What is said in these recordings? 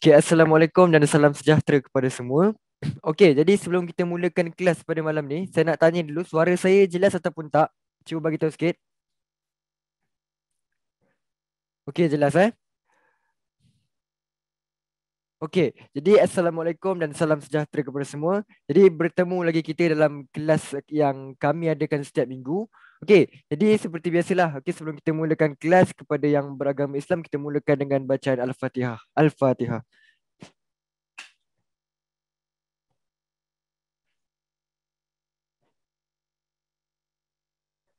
Okey, Assalamualaikum dan salam sejahtera kepada semua. Okay, jadi sebelum kita mulakan kelas pada malam ni, saya nak tanya dulu suara saya jelas ataupun tak? Cuba bagi tahu sikit. Okay, jelas eh? Okay, jadi Assalamualaikum dan salam sejahtera kepada semua. Jadi bertemu lagi kita dalam kelas yang kami adakan setiap minggu. Okey, jadi seperti biasalah. Okey, sebelum kita mulakan kelas kepada yang beragama Islam, kita mulakan dengan bacaan Al-Fatihah. Al-Fatihah.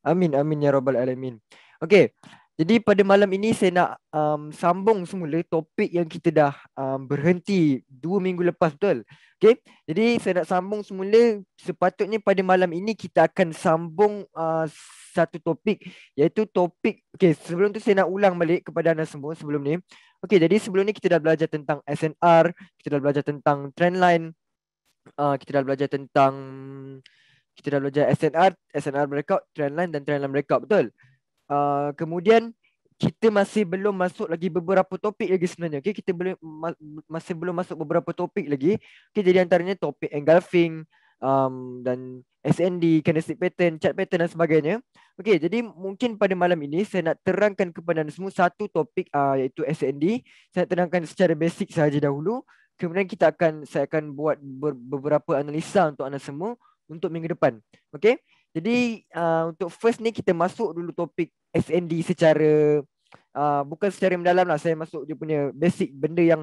Amin, amin ya rabbal alamin. Okey, jadi pada malam ini saya nak um, sambung semula topik yang kita dah um, berhenti dua minggu lepas betul. Okay. Jadi saya nak sambung semula sepatutnya pada malam ini kita akan sambung uh, satu topik iaitu topik. Okay sebelum tu saya nak ulang balik kepada anda semua sebelum ni. Okay jadi sebelum ni kita dah belajar tentang SNR, kita dah belajar tentang trendline, uh, kita dah belajar tentang kita dah belajar SNR, SNR breakout, trendline dan trendline breakout betul. Uh, kemudian kita masih belum masuk lagi beberapa topik lagi sebenarnya. Okay? Kita belum ma- masih belum masuk beberapa topik lagi. Okay, jadi antaranya topik engulfing um, dan SND, candlestick pattern, chart pattern dan sebagainya. Okay, jadi mungkin pada malam ini saya nak terangkan kepada anda semua satu topik uh, iaitu SND. Saya terangkan secara basic sahaja dahulu. Kemudian kita akan saya akan buat beberapa analisa untuk anda semua untuk minggu depan. Okay. Jadi uh, untuk first ni kita masuk dulu topik SND secara uh, bukan secara mendalam lah. Saya masuk dia punya basic benda yang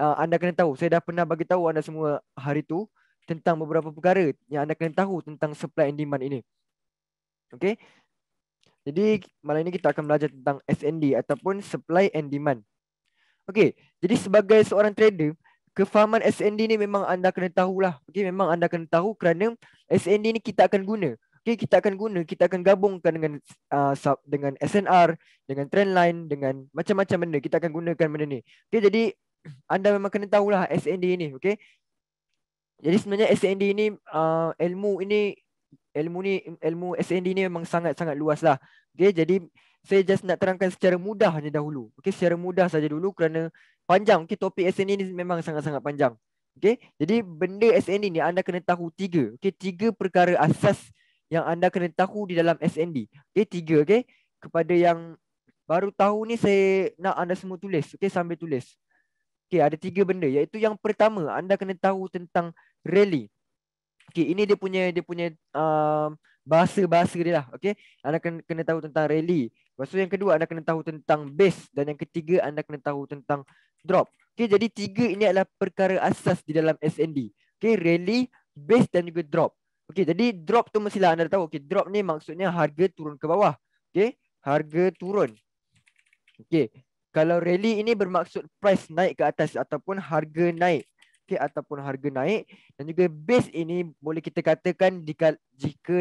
uh, anda kena tahu. Saya dah pernah bagi tahu anda semua hari tu tentang beberapa perkara yang anda kena tahu tentang supply and demand ini. Okay. Jadi malam ini kita akan belajar tentang SND ataupun supply and demand. Okay. Jadi sebagai seorang trader, kefahaman SND ni memang anda kena tahulah. Okay. Memang anda kena tahu kerana SND ni kita akan guna okay, kita akan guna, kita akan gabungkan dengan uh, dengan SNR, dengan trendline, dengan macam-macam benda. Kita akan gunakan benda ni. Okay, jadi anda memang kena tahulah SND ini. Okay? Jadi sebenarnya SND ini, uh, ilmu ini, ilmu ni, ilmu SND ini memang sangat-sangat luas lah. Okay, jadi saya just nak terangkan secara mudah saja dahulu. Okay, secara mudah saja dulu kerana panjang. Okay, topik SND ini memang sangat-sangat panjang. Okay, jadi benda SND ni anda kena tahu tiga. Okay, tiga perkara asas yang anda kena tahu di dalam SND. Okey, tiga okey. Kepada yang baru tahu ni saya nak anda semua tulis. Okey, sambil tulis. Okey, ada tiga benda iaitu yang pertama anda kena tahu tentang rally. Okey, ini dia punya dia punya um, bahasa-bahasa dia lah. Okey, anda kena, kena tahu tentang rally. Lepas tu yang kedua anda kena tahu tentang base dan yang ketiga anda kena tahu tentang drop. Okey, jadi tiga ini adalah perkara asas di dalam SND. Okey, rally, base dan juga drop. Okey, jadi drop tu mestilah anda tahu. Okey, drop ni maksudnya harga turun ke bawah. Okey, harga turun. Okey, kalau rally ini bermaksud price naik ke atas ataupun harga naik. Okey, ataupun harga naik dan juga base ini boleh kita katakan jika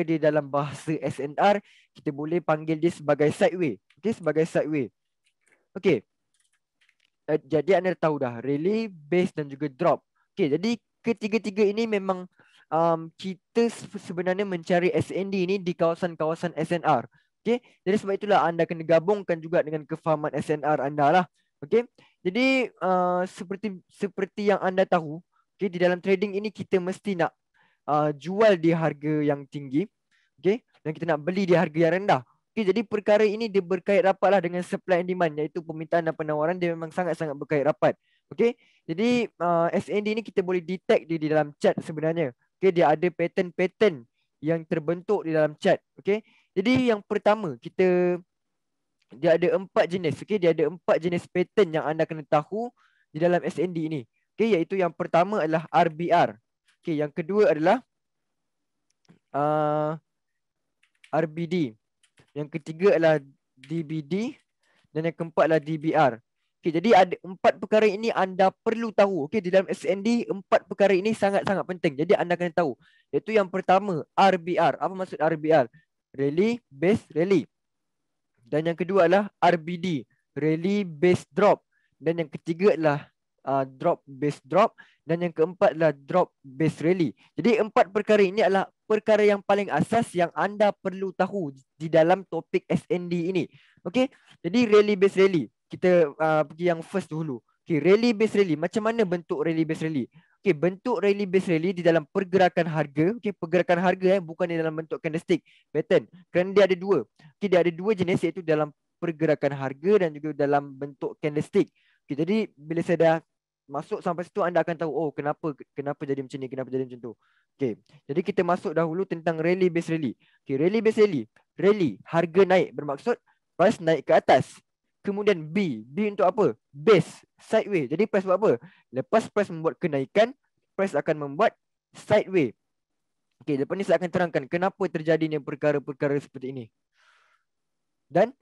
di dalam bahasa SNR, kita boleh panggil dia sebagai sideway. Okey, sebagai sideway. Okey. Eh, jadi anda tahu dah rally, base dan juga drop. Okey, jadi ketiga-tiga ini memang um, kita sebenarnya mencari SND ini di kawasan-kawasan SNR. Okay? Jadi sebab itulah anda kena gabungkan juga dengan kefahaman SNR anda lah. Okay? Jadi uh, seperti seperti yang anda tahu, okay, di dalam trading ini kita mesti nak uh, jual di harga yang tinggi okay? dan kita nak beli di harga yang rendah. Okay, jadi perkara ini dia berkait rapat lah dengan supply and demand iaitu permintaan dan penawaran dia memang sangat-sangat berkait rapat. Okay? Jadi uh, SND ini kita boleh detect di, di dalam chat sebenarnya. Okay, dia ada pattern-pattern yang terbentuk di dalam chat. Okay, jadi yang pertama kita dia ada empat jenis. Okay, dia ada empat jenis pattern yang anda kena tahu di dalam SND ini. Okay, iaitu yang pertama adalah RBR. Okay, yang kedua adalah uh, RBD. Yang ketiga adalah DBD. Dan yang keempat adalah DBR. Okay, jadi ada empat perkara ini anda perlu tahu. Okay, di dalam SND empat perkara ini sangat-sangat penting. Jadi anda kena tahu. Iaitu yang pertama RBR. Apa maksud RBR? Rally base rally. Dan yang kedua adalah RBD, rally base drop. Dan yang ketiga adalah uh, drop base drop dan yang keempat adalah drop base rally. Jadi empat perkara ini adalah perkara yang paling asas yang anda perlu tahu di dalam topik SND ini. Okay? Jadi rally base rally kita uh, pergi yang first dulu. Okay, rally based rally. Macam mana bentuk rally based rally? Okay, bentuk rally based rally di dalam pergerakan harga. Okay, pergerakan harga eh, bukan di dalam bentuk candlestick pattern. Kerana dia ada dua. Okay, dia ada dua jenis iaitu dalam pergerakan harga dan juga dalam bentuk candlestick. Okay, jadi bila saya dah masuk sampai situ anda akan tahu oh kenapa kenapa jadi macam ni kenapa jadi macam tu okey jadi kita masuk dahulu tentang rally based rally okey rally based rally rally harga naik bermaksud price naik ke atas Kemudian B B untuk apa? Base Sideway Jadi press buat apa? Lepas press membuat kenaikan Press akan membuat Sideway okey Lepas ni saya akan terangkan Kenapa terjadinya perkara-perkara seperti ini Dan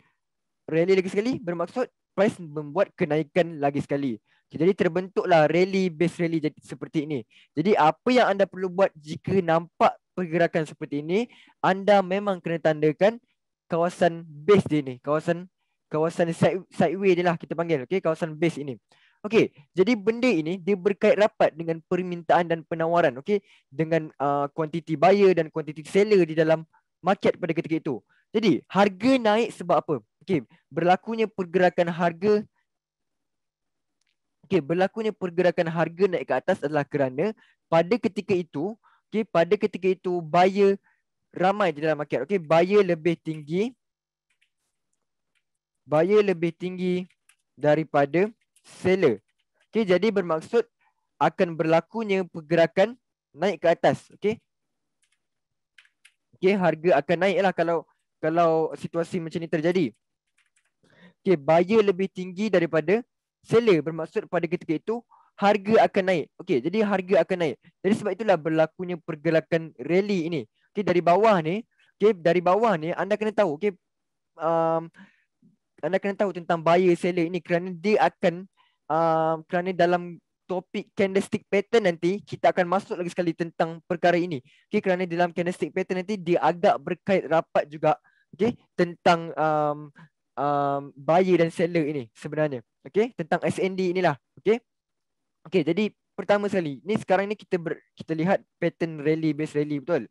Rally lagi sekali Bermaksud Press membuat kenaikan lagi sekali okay, Jadi terbentuklah rally Base rally jadi, seperti ini Jadi apa yang anda perlu buat Jika nampak pergerakan seperti ini Anda memang kena tandakan Kawasan base dia ni Kawasan kawasan side, sideway ni lah kita panggil okay? kawasan base ini okay. jadi benda ini dia berkait rapat dengan permintaan dan penawaran okay? dengan kuantiti uh, buyer dan kuantiti seller di dalam market pada ketika itu jadi harga naik sebab apa okay. berlakunya pergerakan harga okay. berlakunya pergerakan harga naik ke atas adalah kerana pada ketika itu okay. pada ketika itu buyer ramai di dalam market okay. buyer lebih tinggi buyer lebih tinggi daripada seller. Okey, jadi bermaksud akan berlakunya pergerakan naik ke atas, okey. Okey, harga akan naiklah kalau kalau situasi macam ni terjadi. Okey, buyer lebih tinggi daripada seller bermaksud pada ketika itu harga akan naik. Okey, jadi harga akan naik. Jadi sebab itulah berlakunya pergerakan rally ini. Okey, dari bawah ni, okey, dari bawah ni anda kena tahu, okey. Um, anda kena tahu tentang buyer seller ini kerana dia akan uh, kerana dalam topik candlestick pattern nanti kita akan masuk lagi sekali tentang perkara ini. Okey kerana dalam candlestick pattern nanti dia agak berkait rapat juga okey tentang um, um, buyer dan seller ini sebenarnya. Okey tentang SND inilah. Okey. Okey jadi pertama sekali ni sekarang ni kita ber, kita lihat pattern rally base rally betul.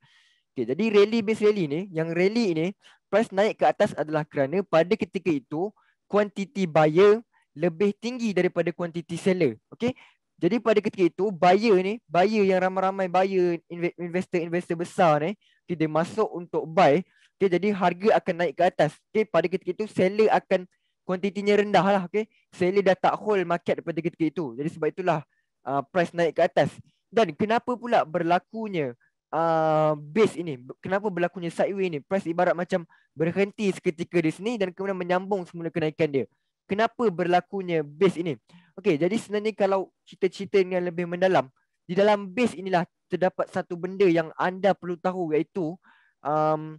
Okay, jadi rally base rally ni, yang rally ni, price naik ke atas adalah kerana pada ketika itu, kuantiti buyer lebih tinggi daripada kuantiti seller. Okay, jadi pada ketika itu, buyer ni, buyer yang ramai-ramai buyer, investor-investor besar ni, okay, dia masuk untuk buy, okay, jadi harga akan naik ke atas. Okay, pada ketika itu, seller akan kuantitinya rendah lah. Okay. Seller dah tak hold market pada ketika itu. Jadi sebab itulah uh, price naik ke atas. Dan kenapa pula berlakunya uh, base ini kenapa berlakunya sideway ini? price ibarat macam berhenti seketika di sini dan kemudian menyambung semula kenaikan dia kenapa berlakunya base ini okey jadi sebenarnya kalau kita cerita dengan lebih mendalam di dalam base inilah terdapat satu benda yang anda perlu tahu iaitu um,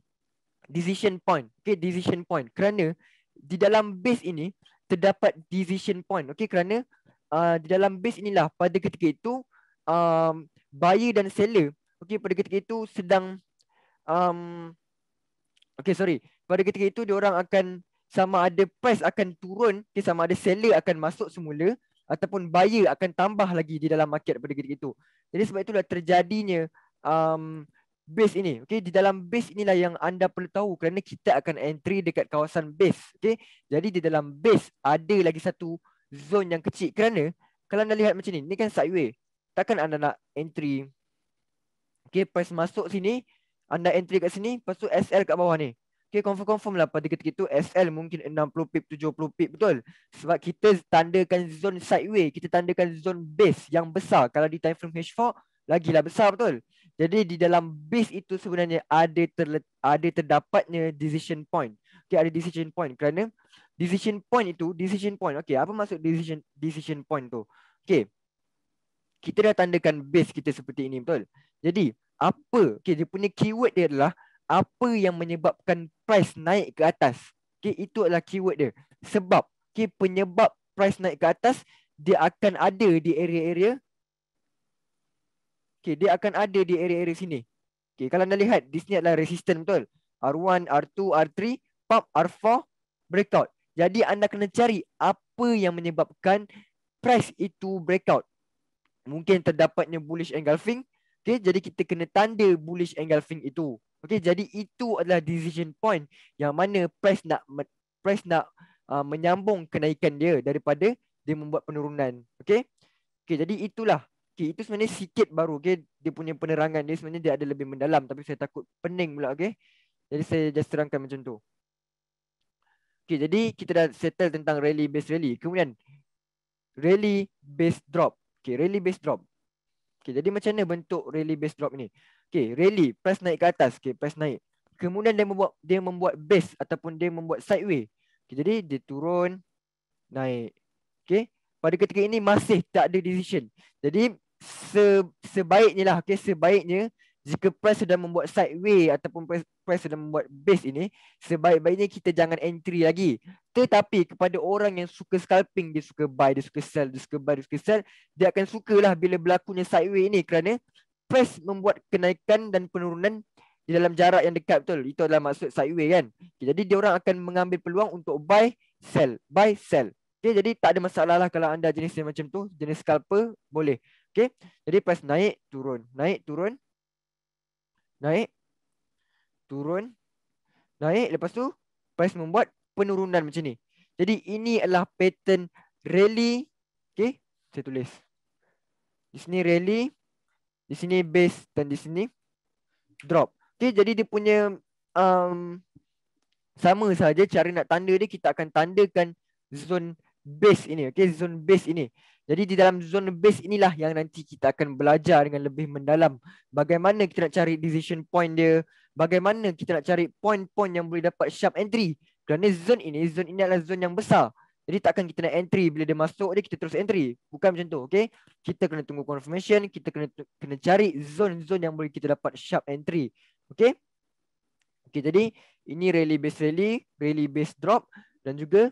decision point okey decision point kerana di dalam base ini terdapat decision point okey kerana uh, di dalam base inilah pada ketika itu um, buyer dan seller okey pada ketika itu sedang um, okey sorry pada ketika itu dia orang akan sama ada price akan turun okay, sama ada seller akan masuk semula ataupun buyer akan tambah lagi di dalam market pada ketika itu jadi sebab itulah terjadinya um, base ini okey di dalam base inilah yang anda perlu tahu kerana kita akan entry dekat kawasan base okey jadi di dalam base ada lagi satu zone yang kecil kerana kalau anda lihat macam ni ni kan sideways. takkan anda nak entry Okay, price masuk sini. Anda entry kat sini. Lepas tu SL kat bawah ni. Okay, confirm-confirm lah pada ketika itu SL mungkin 60 pip, 70 pip betul. Sebab kita tandakan zone sideway. Kita tandakan zone base yang besar. Kalau di time frame H4, lagilah besar betul. Jadi di dalam base itu sebenarnya ada ada terdapatnya decision point. Okay, ada decision point kerana decision point itu, decision point. Okay, apa maksud decision decision point tu? Okay, kita dah tandakan base kita seperti ini betul. Jadi, apa okay, dia punya keyword dia adalah apa yang menyebabkan price naik ke atas okay, itu adalah keyword dia sebab okay, penyebab price naik ke atas dia akan ada di area-area okay, dia akan ada di area-area sini okay, kalau anda lihat di sini adalah resistance betul R1, R2, R3, pump, R4, breakout jadi anda kena cari apa yang menyebabkan price itu breakout mungkin terdapatnya bullish engulfing Okay, jadi kita kena tanda bullish engulfing itu. Okay, jadi itu adalah decision point yang mana price nak price nak uh, menyambung kenaikan dia daripada dia membuat penurunan. Okay, okay jadi itulah. Okay, itu sebenarnya sikit baru. Okay, dia punya penerangan dia sebenarnya dia ada lebih mendalam. Tapi saya takut pening pula. Okay, jadi saya just terangkan macam tu. Okay, jadi kita dah settle tentang rally base rally. Kemudian rally base drop. Okay, rally base drop. Okay, jadi macam mana bentuk rally base drop ni? Okay, rally press naik ke atas, okay, press naik. Kemudian dia membuat dia membuat base ataupun dia membuat sideway. Okay, jadi dia turun naik. Okay, pada ketika ini masih tak ada decision. Jadi se, sebaiknya lah, okay, sebaiknya jika price sedang membuat sideway ataupun price press sedang membuat base ini sebaik-baiknya kita jangan entry lagi tetapi kepada orang yang suka scalping dia suka buy dia suka sell dia suka buy dia suka sell dia akan sukalah bila berlakunya sideway ini kerana price membuat kenaikan dan penurunan di dalam jarak yang dekat betul itu adalah maksud sideway kan okay, jadi dia orang akan mengambil peluang untuk buy sell buy sell okay, jadi tak ada masalah lah kalau anda jenis macam tu jenis scalper boleh okay, jadi price naik turun naik turun naik turun naik lepas tu price membuat penurunan macam ni jadi ini adalah pattern rally okay? saya tulis di sini rally di sini base dan di sini drop Okay, jadi dia punya um, sama saja cara nak tanda dia kita akan tandakan zone base ini okay? zone base ini jadi di dalam zone base inilah yang nanti kita akan belajar dengan lebih mendalam bagaimana kita nak cari decision point dia, bagaimana kita nak cari point-point yang boleh dapat sharp entry. Kerana zone ini, zone ini adalah zone yang besar. Jadi takkan kita nak entry bila dia masuk dia kita terus entry. Bukan macam tu, okey? Kita kena tunggu confirmation, kita kena kena cari zone-zone yang boleh kita dapat sharp entry. okay? Okay, jadi ini rally base rally, rally base drop dan juga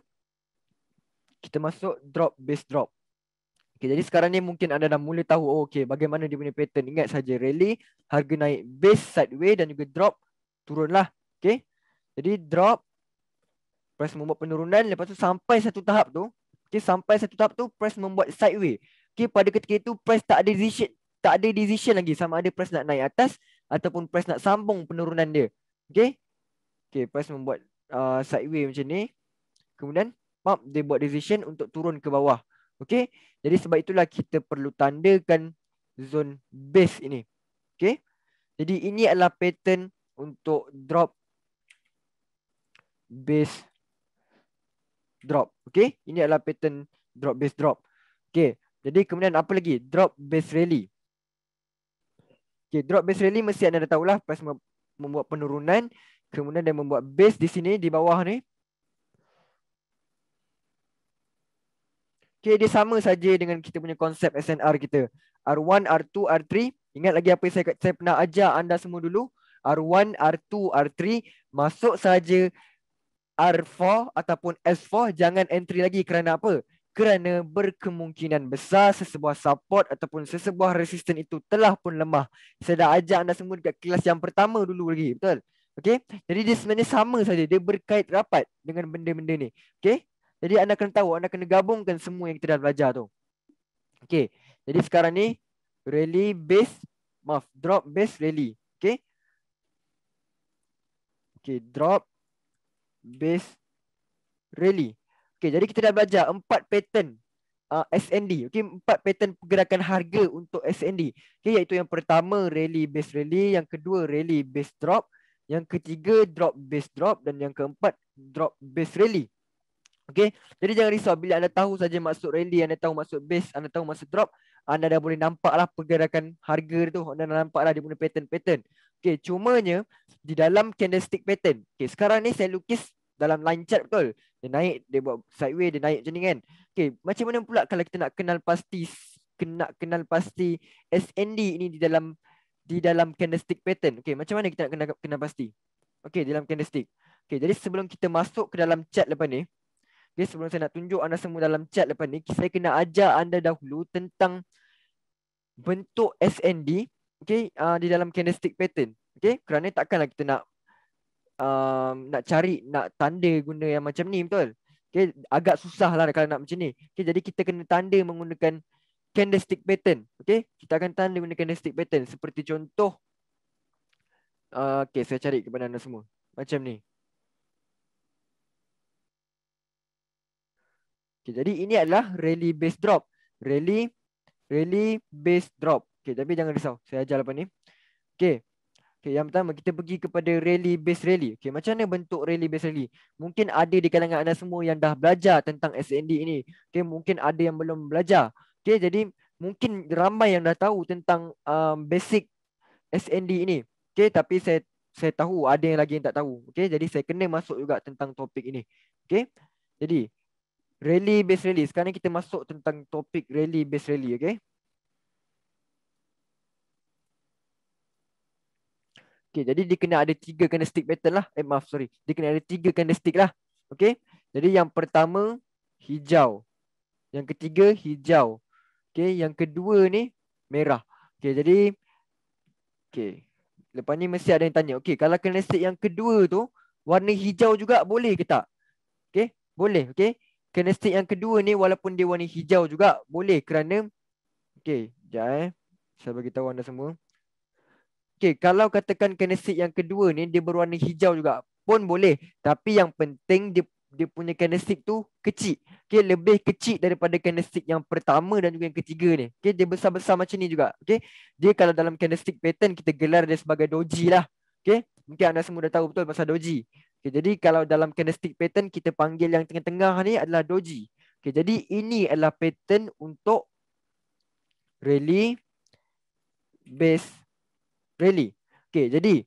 kita masuk drop base drop. Okay, jadi sekarang ni mungkin anda dah mula tahu oh, okay, bagaimana dia punya pattern. Ingat saja rally, harga naik base sideway dan juga drop, turunlah. Okay. Jadi drop, press membuat penurunan. Lepas tu sampai satu tahap tu, okay, sampai satu tahap tu press membuat sideway. Okay, pada ketika itu press tak ada decision tak ada decision lagi sama ada press nak naik atas ataupun press nak sambung penurunan dia. Okay. Okay, press membuat uh, sideway macam ni. Kemudian, pump, dia buat decision untuk turun ke bawah. Okey. Jadi sebab itulah kita perlu tandakan zone base ini. Okey. Jadi ini adalah pattern untuk drop base drop. Okey. Ini adalah pattern drop base drop. Okey. Jadi kemudian apa lagi? Drop base rally. Okey, drop base rally mesti anda dah tahulah pasal membuat penurunan kemudian dia membuat base di sini di bawah ni Okay, dia sama saja dengan kita punya konsep SNR kita. R1, R2, R3. Ingat lagi apa yang saya, saya pernah ajar anda semua dulu. R1, R2, R3. Masuk saja R4 ataupun S4. Jangan entry lagi kerana apa? Kerana berkemungkinan besar sesebuah support ataupun sesebuah resistance itu telah pun lemah. Saya dah ajar anda semua dekat kelas yang pertama dulu lagi. Betul? Okay? Jadi dia sebenarnya sama saja. Dia berkait rapat dengan benda-benda ni. Okay? Jadi anda kena tahu anda kena gabungkan semua yang kita dah belajar tu. Okey. Jadi sekarang ni rally base maaf drop base rally. Okey. Okey, drop base rally. Okey, jadi kita dah belajar empat pattern uh, SND. Okey, empat pattern pergerakan harga untuk SND. Okey, iaitu yang pertama rally base rally, yang kedua rally base drop, yang ketiga drop base drop dan yang keempat drop base rally. Okay, jadi jangan risau bila anda tahu saja maksud rally, anda tahu maksud base, anda tahu maksud drop, anda dah boleh nampaklah pergerakan harga tu, anda dah nampaklah dia punya pattern-pattern. Okay, cumanya di dalam candlestick pattern. Okay, sekarang ni saya lukis dalam line chart betul. Dia naik, dia buat sideways, dia naik macam ni kan. Okay, macam mana pula kalau kita nak kenal pasti, nak kenal pasti SND ini di dalam di dalam candlestick pattern. Okay, macam mana kita nak kenal, kenal pasti? Okay, dalam candlestick. Okay, jadi sebelum kita masuk ke dalam chart lepas ni, Okay, sebelum saya nak tunjuk anda semua dalam chat lepas ni, saya kena ajar anda dahulu tentang bentuk SND okay, uh, ah, di dalam candlestick pattern. Okay, kerana takkanlah kita nak um, nak cari, nak tanda guna yang macam ni, betul? Okay, agak susah lah kalau nak macam ni. Okay, jadi kita kena tanda menggunakan candlestick pattern. Okay, kita akan tanda menggunakan candlestick pattern. Seperti contoh, uh, ah, okay, saya cari kepada anda semua. Macam ni. Okay, jadi ini adalah rally base drop. Rally rally base drop. Okay, tapi jangan risau. Saya ajar apa ni. Okay. okay. Yang pertama kita pergi kepada rally base rally. Okay, macam mana bentuk rally base rally? Mungkin ada di kalangan anda semua yang dah belajar tentang SND ini. Okay, mungkin ada yang belum belajar. Okay, jadi mungkin ramai yang dah tahu tentang um, basic SND ini. Okay, tapi saya saya tahu ada yang lagi yang tak tahu. Okay, jadi saya kena masuk juga tentang topik ini. Okay, jadi rally based rally. Sekarang kita masuk tentang topik rally based rally, okay? Okay, jadi dia kena ada tiga kena stick pattern lah. Eh, maaf, sorry. Dia kena ada tiga kena stick lah. Okay? Jadi yang pertama, hijau. Yang ketiga, hijau. Okay, yang kedua ni, merah. Okay, jadi... Okay. Lepas ni mesti ada yang tanya. Okay, kalau kena stick yang kedua tu, warna hijau juga boleh ke tak? Okay? Boleh, okay? Kinestik yang kedua ni walaupun dia warna hijau juga boleh kerana okay, jap eh. Saya bagi tahu anda semua. okay, kalau katakan kinestik yang kedua ni dia berwarna hijau juga pun boleh, tapi yang penting dia dia punya kinestik tu kecil. okay, lebih kecil daripada kinestik yang pertama dan juga yang ketiga ni. okay, dia besar-besar macam ni juga. okay, Dia kalau dalam kinestik pattern kita gelar dia sebagai doji lah. okay, Mungkin anda semua dah tahu betul pasal doji. Okay, jadi kalau dalam candlestick pattern kita panggil yang tengah-tengah ni adalah doji. Okay, jadi ini adalah pattern untuk rally base rally. Okay, jadi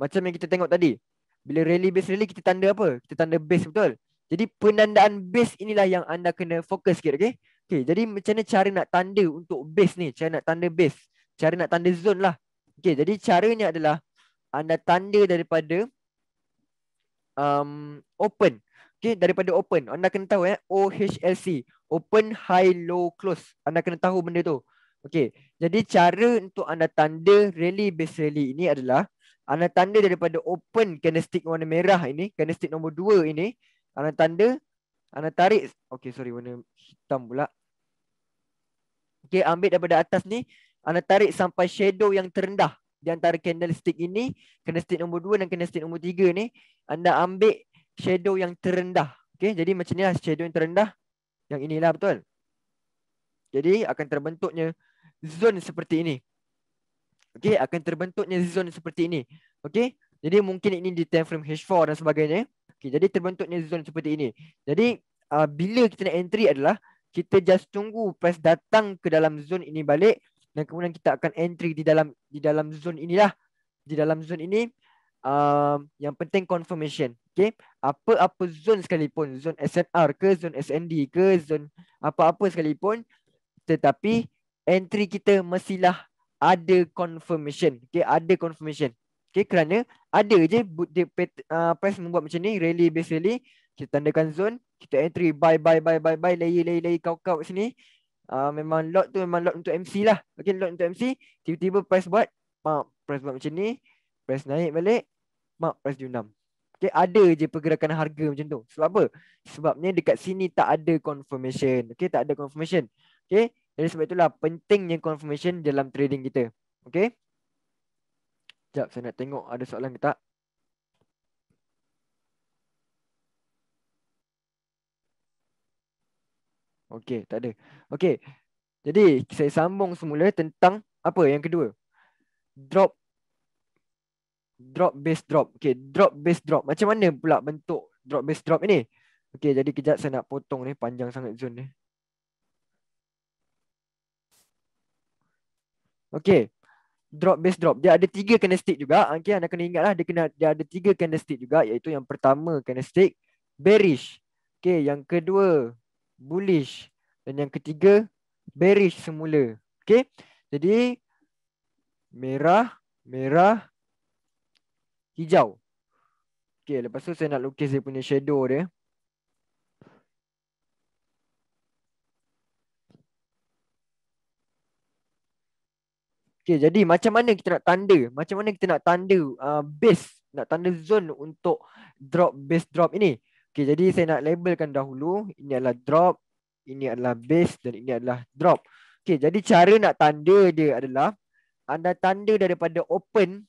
macam yang kita tengok tadi. Bila rally base rally kita tanda apa? Kita tanda base betul. Jadi penandaan base inilah yang anda kena fokus sikit. Okay? Okay, jadi macam mana cara nak tanda untuk base ni? Cara nak tanda base? Cara nak tanda zone lah. Okay, jadi caranya adalah anda tanda daripada um, open. Okay, daripada open. Anda kena tahu eh, OHLC, Open, high, low, close. Anda kena tahu benda tu. Okay, jadi cara untuk anda tanda rally base rally ini adalah anda tanda daripada open candlestick warna merah ini, candlestick nombor 2 ini. Anda tanda, anda tarik. Okay, sorry, warna hitam pula. Okay, ambil daripada atas ni. Anda tarik sampai shadow yang terendah di antara candlestick ini, candlestick nombor 2 dan candlestick nombor 3 ni, anda ambil shadow yang terendah. Okey, jadi macam ni lah shadow yang terendah. Yang inilah betul. Jadi akan terbentuknya zon seperti ini. Okey, akan terbentuknya zon seperti ini. Okey. Jadi mungkin ini di time frame H4 dan sebagainya. Okey, jadi terbentuknya zon seperti ini. Jadi uh, bila kita nak entry adalah kita just tunggu price datang ke dalam zon ini balik dan kemudian kita akan entry di dalam di dalam zon inilah di dalam zon ini um, yang penting confirmation okey apa-apa zon sekalipun zon SNR ke zon SND ke zon apa-apa sekalipun tetapi entry kita mestilah ada confirmation okey ada confirmation okey kerana ada je boot dia uh, press membuat macam ni rally basically rally kita tandakan zon kita entry bye bye bye bye bye layer layer layer kau kau sini Ah, memang lot tu memang lot untuk MC lah. Okay, lot untuk MC. Tiba-tiba press buat. Pak, press buat macam ni. Press naik balik. Pak, press diundam. Okay, ada je pergerakan harga macam tu. Sebab apa? Sebabnya dekat sini tak ada confirmation. Okay, tak ada confirmation. Okay, jadi sebab itulah pentingnya confirmation dalam trading kita. Okay. Sekejap, saya nak tengok ada soalan ke tak. Okey, tak ada. Okey. Jadi saya sambung semula tentang apa yang kedua? Drop drop base drop. Okey, drop base drop. Macam mana pula bentuk drop base drop ini? Okey, jadi kejap saya nak potong ni panjang sangat zone ni. Okey. Drop base drop. Dia ada tiga candlestick juga. Ah, okey, anda kena ingatlah dia kena dia ada tiga candlestick juga iaitu yang pertama candlestick bearish. Okey, yang kedua bullish dan yang ketiga bearish semula. Okey. Jadi merah, merah, hijau. Okey, lepas tu saya nak lukis dia punya shadow dia. Okey, jadi macam mana kita nak tanda? Macam mana kita nak tanda uh, base, nak tanda zone untuk drop base drop ini? Okay, jadi saya nak labelkan dahulu. Ini adalah drop, ini adalah base dan ini adalah drop. Okay, jadi cara nak tanda dia adalah anda tanda daripada open.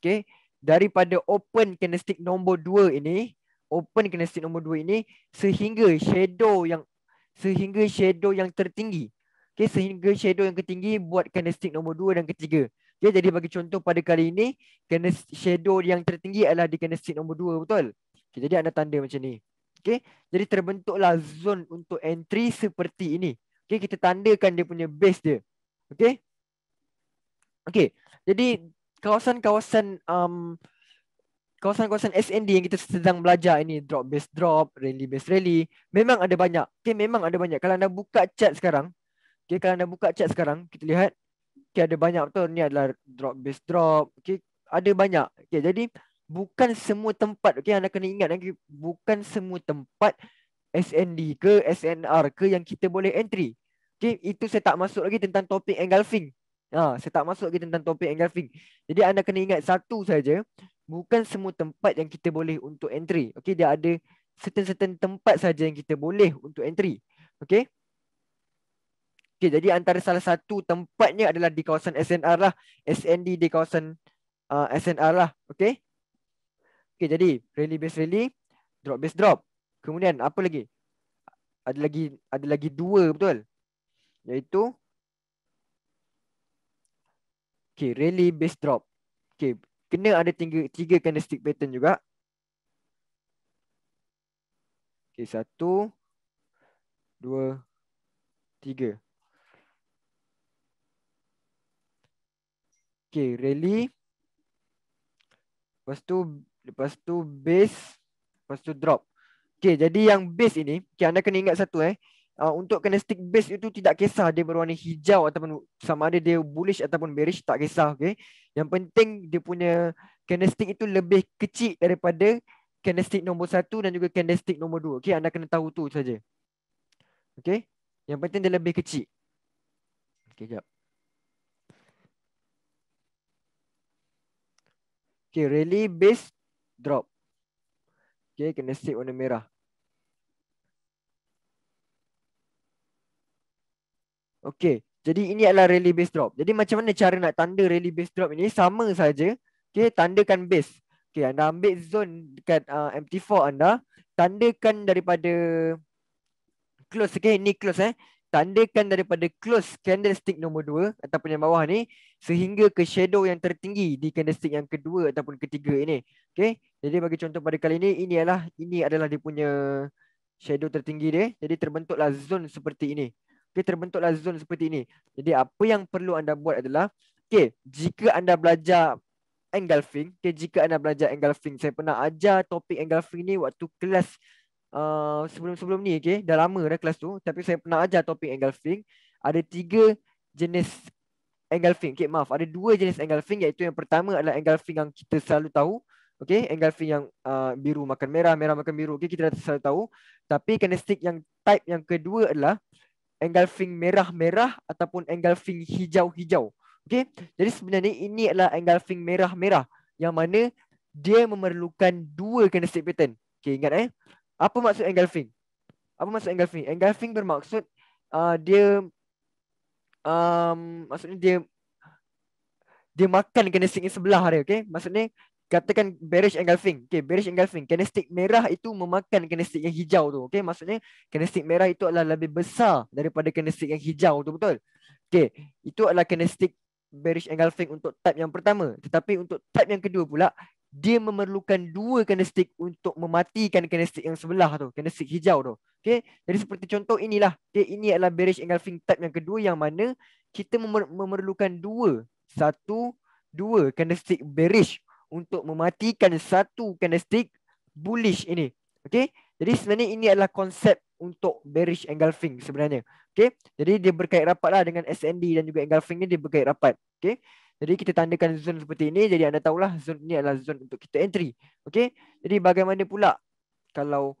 Okay, daripada open candlestick nombor 2 ini. Open candlestick nombor 2 ini sehingga shadow yang sehingga shadow yang tertinggi. Okay, sehingga shadow yang ketinggi buat candlestick nombor 2 dan ketiga. Okay, jadi bagi contoh pada kali ini, shadow yang tertinggi adalah di candlestick nombor 2, betul? Okay, jadi anda tanda macam ni. Okay, jadi terbentuklah zon untuk entry seperti ini. Okay, kita tandakan dia punya base dia. Okay. Okay, jadi kawasan-kawasan um, kawasan-kawasan SND yang kita sedang belajar ini drop base drop, rally base rally, memang ada banyak. Okay, memang ada banyak. Kalau anda buka chat sekarang, okay, kalau anda buka chat sekarang, kita lihat, okay, ada banyak betul. Ini adalah drop base drop. Okay, ada banyak. Okay, jadi bukan semua tempat okey anda kena ingat lagi bukan semua tempat SND ke SNR ke yang kita boleh entry. Okey, itu saya tak masuk lagi tentang topik engulfing. Ha, saya tak masuk lagi tentang topik engulfing. Jadi anda kena ingat satu saja, bukan semua tempat yang kita boleh untuk entry. Okey, dia ada certain-certain tempat saja yang kita boleh untuk entry. Okey. Okey, jadi antara salah satu tempatnya adalah di kawasan SNR lah, SND di kawasan uh, SNR lah. Okey. Okay, jadi rally base rally, drop base drop. Kemudian apa lagi? Ada lagi ada lagi dua betul. Yaitu Okay, rally base drop. Okay, kena ada tiga, tiga candlestick pattern juga. Okay, satu, dua, tiga. Okay, rally. Lepas tu Lepas tu base Lepas tu drop Okay jadi yang base ini okay, Anda kena ingat satu eh uh, Untuk kena stick base itu Tidak kisah dia berwarna hijau Ataupun sama ada dia bullish Ataupun bearish Tak kisah okay Yang penting dia punya Candlestick itu lebih kecil daripada Candlestick nombor satu dan juga candlestick nombor dua Okay anda kena tahu tu saja. Okay Yang penting dia lebih kecil Okay jap Okay rally base drop. Okay, kena set warna merah. Okay, jadi ini adalah rally base drop. Jadi macam mana cara nak tanda rally base drop ini? Sama saja. Okay, tandakan base. Okay, anda ambil zone dekat uh, MT4 anda. Tandakan daripada close. Okay, ni close eh tandakan daripada close candlestick nombor 2 ataupun yang bawah ni sehingga ke shadow yang tertinggi di candlestick yang kedua ataupun ketiga ini. Okey. Jadi bagi contoh pada kali ini ini inilah ini adalah dia punya shadow tertinggi dia. Jadi terbentuklah zone seperti ini. Okey, terbentuklah zone seperti ini. Jadi apa yang perlu anda buat adalah okey, jika anda belajar engulfing, okey jika anda belajar engulfing, saya pernah ajar topik engulfing ni waktu kelas sebelum-sebelum eh, ni okey dah lama dah kelas tu tapi saya pernah ajar topik engulfing ada tiga jenis engulfing okey maaf ada dua jenis engulfing iaitu yang pertama adalah engulfing yang kita selalu tahu okey engulfing yang uh, biru makan merah merah makan biru okey kita dah selalu tahu tapi candlestick yang type yang kedua adalah engulfing merah-merah ataupun engulfing hijau-hijau okey jadi sebenarnya ini adalah engulfing merah-merah yang mana dia memerlukan dua candlestick pattern okey ingat eh apa maksud engulfing? Apa maksud engulfing? Engulfing bermaksud uh, dia um, maksudnya dia dia makan candlestick yang sebelah dia, okey? Maksudnya katakan bearish engulfing. Okey, bearish engulfing. Candlestick merah itu memakan candlestick yang hijau tu, okey? Maksudnya candlestick merah itu adalah lebih besar daripada candlestick yang hijau tu, betul? Okey, itu adalah candlestick bearish engulfing untuk type yang pertama. Tetapi untuk type yang kedua pula, dia memerlukan dua candlestick untuk mematikan candlestick yang sebelah tu, candlestick hijau tu. Okey. Jadi seperti contoh inilah. Okey, ini adalah bearish engulfing type yang kedua yang mana kita memer- memerlukan dua, satu, dua candlestick bearish untuk mematikan satu candlestick bullish ini. Okey. Jadi sebenarnya ini adalah konsep untuk bearish engulfing sebenarnya. Okey. Jadi dia berkait rapatlah dengan SND dan juga engulfing ni dia berkait rapat. Okey. Jadi kita tandakan zon seperti ini Jadi anda tahulah zon ini adalah zon untuk kita entry Okay Jadi bagaimana pula Kalau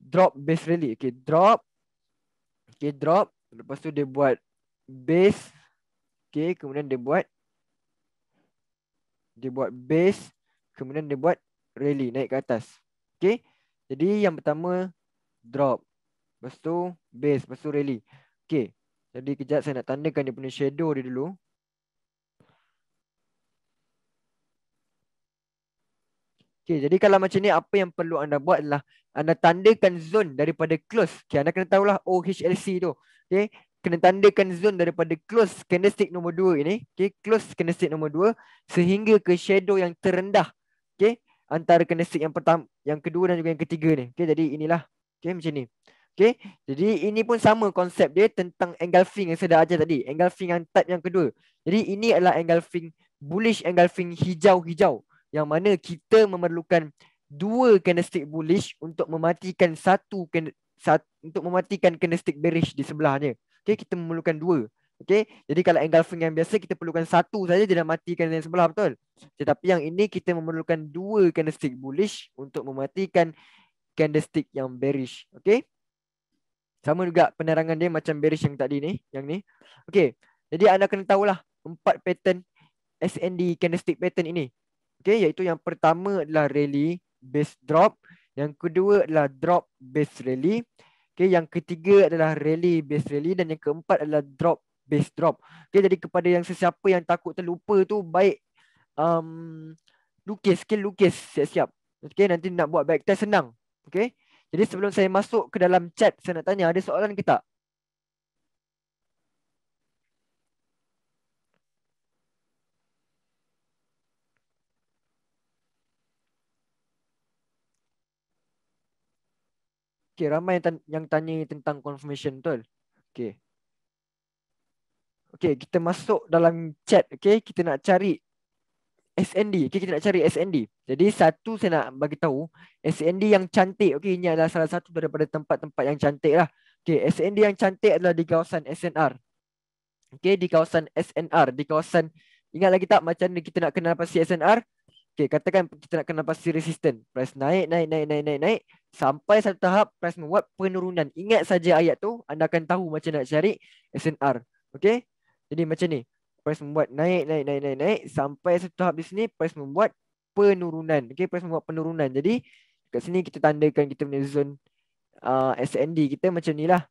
Drop base rally Okay drop Okay drop Lepas tu dia buat Base Okay kemudian dia buat Dia buat base Kemudian dia buat rally naik ke atas Okay Jadi yang pertama Drop Lepas tu base Lepas tu rally Okay jadi kejap saya nak tandakan dia punya shadow dia dulu Okay, jadi kalau macam ni apa yang perlu anda buat adalah anda tandakan zone daripada close. Okay, anda kena tahulah OHLC tu. Okay, kena tandakan zone daripada close candlestick nombor 2 ini. Okay, close candlestick nombor 2 sehingga ke shadow yang terendah. Okay, antara candlestick yang pertama, yang kedua dan juga yang ketiga ni. Okay, jadi inilah. Okay, macam ni. Okay, jadi ini pun sama konsep dia tentang engulfing yang saya dah ajar tadi. Engulfing yang type yang kedua. Jadi ini adalah engulfing bullish engulfing hijau-hijau yang mana kita memerlukan dua candlestick bullish untuk mematikan satu untuk mematikan candlestick bearish di sebelahnya. Okey, kita memerlukan dua. Okey. Jadi kalau engulfing yang biasa kita perlukan satu saja dia dah matikan yang sebelah betul. Tetapi yang ini kita memerlukan dua candlestick bullish untuk mematikan candlestick yang bearish. Okey. Sama juga penerangan dia macam bearish yang tadi ni, yang ni. Okey. Jadi anda kena tahulah empat pattern SND candlestick pattern ini okay, iaitu yang pertama adalah rally base drop, yang kedua adalah drop base rally, okay, yang ketiga adalah rally base rally dan yang keempat adalah drop base drop. Okay, jadi kepada yang sesiapa yang takut terlupa tu baik um, lukis, okay, lukis siap-siap. Okay, nanti nak buat backtest senang. Okay, jadi sebelum saya masuk ke dalam chat, saya nak tanya ada soalan ke tak? Okay, ramai yang, tanya, yang tanya tentang confirmation tu. Okay. Okay, kita masuk dalam chat. Okay, kita nak cari SND. Okay, kita nak cari SND. Jadi satu saya nak bagi tahu SND yang cantik. Okay, ini adalah salah satu daripada tempat-tempat yang cantik lah. Okay, SND yang cantik adalah di kawasan SNR. Okay, di kawasan SNR. Di kawasan, ingat lagi tak macam ni kita nak kenal pasti SNR? Okay, katakan kita nak kena pasti resisten. Price naik, naik, naik, naik, naik, naik. Sampai satu tahap, price membuat penurunan. Ingat saja ayat tu, anda akan tahu macam nak cari SNR. Okay? Jadi macam ni. Price membuat naik, naik, naik, naik, naik. Sampai satu tahap di sini, price membuat penurunan. Okay, price membuat penurunan. Jadi, kat sini kita tandakan kita punya zon uh, SND kita macam ni lah.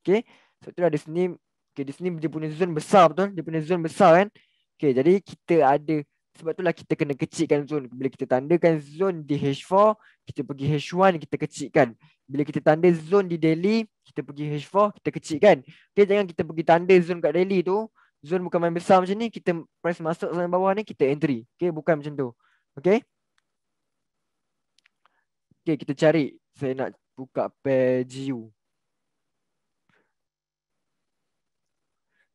Okay? So, tu lah di sini. Okay, di sini dia punya zone besar betul. Dia punya zone besar kan? Okay, jadi kita ada sebab itulah kita kena kecilkan zone bila kita tandakan zone di H4 kita pergi H1 kita kecilkan bila kita tanda zone di Delhi kita pergi H4 kita kecilkan Okay, jangan kita pergi tanda zone kat Delhi tu zone bukan main besar macam ni kita press masuk zone bawah ni kita entry Okay, bukan macam tu Okay. Okay, kita cari saya nak buka page GU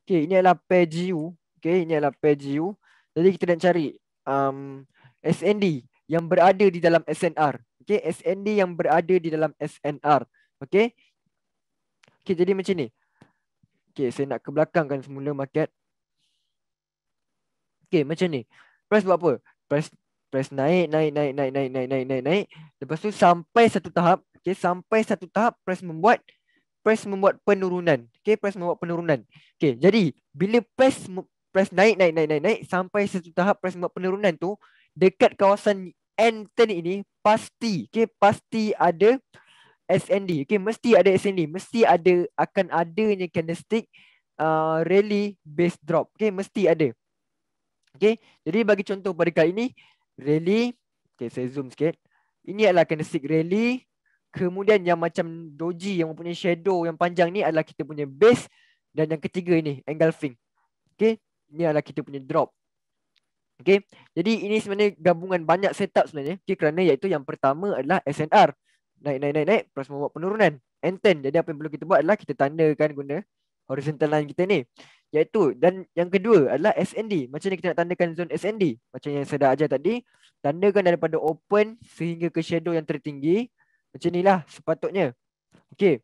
okey ini adalah page GU okey ini adalah page GU jadi kita nak cari um, SND yang berada di dalam SNR. Okay, SND yang berada di dalam SNR. Okay. Okay, jadi macam ni. Okay, saya nak ke belakang kan semula market. Okay, macam ni. Press buat apa? Press press naik, naik, naik, naik, naik, naik, naik, naik, naik. Lepas tu sampai satu tahap. Okay, sampai satu tahap press membuat press membuat penurunan. Okay, press membuat penurunan. Okay, jadi bila press press naik naik naik naik naik sampai satu tahap press buat penurunan tu dekat kawasan N 10 ini pasti okay pasti ada SND okay mesti ada SND mesti ada akan adanya candlestick uh, rally base drop okay mesti ada okay jadi bagi contoh pada kali ini rally okay saya zoom sikit ini adalah candlestick rally kemudian yang macam doji yang mempunyai shadow yang panjang ni adalah kita punya base dan yang ketiga ini engulfing okey ini adalah kita punya drop. Okay. Jadi ini sebenarnya gabungan banyak setup sebenarnya. Okay, kerana iaitu yang pertama adalah SNR. Naik, naik, naik, naik. Proses membuat penurunan. Enten. Jadi apa yang perlu kita buat adalah kita tandakan guna horizontal line kita ni. Iaitu dan yang kedua adalah SND. Macam ni kita nak tandakan zone SND? Macam yang saya dah ajar tadi. Tandakan daripada open sehingga ke shadow yang tertinggi. Macam inilah sepatutnya. Okay.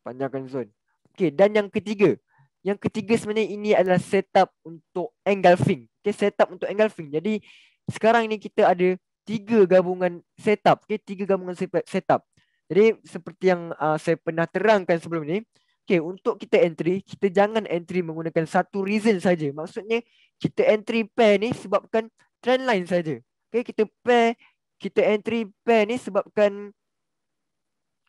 Panjangkan zone. Okay. Dan yang ketiga. Yang ketiga sebenarnya ini adalah setup untuk engulfing. Okay, setup untuk engulfing. Jadi sekarang ni kita ada tiga gabungan setup. Okay, tiga gabungan setup. Jadi seperti yang uh, saya pernah terangkan sebelum ni. Okay, untuk kita entry, kita jangan entry menggunakan satu reason saja. Maksudnya kita entry pair ni sebabkan trend line saja. Okay, kita pair, kita entry pair ni sebabkan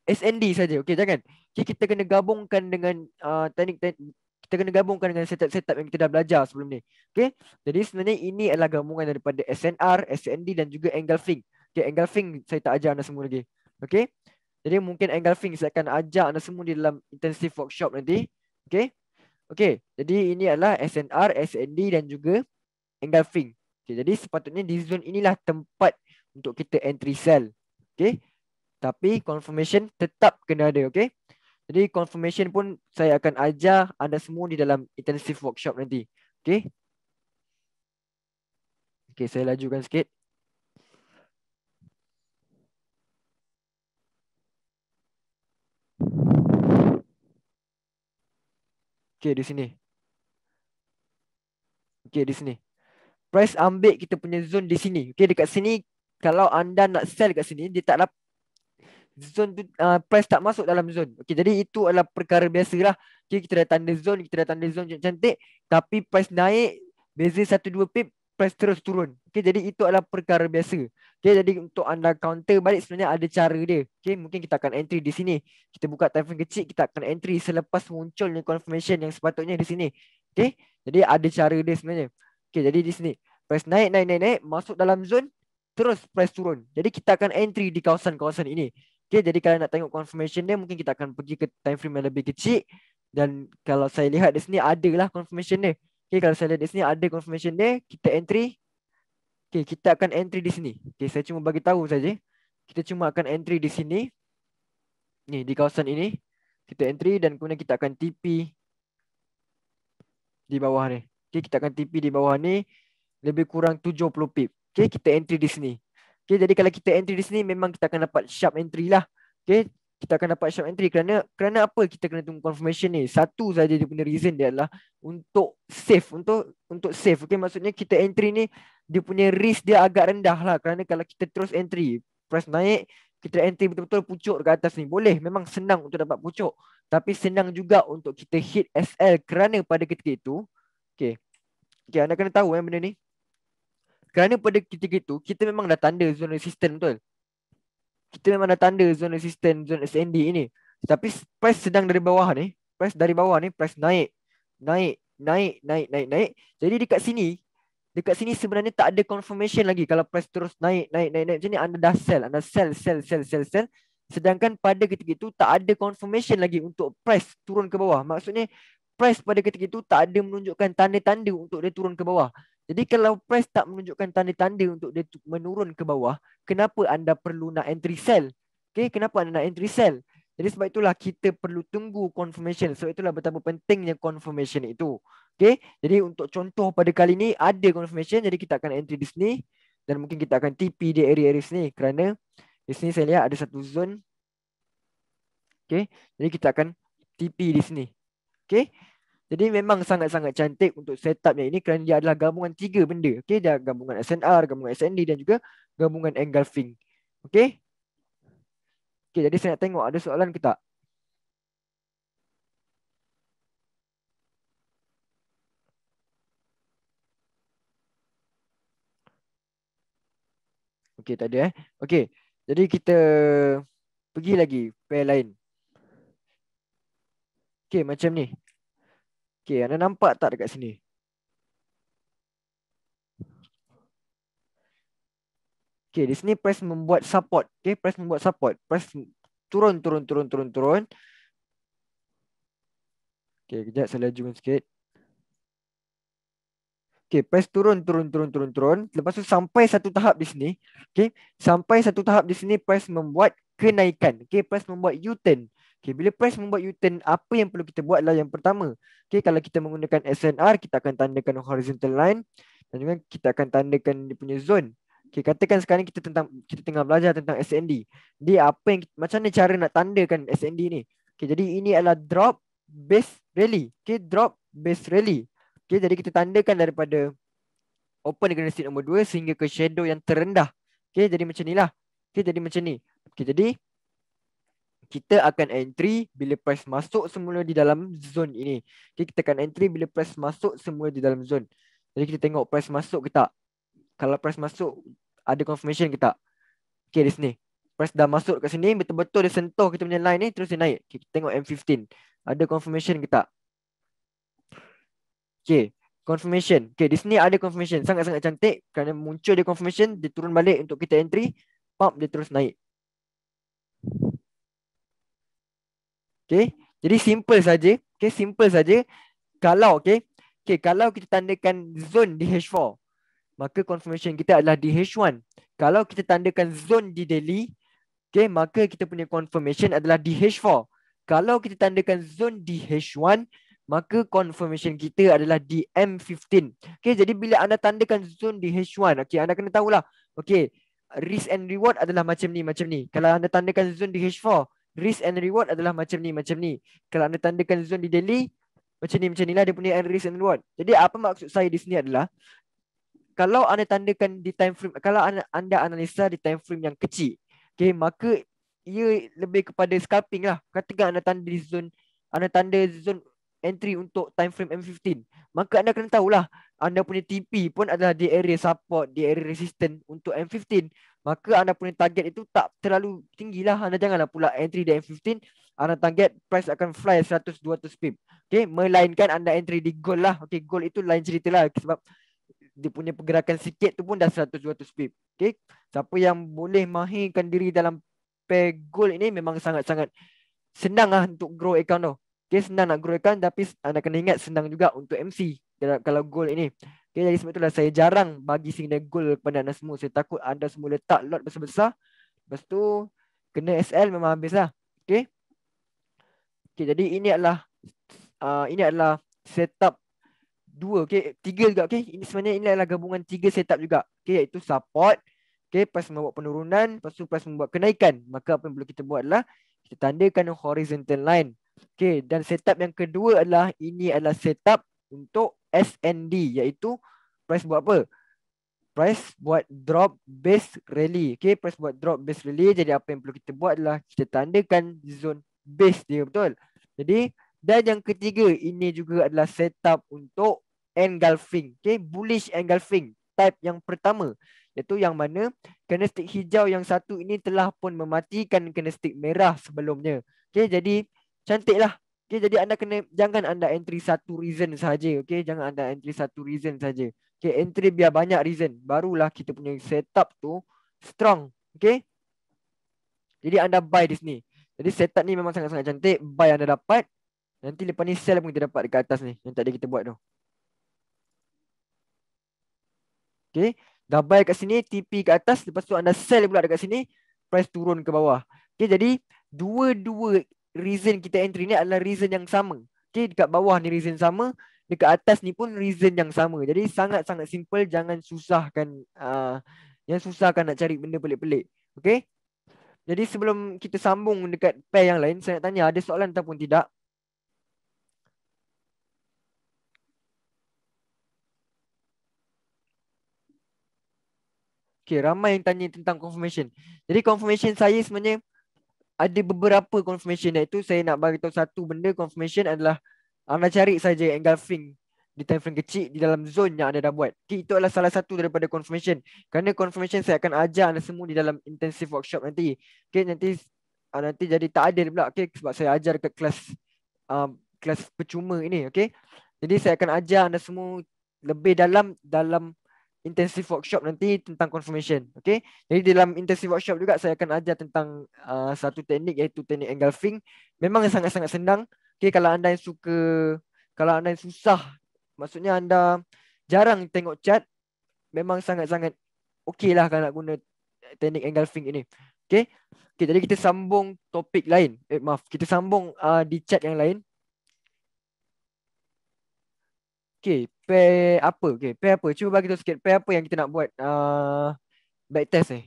SND saja. Okay, jangan. Okay, kita kena gabungkan dengan uh, teknik, teknik kita kena gabungkan dengan setup-setup yang kita dah belajar sebelum ni. Okay? Jadi sebenarnya ini adalah gabungan daripada SNR, SND dan juga engulfing. Okay, engulfing saya tak ajar anda semua lagi. Okay? Jadi mungkin engulfing saya akan ajar anda semua di dalam intensive workshop nanti. Okay? Okay, jadi ini adalah SNR, SND dan juga engulfing. Okay, jadi sepatutnya di zone inilah tempat untuk kita entry sell, Okay? Tapi confirmation tetap kena ada. Okay? Jadi confirmation pun saya akan ajar anda semua di dalam intensive workshop nanti. Okay. Okay, saya lajukan sikit. Okay, di sini. Okay, di sini. Price ambil kita punya zone di sini. Okay, dekat sini. Kalau anda nak sell dekat sini, dia tak dapat zone tu uh, price tak masuk dalam zone. Okey jadi itu adalah perkara biasalah. Okey kita dah tanda zone, kita dah tanda zone cantik tapi price naik beza satu dua pip price terus turun. Okey jadi itu adalah perkara biasa. Okey jadi untuk anda counter balik sebenarnya ada cara dia. Okey mungkin kita akan entry di sini. Kita buka time frame kecil kita akan entry selepas munculnya confirmation yang sepatutnya di sini. Okey jadi ada cara dia sebenarnya. Okey jadi di sini price naik naik naik, naik masuk dalam zone terus price turun. Jadi kita akan entry di kawasan-kawasan ini. Okay, jadi kalau nak tengok confirmation dia, mungkin kita akan pergi ke time frame yang lebih kecil. Dan kalau saya lihat di sini, adalah confirmation dia. Okay, kalau saya lihat di sini, ada confirmation dia. Kita entry. Okay, kita akan entry di sini. Okay, saya cuma bagi tahu saja. Kita cuma akan entry di sini. Ni, di kawasan ini. Kita entry dan kemudian kita akan TP di bawah ni. Okay, kita akan TP di bawah ni lebih kurang 70 pip. Okay, kita entry di sini. Okay, jadi kalau kita entry di sini memang kita akan dapat sharp entry lah. Okay, kita akan dapat sharp entry kerana kerana apa kita kena tunggu confirmation ni? Satu saja dia punya reason dia adalah untuk safe, untuk untuk safe. Okay, maksudnya kita entry ni dia punya risk dia agak rendah lah kerana kalau kita terus entry, press naik, kita entry betul-betul pucuk ke atas ni. Boleh, memang senang untuk dapat pucuk. Tapi senang juga untuk kita hit SL kerana pada ketika itu, okay. Okay, anda kena tahu eh benda ni. Kerana pada ketika itu Kita memang dah tanda zone resistant betul Kita memang dah tanda zone resistant Zone SND ini Tapi price sedang dari bawah ni Price dari bawah ni Price naik Naik Naik Naik Naik naik. Jadi dekat sini Dekat sini sebenarnya tak ada confirmation lagi Kalau price terus naik Naik Naik Naik Jadi anda dah sell Anda sell Sell Sell Sell Sell Sedangkan pada ketika itu Tak ada confirmation lagi Untuk price turun ke bawah Maksudnya Price pada ketika itu Tak ada menunjukkan tanda-tanda Untuk dia turun ke bawah jadi kalau price tak menunjukkan tanda-tanda untuk dia menurun ke bawah, kenapa anda perlu nak entry sell? Okay, kenapa anda nak entry sell? Jadi sebab itulah kita perlu tunggu confirmation. So itulah betapa pentingnya confirmation itu. Okay, jadi untuk contoh pada kali ini ada confirmation. Jadi kita akan entry di sini dan mungkin kita akan TP di area-area sini kerana di sini saya lihat ada satu zone. Okay, jadi kita akan TP di sini. Okay, jadi memang sangat-sangat cantik untuk setup yang ini kerana dia adalah gabungan tiga benda. Okey, dia gabungan SNR, gabungan SND dan juga gabungan engulfing. Okey. Okey, jadi saya nak tengok ada soalan ke tak? Okey, tak ada eh. Okey. Jadi kita pergi lagi pair lain. Okey, macam ni. Okay, anda nampak tak dekat sini? Okay, di sini press membuat support. Okay, press membuat support. Press turun, turun, turun, turun, turun. Okay, kejap saya laju sikit. Okay, press turun, turun, turun, turun, turun. Lepas tu sampai satu tahap di sini. Okay, sampai satu tahap di sini press membuat kenaikan. Okay, press membuat U-turn. Okay, bila press membuat U-turn, apa yang perlu kita buat adalah yang pertama. Okay, kalau kita menggunakan SNR, kita akan tandakan horizontal line dan juga kita akan tandakan dia punya zone. Okay, katakan sekarang kita tentang kita tengah belajar tentang SND. Dia apa yang macam mana cara nak tandakan SND ni? Okay, jadi ini adalah drop base rally. Okay, drop base rally. Okay, jadi kita tandakan daripada open dengan state nombor 2 sehingga ke shadow yang terendah. Okay, jadi macam inilah. Okay, jadi macam ni. Okay, jadi kita akan entry bila press masuk semula di dalam zone ini. Okay, kita akan entry bila press masuk semula di dalam zone. Jadi kita tengok press masuk ke tak. Kalau press masuk ada confirmation ke tak. Okay di sini. Press dah masuk kat sini betul-betul dia sentuh kita punya line ni terus dia naik. Okay, kita tengok M15. Ada confirmation ke tak. Okay. Confirmation. Okay di sini ada confirmation. Sangat-sangat cantik kerana muncul dia confirmation dia turun balik untuk kita entry. Pump dia terus naik. Okay. Jadi simple saja. Okay. Simple saja. Kalau okay. Okay. Kalau kita tandakan zone di H4. Maka confirmation kita adalah di H1. Kalau kita tandakan zone di Delhi. Okay. Maka kita punya confirmation adalah di H4. Kalau kita tandakan zone di H1. Maka confirmation kita adalah di M15. Okay. Jadi bila anda tandakan zone di H1. Okay. Anda kena tahulah. Okay. Risk and reward adalah macam ni. Macam ni. Kalau anda tandakan zone di H4 risk and reward adalah macam ni macam ni kalau anda tandakan zon di Delhi macam ni macam inilah dia punya risk and reward jadi apa maksud saya di sini adalah kalau anda tandakan di time frame kalau anda, anda analisa di time frame yang kecil okey maka ia lebih kepada scalping lah katakan anda tanda di zon anda tanda zon entry untuk time frame M15 maka anda kena tahulah anda punya TP pun adalah di area support di area resistance untuk M15 maka anda punya target itu tak terlalu tinggi lah. Anda janganlah pula entry di M15, anda target price akan fly 100-200 pip. Okay, melainkan anda entry di gold lah. Okay, gold itu lain cerita lah sebab dia punya pergerakan sikit tu pun dah 100-200 pip. Okay, siapa yang boleh mahirkan diri dalam pair gold ini memang sangat-sangat senang lah untuk grow account tu. Okay, senang nak grow account tapi anda kena ingat senang juga untuk MC kalau gol ini. Okay, jadi sebab itulah saya jarang bagi signal gol kepada anda semua. Saya takut anda semua letak lot besar-besar. Lepas tu kena SL memang habislah. Okey. Okey, jadi ini adalah uh, ini adalah setup dua okey, tiga juga okey. Ini sebenarnya ini adalah gabungan tiga setup juga. Okey, iaitu support, okey, pas membuat penurunan, lepas tu pas membuat kenaikan. Maka apa yang perlu kita buat adalah kita tandakan horizontal line. Okey, dan setup yang kedua adalah ini adalah setup untuk SND iaitu price buat apa? Price buat drop base rally. Okay, price buat drop base rally. Jadi apa yang perlu kita buat adalah kita tandakan zone base dia betul. Jadi dan yang ketiga ini juga adalah setup untuk engulfing. Okay, bullish engulfing type yang pertama iaitu yang mana candlestick hijau yang satu ini telah pun mematikan candlestick merah sebelumnya. Okay, jadi cantiklah Okay, jadi anda kena jangan anda entry satu reason saja, okay? Jangan anda entry satu reason saja. Okay, entry biar banyak reason, barulah kita punya setup tu strong, okay? Jadi anda buy di sini. Jadi setup ni memang sangat-sangat cantik. Buy anda dapat. Nanti lepas ni sell pun kita dapat dekat atas ni. Yang tadi kita buat tu. Okay. Dah buy kat sini. TP kat atas. Lepas tu anda sell pula dekat sini. Price turun ke bawah. Okay. Jadi dua-dua reason kita entry ni adalah reason yang sama. Okay, dekat bawah ni reason sama, dekat atas ni pun reason yang sama. Jadi sangat-sangat simple, jangan susahkan uh, yang susahkan nak cari benda pelik-pelik. Okay? Jadi sebelum kita sambung dekat pair yang lain, saya nak tanya ada soalan ataupun tidak? Okay, ramai yang tanya tentang confirmation. Jadi confirmation saya sebenarnya ada beberapa confirmation dia tu saya nak bagi tahu satu benda confirmation adalah anda ah, cari saja engulfing di time frame kecil di dalam zone yang anda dah buat. Okay, itu adalah salah satu daripada confirmation. Kerana confirmation saya akan ajar anda semua di dalam intensive workshop nanti. Okay, nanti ah, nanti jadi tak ada pula okay, sebab saya ajar dekat kelas um, kelas percuma ini. Okay. Jadi saya akan ajar anda semua lebih dalam dalam intensive workshop nanti tentang confirmation. Okay. Jadi dalam intensive workshop juga saya akan ajar tentang uh, satu teknik iaitu teknik engulfing. Memang sangat-sangat senang. Okay. Kalau anda yang suka, kalau anda yang susah, maksudnya anda jarang tengok chat, memang sangat-sangat okey lah kalau nak guna teknik engulfing ini. Okay. Okay. Jadi kita sambung topik lain. Eh, maaf. Kita sambung uh, di chat yang lain. Okay, pair apa? Okay, pair apa? Cuba bagi tahu sikit pair apa yang kita nak buat uh, back test eh.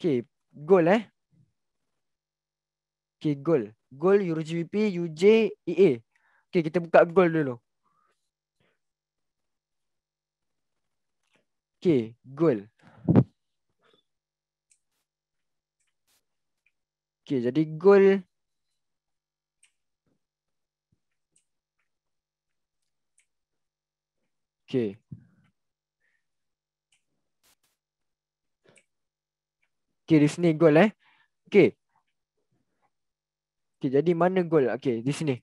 Okay, goal eh. Okay, goal. Goal EuroGBP, UJ, EA. Okay, kita buka goal dulu. Okay, goal. Okay, jadi goal... Okay. Okay, di sini goal eh. Okay. Okay, jadi mana goal? Okay, di sini.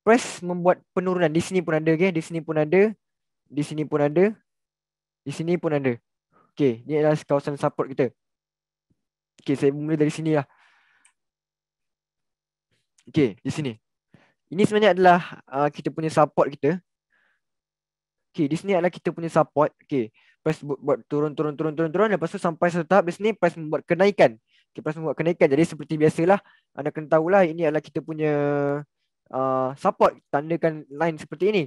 Press membuat penurunan. Di sini pun ada, okay? Di sini pun ada. Di sini pun ada. Di sini pun ada. Okay, ni adalah kawasan support kita. Okay, saya mula dari sini lah. Okay, di sini. Ini sebenarnya adalah uh, kita punya support kita. Okay, di sini adalah kita punya support. Okay, press buat, buat turun, turun, turun, turun, turun. Lepas tu sampai satu tahap, di sini press membuat kenaikan. Okay, press membuat kenaikan. Jadi seperti biasalah, anda kena tahulah ini adalah kita punya uh, support. Tandakan line seperti ini.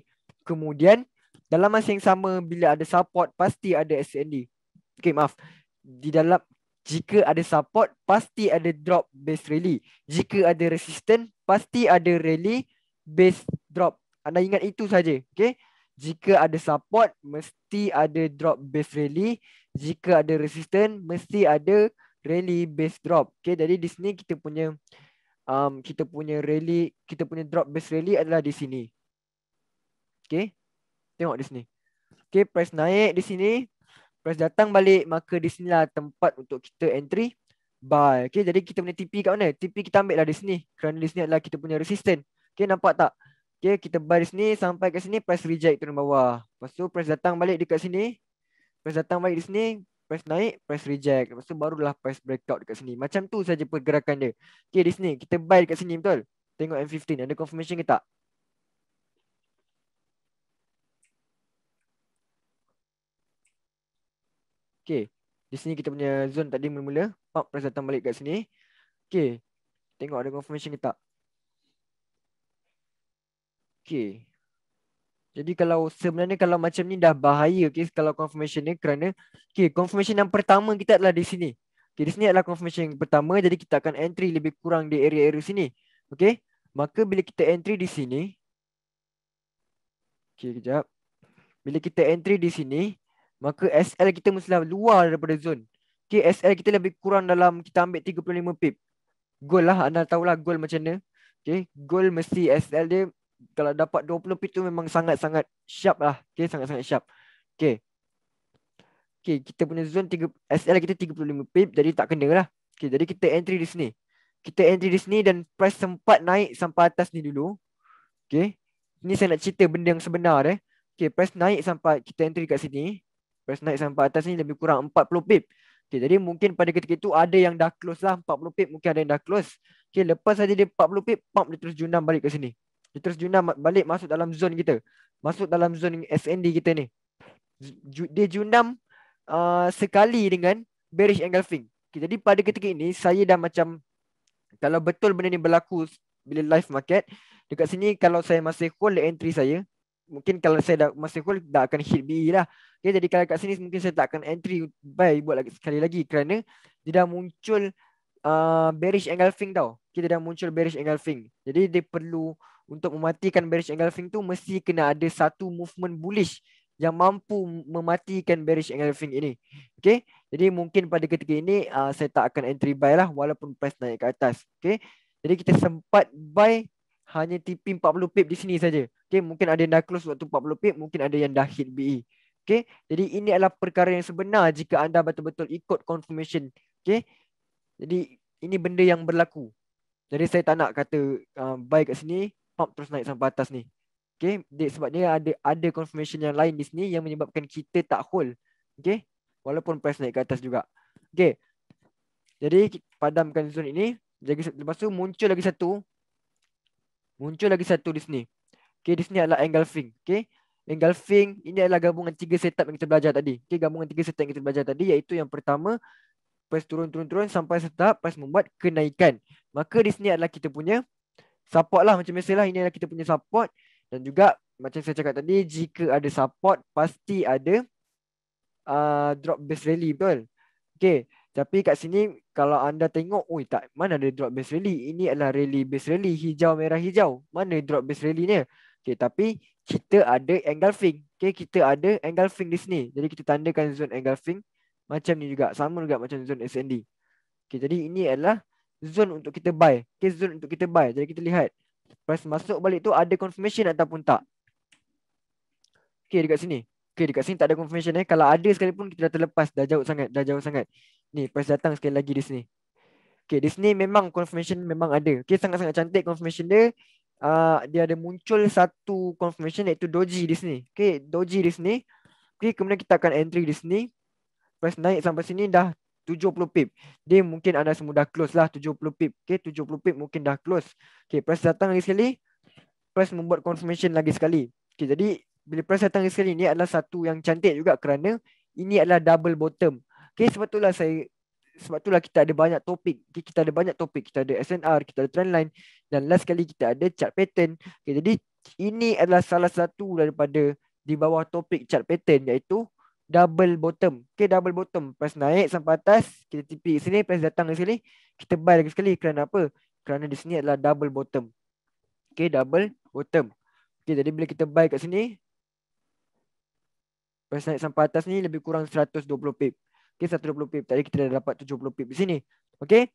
Kemudian, dalam masa yang sama, bila ada support, pasti ada SND. Okay, maaf. Di dalam, jika ada support, pasti ada drop base rally. Jika ada resistance, pasti ada rally base drop. Anda ingat itu saja. Okay. Jika ada support, mesti ada drop base rally. Jika ada resistance, mesti ada rally base drop. Okay, jadi di sini kita punya um, kita punya rally, kita punya drop base rally adalah di sini. Okay, tengok di sini. Okay, price naik di sini. Price datang balik, maka di sinilah tempat untuk kita entry buy. Okay, jadi kita punya TP kat mana? TP kita ambil lah di sini. Kerana di sini adalah kita punya resistance. Okay, nampak tak? Okay, kita baris ni sampai ke sini press reject turun bawah. Lepas tu press datang balik dekat sini. Press datang balik di sini, press naik, press reject. Lepas tu barulah press breakout dekat sini. Macam tu saja pergerakan dia. Okay, di sini kita buy dekat sini betul. Tengok M15 ada confirmation ke tak? Okay, di sini kita punya zone tadi mula-mula pop press datang balik dekat sini. Okay, tengok ada confirmation ke tak? okay. Jadi kalau sebenarnya kalau macam ni dah bahaya okay, kalau confirmation ni kerana okay, confirmation yang pertama kita adalah di sini. Okay, di sini adalah confirmation yang pertama jadi kita akan entry lebih kurang di area-area sini. Okay? Maka bila kita entry di sini Okay, kejap. Bila kita entry di sini maka SL kita mestilah luar daripada zone. Okay, SL kita lebih kurang dalam kita ambil 35 pip. Goal lah, anda tahulah goal macam mana. Okay, goal mesti SL dia kalau dapat 20 pit tu memang sangat-sangat sharp lah. Okay, sangat-sangat sharp. Okay. Okay, kita punya zone tiga SL kita 35 pip. Jadi tak kena lah. Okay, jadi kita entry di sini. Kita entry di sini dan price sempat naik sampai atas ni dulu. Okay. Ini saya nak cerita benda yang sebenar eh. Okay, price naik sampai kita entry kat sini. Price naik sampai atas ni lebih kurang 40 pip. Okay, jadi mungkin pada ketika itu ada yang dah close lah. 40 pip mungkin ada yang dah close. Okay, lepas saja dia 40 pip, pump dia terus junam balik ke sini. Dia terus junam balik masuk dalam zone kita. Masuk dalam zone SND kita ni. Dia junam uh, sekali dengan bearish engulfing. Okay, jadi pada ketika ini saya dah macam kalau betul benda ni berlaku bila live market dekat sini kalau saya masih hold entry saya mungkin kalau saya dah masih hold dah akan hit BE lah. Okay, jadi kalau kat sini mungkin saya tak akan entry buy buat lagi, sekali lagi kerana dia dah muncul uh, bearish engulfing tau. Kita okay, dah muncul bearish engulfing. Jadi dia perlu untuk mematikan bearish engulfing tu mesti kena ada satu movement bullish yang mampu mematikan bearish engulfing ini. Okey, Jadi mungkin pada ketika ini uh, saya tak akan entry buy lah walaupun price naik ke atas. Okey, Jadi kita sempat buy hanya TP 40 pip di sini saja. Okey, Mungkin ada yang dah close waktu 40 pip. Mungkin ada yang dah hit BE. Okey, Jadi ini adalah perkara yang sebenar jika anda betul-betul ikut confirmation. Okey, Jadi ini benda yang berlaku. Jadi saya tak nak kata uh, buy kat sini pop terus naik sampai atas ni. Okay, dia, sebab dia ada ada confirmation yang lain di sini yang menyebabkan kita tak hold. Okay, walaupun price naik ke atas juga. Okay, jadi padamkan zone ini. Jadi lepas tu muncul lagi satu. Muncul lagi satu di sini. Okay, di sini adalah engulfing. Okay, engulfing ini adalah gabungan tiga setup yang kita belajar tadi. Okay, gabungan tiga setup yang kita belajar tadi iaitu yang pertama pas turun-turun-turun sampai setup pas membuat kenaikan. Maka di sini adalah kita punya support lah macam biasalah ini adalah kita punya support dan juga macam saya cakap tadi jika ada support pasti ada uh, drop base rally betul okey tapi kat sini kalau anda tengok oi tak mana ada drop base rally ini adalah rally base rally hijau merah hijau mana drop base rally ni okey tapi kita ada engulfing okey kita ada engulfing di sini jadi kita tandakan zone engulfing macam ni juga sama juga macam zone SND okey jadi ini adalah zone untuk kita buy. Okay, zone untuk kita buy. Jadi kita lihat price masuk balik tu ada confirmation ataupun tak. Okay, dekat sini. Okay, dekat sini tak ada confirmation eh. Kalau ada sekalipun kita dah terlepas. Dah jauh sangat. Dah jauh sangat. Ni, price datang sekali lagi di sini. Okay, di sini memang confirmation memang ada. Okay, sangat-sangat cantik confirmation dia. Uh, dia ada muncul satu confirmation iaitu doji di sini. Okay, doji di sini. Okay, kemudian kita akan entry di sini. Price naik sampai sini dah 70 pip. Dia mungkin anda semua dah close lah 70 pip. Okey, 70 pip mungkin dah close. Okey, press datang lagi sekali. Press membuat confirmation lagi sekali. Okey, jadi bila press datang lagi sekali ni adalah satu yang cantik juga kerana ini adalah double bottom. Okey, sebab itulah saya sebab itulah kita ada banyak topik. Okay, kita ada banyak topik. Kita ada SNR, kita ada trendline dan last sekali kita ada chart pattern. Okey, jadi ini adalah salah satu daripada di bawah topik chart pattern iaitu double bottom. Okay, double bottom. Press naik sampai atas, kita TP ke sini, press datang ke sini, kita buy lagi sekali. Kerana apa? Kerana di sini adalah double bottom. Okay, double bottom. Okay, jadi bila kita buy kat sini, press naik sampai atas ni lebih kurang 120 pip. Okay, 120 pip. Tadi kita dah dapat 70 pip di sini. Okay.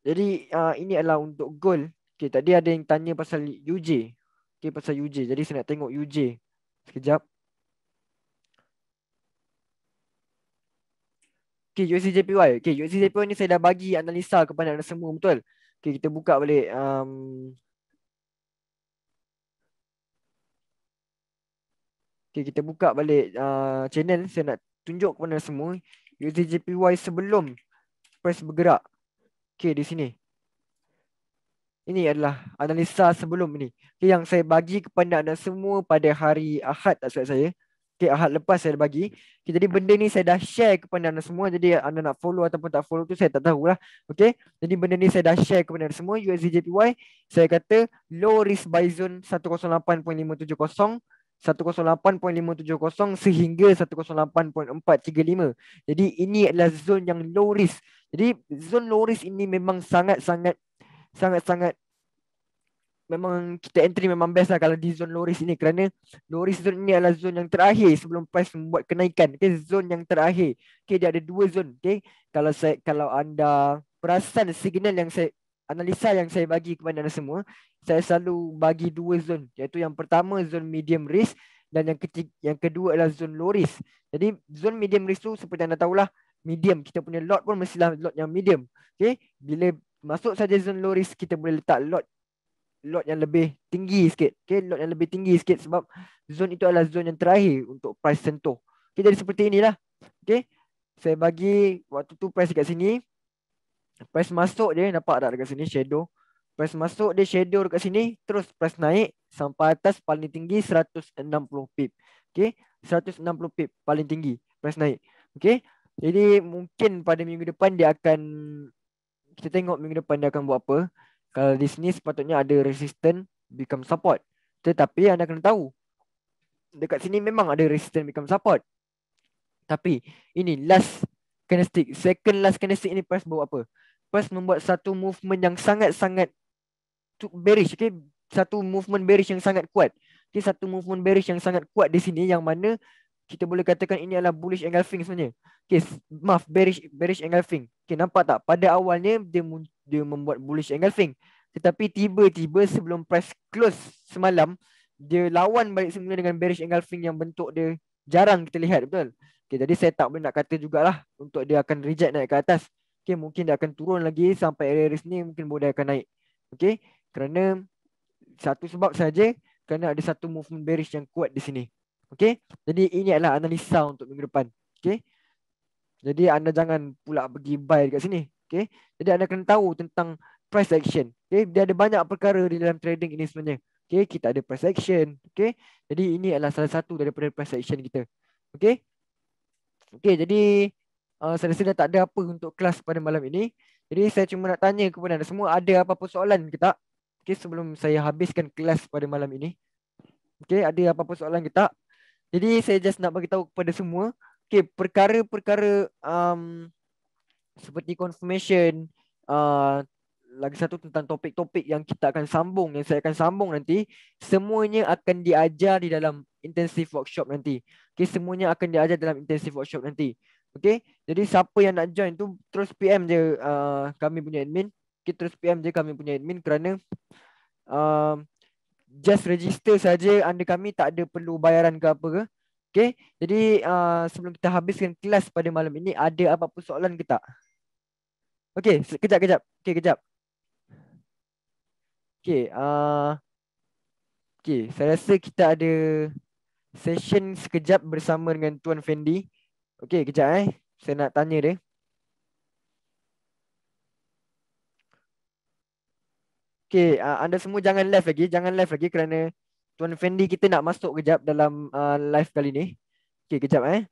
Jadi, uh, ini adalah untuk goal. Okay, tadi ada yang tanya pasal UJ. Okay, pasal UJ. Jadi, saya nak tengok UJ. Sekejap. Okay, UCJPY. Okay, UCJPY ni saya dah bagi analisa kepada anda semua, betul? Okay, kita buka balik. Um... Okay, kita buka balik uh, channel. Saya nak tunjuk kepada anda semua. UCJPY sebelum press bergerak. Okay, di sini. Ini adalah analisa sebelum ini. Okay, yang saya bagi kepada anda semua pada hari Ahad, tak saya. Okay, Ahad lepas saya dah bagi. Okay, jadi benda ni saya dah share kepada anda semua. Jadi anda nak follow ataupun tak follow tu saya tak tahulah. Okay, jadi benda ni saya dah share kepada anda semua. USDJPY, saya kata low risk buy zone 108.570. 108.570 sehingga 108.435. Jadi ini adalah zone yang low risk. Jadi zone low risk ini memang sangat-sangat sangat-sangat memang kita entry memang best lah kalau di zone low risk ni kerana low risk zone ni adalah zone yang terakhir sebelum price membuat kenaikan okay, zone yang terakhir okay, dia ada dua zone okay. kalau saya kalau anda perasan signal yang saya analisa yang saya bagi kepada anda semua saya selalu bagi dua zone iaitu yang pertama zone medium risk dan yang ketiga yang kedua adalah zone low risk jadi zone medium risk tu seperti anda tahulah medium kita punya lot pun mestilah lot yang medium okey bila masuk saja zone low risk kita boleh letak lot lot yang lebih tinggi sikit. Okay, lot yang lebih tinggi sikit sebab zone itu adalah zone yang terakhir untuk price sentuh. Okay, jadi seperti inilah. Okay, saya bagi waktu tu price dekat sini. Price masuk dia, nampak tak dekat sini shadow. Price masuk dia shadow dekat sini, terus price naik sampai atas paling tinggi 160 pip. Okay, 160 pip paling tinggi price naik. Okay, jadi mungkin pada minggu depan dia akan kita tengok minggu depan dia akan buat apa. Kalau di sini sepatutnya ada resistant become support. Tetapi anda kena tahu dekat sini memang ada resistant become support. Tapi ini last kinetic second last kinetic ini press buat apa? Press membuat satu movement yang sangat-sangat bearish okay? satu movement bearish yang sangat kuat. Okay, satu movement bearish yang sangat kuat di sini yang mana kita boleh katakan ini adalah bullish engulfing sebenarnya. Okay, maaf, bearish bearish engulfing. Okay, nampak tak? Pada awalnya dia muncul dia membuat bullish engulfing tetapi tiba-tiba sebelum price close semalam dia lawan balik semula dengan bearish engulfing yang bentuk dia jarang kita lihat betul okay, jadi saya tak boleh nak kata jugalah untuk dia akan reject naik ke atas okay, mungkin dia akan turun lagi sampai area ni mungkin boleh akan naik okay? kerana satu sebab saja kerana ada satu movement bearish yang kuat di sini okay? jadi ini adalah analisa untuk minggu depan okay? jadi anda jangan pula pergi buy dekat sini Okay. Jadi anda kena tahu tentang price action. Okay. Dia ada banyak perkara di dalam trading ini sebenarnya. Okay. Kita ada price action. Okay. Jadi ini adalah salah satu daripada price action kita. Okay. Okay. Jadi uh, saya rasa tak ada apa untuk kelas pada malam ini. Jadi saya cuma nak tanya kepada anda semua ada apa-apa soalan ke tak? Okay. Sebelum saya habiskan kelas pada malam ini. Okay. Ada apa-apa soalan ke tak? Jadi saya just nak bagi tahu kepada semua. Okay. perkara -perkara, um, seperti confirmation uh, lagi satu tentang topik-topik yang kita akan sambung yang saya akan sambung nanti semuanya akan diajar di dalam intensive workshop nanti. Okey semuanya akan diajar dalam intensive workshop nanti. Okey. Jadi siapa yang nak join tu terus PM je uh, kami punya admin. Okey terus PM je kami punya admin kerana uh, just register saja anda kami tak ada perlu bayaran ke apa ke. Okay, jadi uh, sebelum kita habiskan kelas pada malam ini, ada apa-apa soalan ke tak? Okay, kejap, kejap. Okay, kejap. Okay, uh, okay, saya rasa kita ada session sekejap bersama dengan Tuan Fendi. Okay, kejap eh. Saya nak tanya dia. Okay, uh, anda semua jangan left lagi. Jangan left lagi kerana... Tuan Fendi kita nak masuk kejap dalam uh, live kali ni. Okey, kejap eh.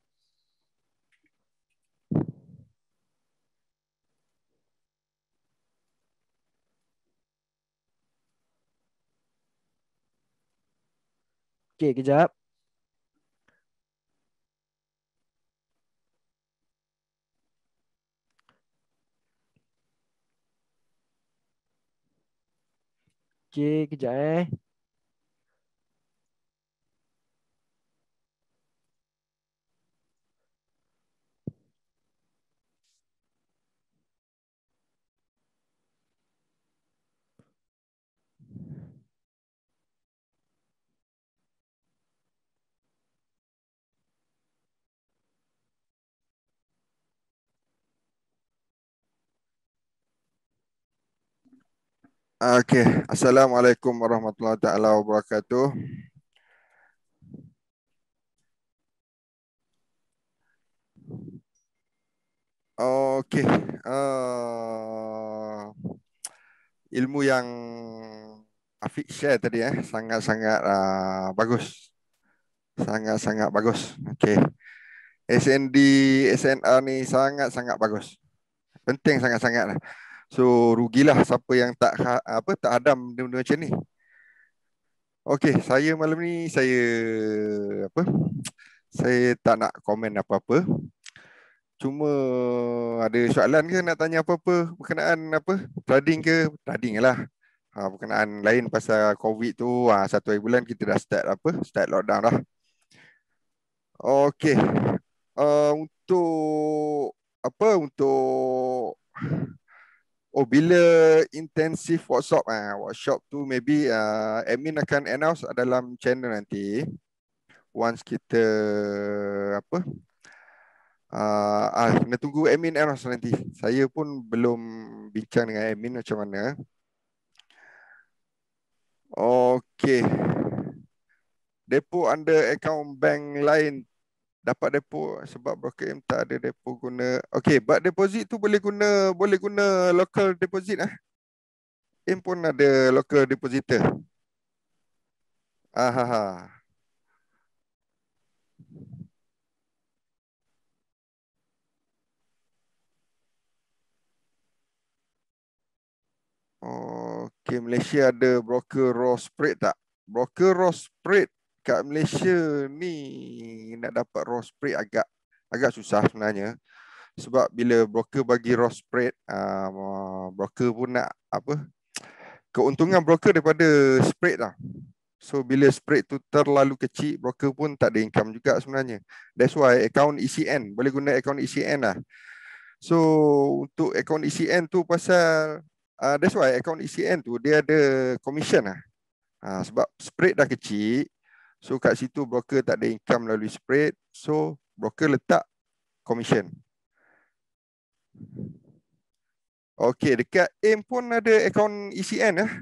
Okey, kejap. Okey, kejap eh. Okay. Assalamualaikum warahmatullahi taala wabarakatuh. Okay. Uh, eh, ilmu yang Afiq share tadi eh sangat-sangat uh, bagus. Sangat-sangat bagus. Okay. SND SNR ni sangat-sangat bagus. Penting sangat-sangat -sangat. So rugilah siapa yang tak ha, apa tak adam benda macam ni. Okey, saya malam ni saya apa? Saya tak nak komen apa-apa. Cuma ada soalan ke nak tanya apa-apa berkenaan apa? Trading ke? Trading lah. Ha, berkenaan lain pasal COVID tu. Ha, satu hari bulan kita dah start apa? Start lockdown lah. Okey. Uh, untuk apa? Untuk Oh bila intensif workshop ah eh, workshop tu maybe uh, admin akan announce dalam channel nanti once kita apa uh, ah kena tunggu admin announce nanti saya pun belum bincang dengan admin macam mana Okay. Depo under account bank lain dapat depo sebab broker M tak ada depo guna. Okey, bank deposit tu boleh guna boleh guna local deposit ah. M pun ada local depositor. Ah ha ha. Okey, Malaysia ada broker raw spread tak? Broker raw spread kat Malaysia ni nak dapat raw spread agak agak susah sebenarnya. Sebab bila broker bagi raw spread, uh, ah, broker pun nak apa? Keuntungan broker daripada spread lah. So bila spread tu terlalu kecil, broker pun tak ada income juga sebenarnya. That's why account ECN, boleh guna account ECN lah. So untuk account ECN tu pasal uh, that's why account ECN tu dia ada commission lah. Uh, sebab spread dah kecil, So kat situ broker tak ada income melalui spread. So broker letak commission. Okay, dekat AIM pun ada account ECN ya. Eh.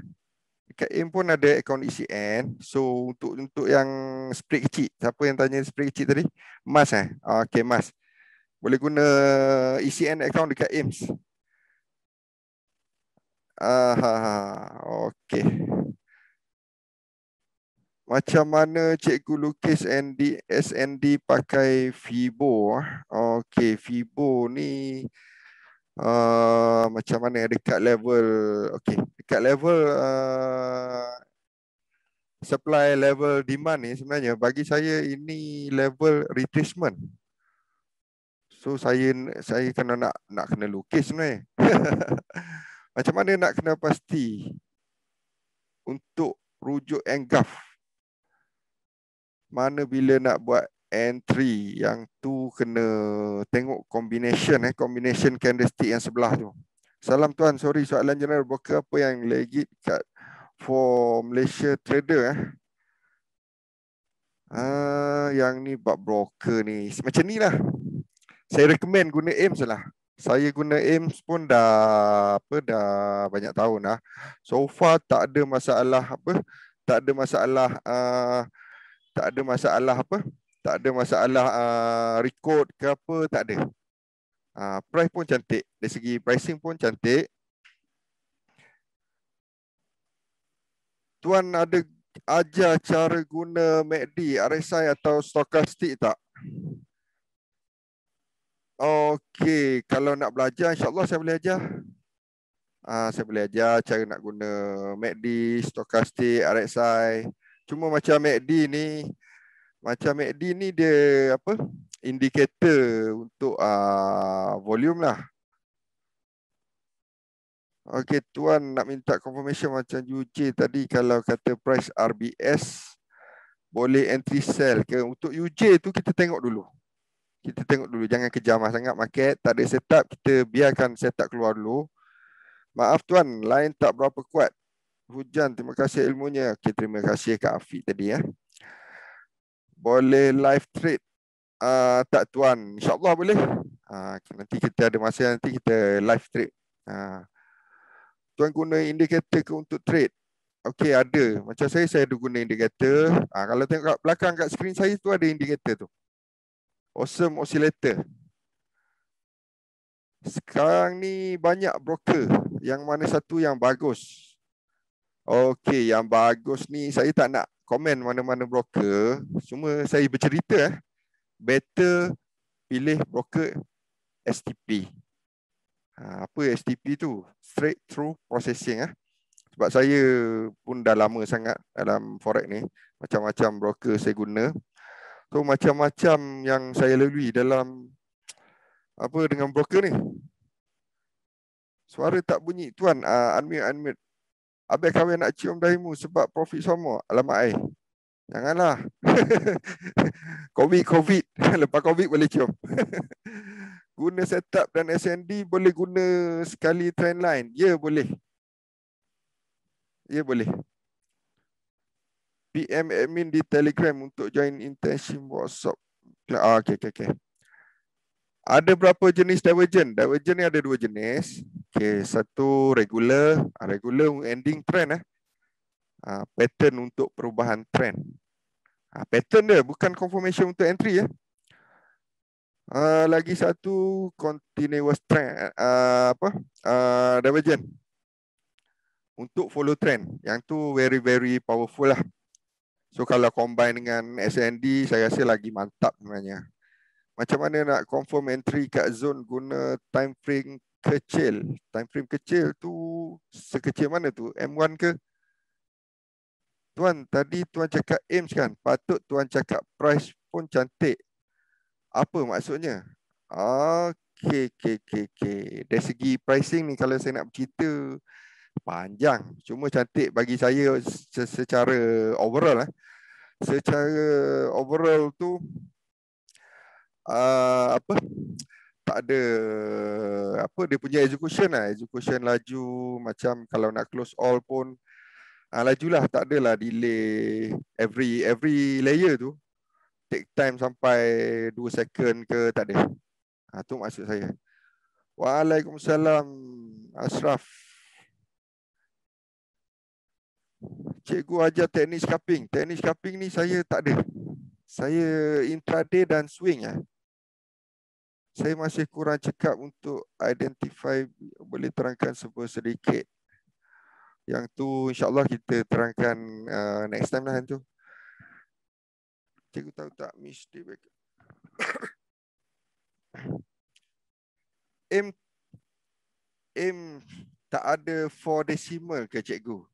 Dekat AIM pun ada account ECN. So untuk untuk yang spread kecil, siapa yang tanya spread kecil tadi? Mas eh. Ah, okay, Mas. Boleh guna ECN account dekat AIMS. Aha, okay macam mana cikgu lukis ND SND pakai fibo ah? okey fibo ni uh, macam mana dekat level okey dekat level uh, supply level demand ni sebenarnya bagi saya ini level retracement so saya saya kena nak nak kena lukis sebenarnya macam mana nak kena pasti untuk rujuk and mana bila nak buat entry yang tu kena tengok combination eh combination candlestick yang sebelah tu salam tuan sorry soalan general broker apa yang legit kat for Malaysia trader eh ah yang ni bab broker ni macam ni lah saya recommend guna AIMS lah saya guna AIMS pun dah apa dah banyak tahun lah so far tak ada masalah apa tak ada masalah uh, tak ada masalah apa tak ada masalah uh, record ke apa tak ada uh, price pun cantik dari segi pricing pun cantik tuan ada ajar cara guna MACD, RSI atau stochastic tak? Okey, kalau nak belajar insyaallah saya boleh ajar. Ah, saya boleh ajar cara nak guna MACD, stochastic, RSI cuma macam MACD ni macam MACD ni dia apa indikator untuk uh, volume lah. Okey tuan nak minta confirmation macam UJ tadi kalau kata price RBS boleh entry sell ke untuk UJ tu kita tengok dulu. Kita tengok dulu jangan kejamah sangat market tak ada setup kita biarkan setup keluar dulu. Maaf tuan line tak berapa kuat. Hujan, terima kasih ilmunya. Okay, terima kasih Kak Afiq tadi. Ya. Boleh live trade uh, tak tuan? InsyaAllah boleh. Uh, nanti kita ada masa nanti kita live trade. Uh, tuan guna indikator ke untuk trade? Okey, ada. Macam saya, saya ada guna indikator. Uh, kalau tengok kat belakang kat screen saya tu ada indikator tu. Awesome Oscillator. Sekarang ni banyak broker. Yang mana satu yang bagus. Okey, yang bagus ni saya tak nak komen mana-mana broker. Cuma saya bercerita eh. Better pilih broker STP. Ha, apa STP tu? Straight through processing eh. Sebab saya pun dah lama sangat dalam forex ni. Macam-macam broker saya guna. So macam-macam yang saya lalui dalam apa dengan broker ni. Suara tak bunyi tuan. Uh, unmute, unmute. Habis kahwin nak cium daimu sebab profit sama. Alamak eh. Janganlah. COVID, COVID. Lepas COVID boleh cium. guna setup dan SND boleh guna sekali trend line. Ya yeah, boleh. Ya yeah, boleh. PM admin di Telegram untuk join internship workshop. Ah, okay, okay, okay. Ada berapa jenis divergent? Divergent ni ada dua jenis. Okay, satu regular, ah, regular ending trend eh. Uh, pattern untuk perubahan trend. Uh, pattern dia bukan confirmation untuk entry ya. Eh. Uh, lagi satu continuous trend uh, apa? Uh, divergent untuk follow trend. Yang tu very very powerful lah. So kalau combine dengan SND saya rasa lagi mantap sebenarnya macam mana nak confirm entry kat zone guna time frame kecil time frame kecil tu sekecil mana tu M1 ke tuan tadi tuan cakap aims kan patut tuan cakap price pun cantik apa maksudnya okey okey okey okay. dari segi pricing ni kalau saya nak bercerita panjang cuma cantik bagi saya secara overall eh secara overall tu uh, apa tak ada apa dia punya execution lah execution laju macam kalau nak close all pun uh, lajulah tak ada lah delay every every layer tu take time sampai 2 second ke tak ada ah tu maksud saya Waalaikumsalam Asraf. Cikgu ajar teknik scalping. Teknik scalping ni saya tak ada. Saya intraday dan swing ah. Ya saya masih kurang cekap untuk identify boleh terangkan sebuah sedikit yang tu insyaallah kita terangkan uh, next time lah tu cikgu tahu tak miss di m m tak ada 4 decimal ke cikgu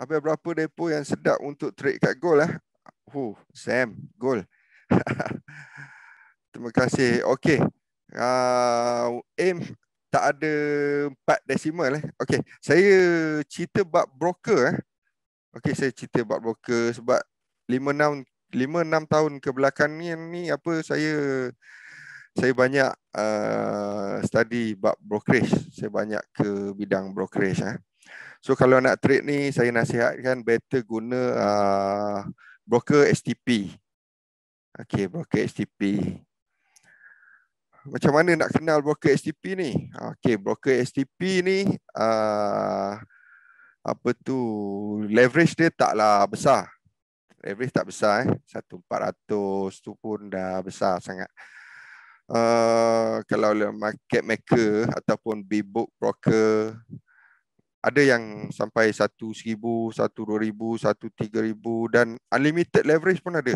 apa berapa depo yang sedap untuk trade kat gold lah eh? Sam, goal. Terima kasih. Okey. Uh, aim tak ada empat decimal eh. Okey, saya cerita bab broker eh. Okey, saya cerita bab broker sebab 5 6 5 tahun ke belakang ni, ni apa saya saya banyak uh, study bab brokerage. Saya banyak ke bidang brokerage eh. So kalau nak trade ni saya nasihatkan better guna uh, broker STP. Okey, broker STP macam mana nak kenal broker STP ni? Okey, broker STP ni uh, apa tu leverage dia taklah besar. Leverage tak besar eh. 1400 tu pun dah besar sangat. Uh, kalau market maker ataupun B-book broker ada yang sampai 1000, 1000, 2000, 1000, 3000 dan unlimited leverage pun ada.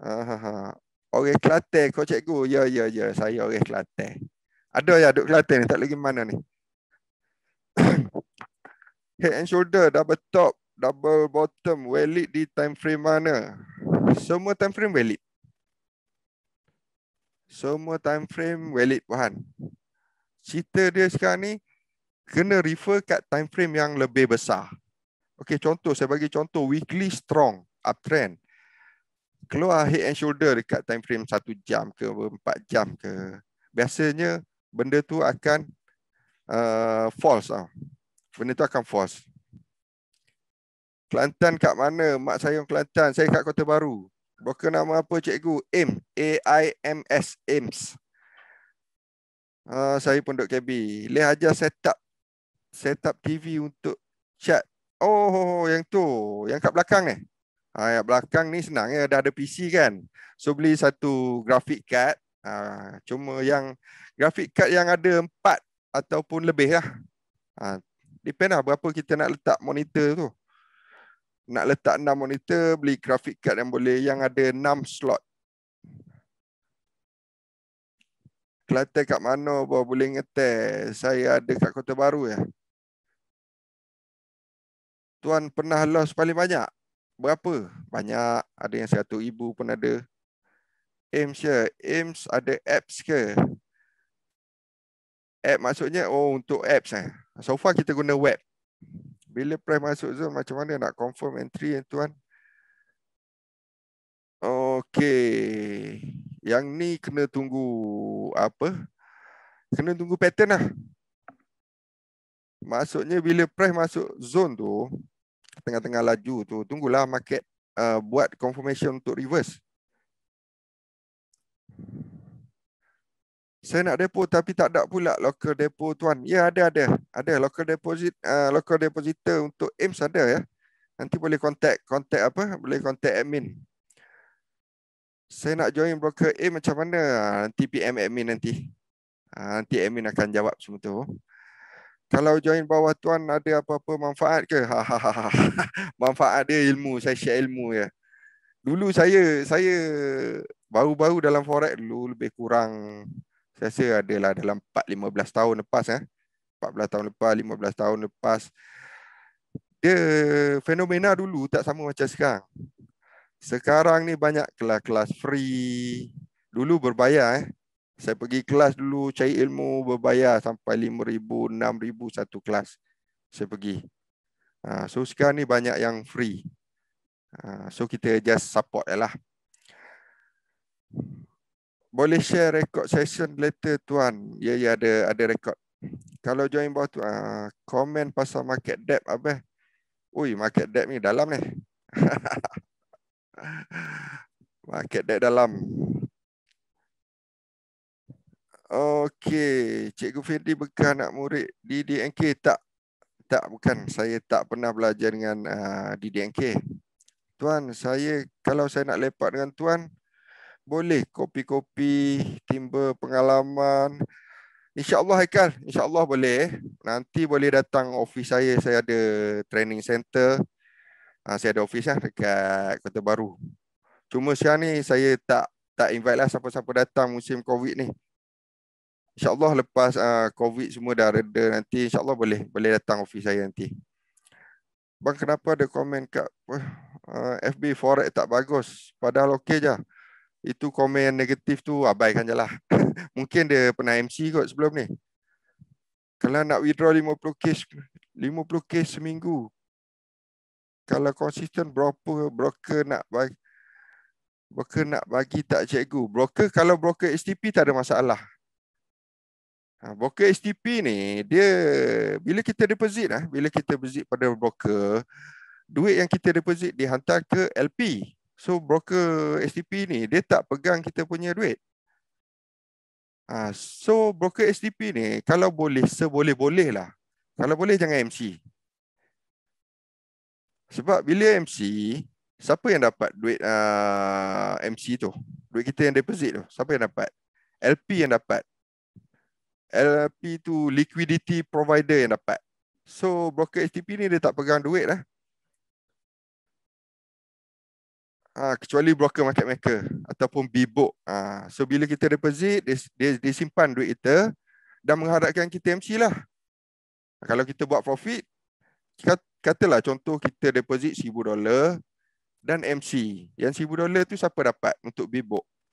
Uh, Orang Kelate kau cikgu. Ya, ya, ya. Saya orang Kelate. Ada ya duduk Kelate ni. Tak lagi mana ni. Head and shoulder, double top, double bottom, valid di time frame mana? Semua time frame valid. Semua time frame valid, Puan. Cerita dia sekarang ni, kena refer kat time frame yang lebih besar. Okey, contoh. Saya bagi contoh. Weekly strong uptrend keluar head and shoulder dekat time frame satu jam ke empat jam ke biasanya benda tu akan uh, false tau. benda tu akan false Kelantan kat mana mak saya orang Kelantan saya kat Kota Baru broker nama apa cikgu AIM A I M S AIMS uh, ah, saya pun duduk KB leh ajar setup setup TV untuk chat oh, oh, oh yang tu yang kat belakang ni eh? Ha, belakang ni senang ya, dah eh. ada PC kan. So beli satu graphic card. Ha, cuma yang graphic card yang ada empat ataupun lebih lah. Ha, depend lah berapa kita nak letak monitor tu. Nak letak enam monitor, beli graphic card yang boleh yang ada enam slot. Kelantan kat mana pun boleh ngetes. Saya ada kat Kota Baru ya. Tuan pernah loss paling banyak? berapa? Banyak, ada yang satu ibu pun ada. AIMS ya, AIMS ada apps ke? App maksudnya oh untuk apps eh. So far kita guna web. Bila prime masuk zone macam mana nak confirm entry ya tuan? Okey. Yang ni kena tunggu apa? Kena tunggu pattern lah. Maksudnya bila prime masuk zone tu, tengah-tengah laju tu tunggulah market uh, buat confirmation untuk reverse saya nak depo tapi tak ada pula local depo tuan ya ada ada ada local deposit uh, local depositor untuk aims ada ya nanti boleh contact contact apa boleh contact admin saya nak join broker A macam mana ah, nanti PM admin nanti ah, nanti admin akan jawab semua tu kalau join bawah tuan ada apa-apa manfaat ke? Ha, ha, ha, manfaat dia ilmu, saya share ilmu ya. Dulu saya saya baru-baru dalam forex dulu lebih kurang saya rasa adalah dalam 4 15 tahun lepas eh. 14 tahun lepas, 15 tahun lepas. Dia fenomena dulu tak sama macam sekarang. Sekarang ni banyak kelas-kelas free. Dulu berbayar eh saya pergi kelas dulu cari ilmu berbayar sampai 5000 6000 satu kelas saya pergi ha, so sekarang ni banyak yang free ha, so kita just support lah boleh share record session later tuan ya ya ada ada record kalau join bawah tu ha, komen pasal market debt apa Ui, market debt ni dalam ni market debt dalam Okey, Cikgu Fendi bekas anak murid di DNK tak? Tak bukan, saya tak pernah belajar dengan ah, di uh, DNK. Tuan, saya kalau saya nak lepak dengan tuan, boleh kopi-kopi, timba pengalaman. Insya InsyaAllah Haikal, Allah boleh. Eh. Nanti boleh datang office saya, saya ada training center. Ha, saya ada office lah dekat Kota Baru. Cuma siang ni saya tak tak invite lah siapa-siapa datang musim COVID ni. InsyaAllah lepas uh, COVID semua dah reda nanti InsyaAllah boleh boleh datang ofis saya nanti Bang kenapa ada komen kat uh, ah, FB Forex tak bagus Padahal okey je Itu komen negatif tu abaikan je lah Mungkin dia pernah MC kot sebelum ni Kalau nak withdraw 50k 50k seminggu Kalau konsisten berapa broker nak bagi Broker nak bagi tak cikgu Broker kalau broker STP tak ada masalah Ha, broker STP ni dia bila kita deposit ah, bila kita deposit pada broker, duit yang kita deposit dihantar ke LP. So broker STP ni dia tak pegang kita punya duit. Ha, so broker STP ni kalau boleh seboleh-boleh lah. Kalau boleh jangan MC. Sebab bila MC, siapa yang dapat duit uh, ah, MC tu? Duit kita yang deposit tu, siapa yang dapat? LP yang dapat. LP tu liquidity provider yang dapat. So broker STP ni dia tak pegang duit lah. Ha, kecuali broker market maker ataupun B-book. Ha, so bila kita deposit, dia, dia, dia simpan duit kita dan mengharapkan kita MC lah. Kalau kita buat profit, kat, katalah contoh kita deposit $1,000 dan MC. Yang $1,000 tu siapa dapat untuk b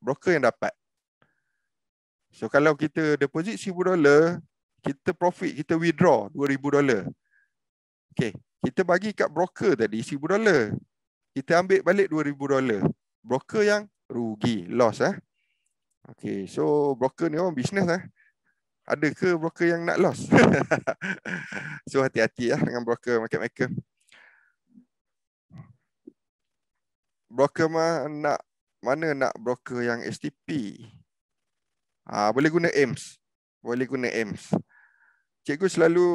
Broker yang dapat. So kalau kita deposit $1,000, kita profit, kita withdraw $2,000. Okay, kita bagi kat broker tadi $1,000. Kita ambil balik $2,000. Broker yang rugi, loss. Eh? Okay, so broker ni orang bisnes. Eh? Ah. Ada ke broker yang nak loss? so hati-hati eh, dengan broker market maker. Broker mana nak mana nak broker yang STP? Ha, boleh guna AIMS. Boleh guna AIMS. Cikgu selalu...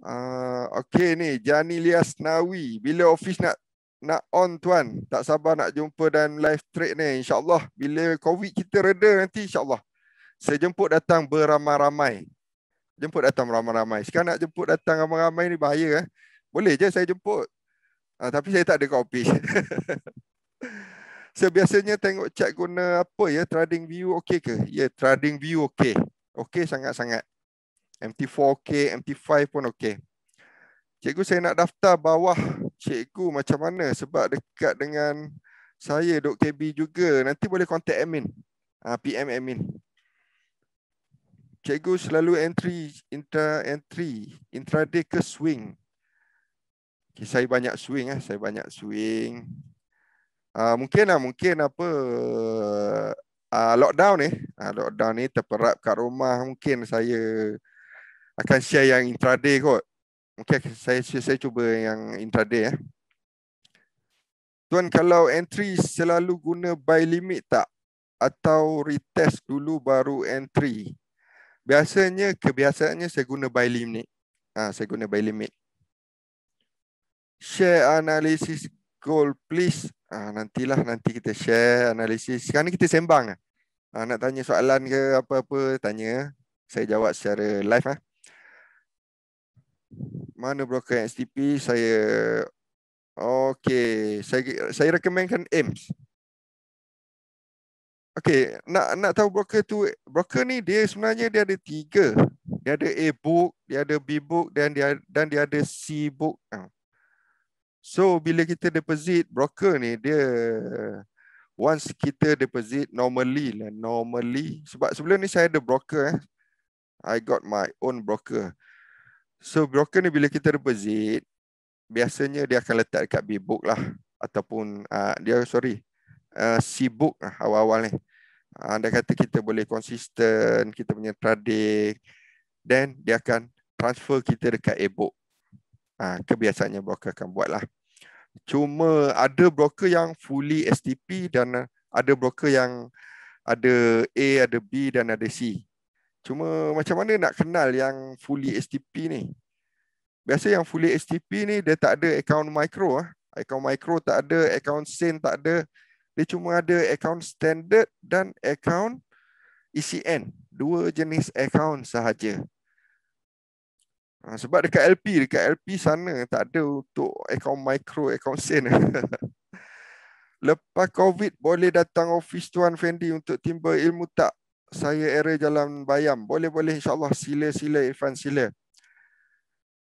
Ha, ah, okay ni, Jani Lias Nawi. Bila ofis nak nak on tuan? Tak sabar nak jumpa dan live trade ni. InsyaAllah. Bila COVID kita reda nanti, insyaAllah. Saya jemput datang beramai-ramai. Jemput datang ramai-ramai. Sekarang nak jemput datang ramai-ramai ni bahaya. Eh? Boleh je saya jemput. Ha, tapi saya tak ada kopi. So biasanya tengok chat guna apa ya trading view okey ke? Ya yeah, trading view okey. Okey sangat-sangat. MT4 okey, MT5 pun okey. Cikgu saya nak daftar bawah cikgu macam mana sebab dekat dengan saya Dok KB juga. Nanti boleh contact admin. Ah PM admin. Cikgu selalu entry intra entry intraday ke swing. Okay, saya banyak swing ah, saya banyak swing uh, mungkin lah, mungkin apa uh, lockdown ni, uh, lockdown ni terperap kat rumah mungkin saya akan share yang intraday kot. Mungkin saya saya, saya cuba yang intraday eh. Tuan kalau entry selalu guna buy limit tak atau retest dulu baru entry? Biasanya kebiasaannya saya guna buy limit. Ah ha, saya guna buy limit. Share analisis gold please. Ah ha, nantilah nanti kita share analisis. Sekarang ni kita sembang lah. ah. Ha, nak tanya soalan ke apa-apa tanya. Saya jawab secara live ah. Ha. Mana broker STP saya Okey, saya saya rekomendkan AIMS. Okey, nak nak tahu broker tu broker ni dia sebenarnya dia ada tiga. Dia ada A book, dia ada B book dan dia dan dia ada C book. Ha. Ah, So bila kita deposit broker ni dia once kita deposit normally lah normally sebab sebelum ni saya ada broker eh. I got my own broker. So broker ni bila kita deposit biasanya dia akan letak dekat B book lah ataupun uh, dia sorry uh, ah, book lah, awal-awal ni. Uh, ah, anda kata kita boleh konsisten, kita punya trading then dia akan transfer kita dekat e-book. Ha, kebiasaannya broker akan buat lah. Cuma ada broker yang fully STP dan ada broker yang ada A, ada B dan ada C. Cuma macam mana nak kenal yang fully STP ni? Biasa yang fully STP ni dia tak ada account micro. Ah. Account micro tak ada, account SIN tak ada. Dia cuma ada account standard dan account ECN. Dua jenis account sahaja. Ha, sebab dekat LP, dekat LP sana tak ada untuk akaun mikro, akaun sen. Lepas COVID boleh datang ofis Tuan Fendi untuk timba ilmu tak? Saya area jalan bayam. Boleh-boleh insyaAllah. Sila-sila Irfan, sila.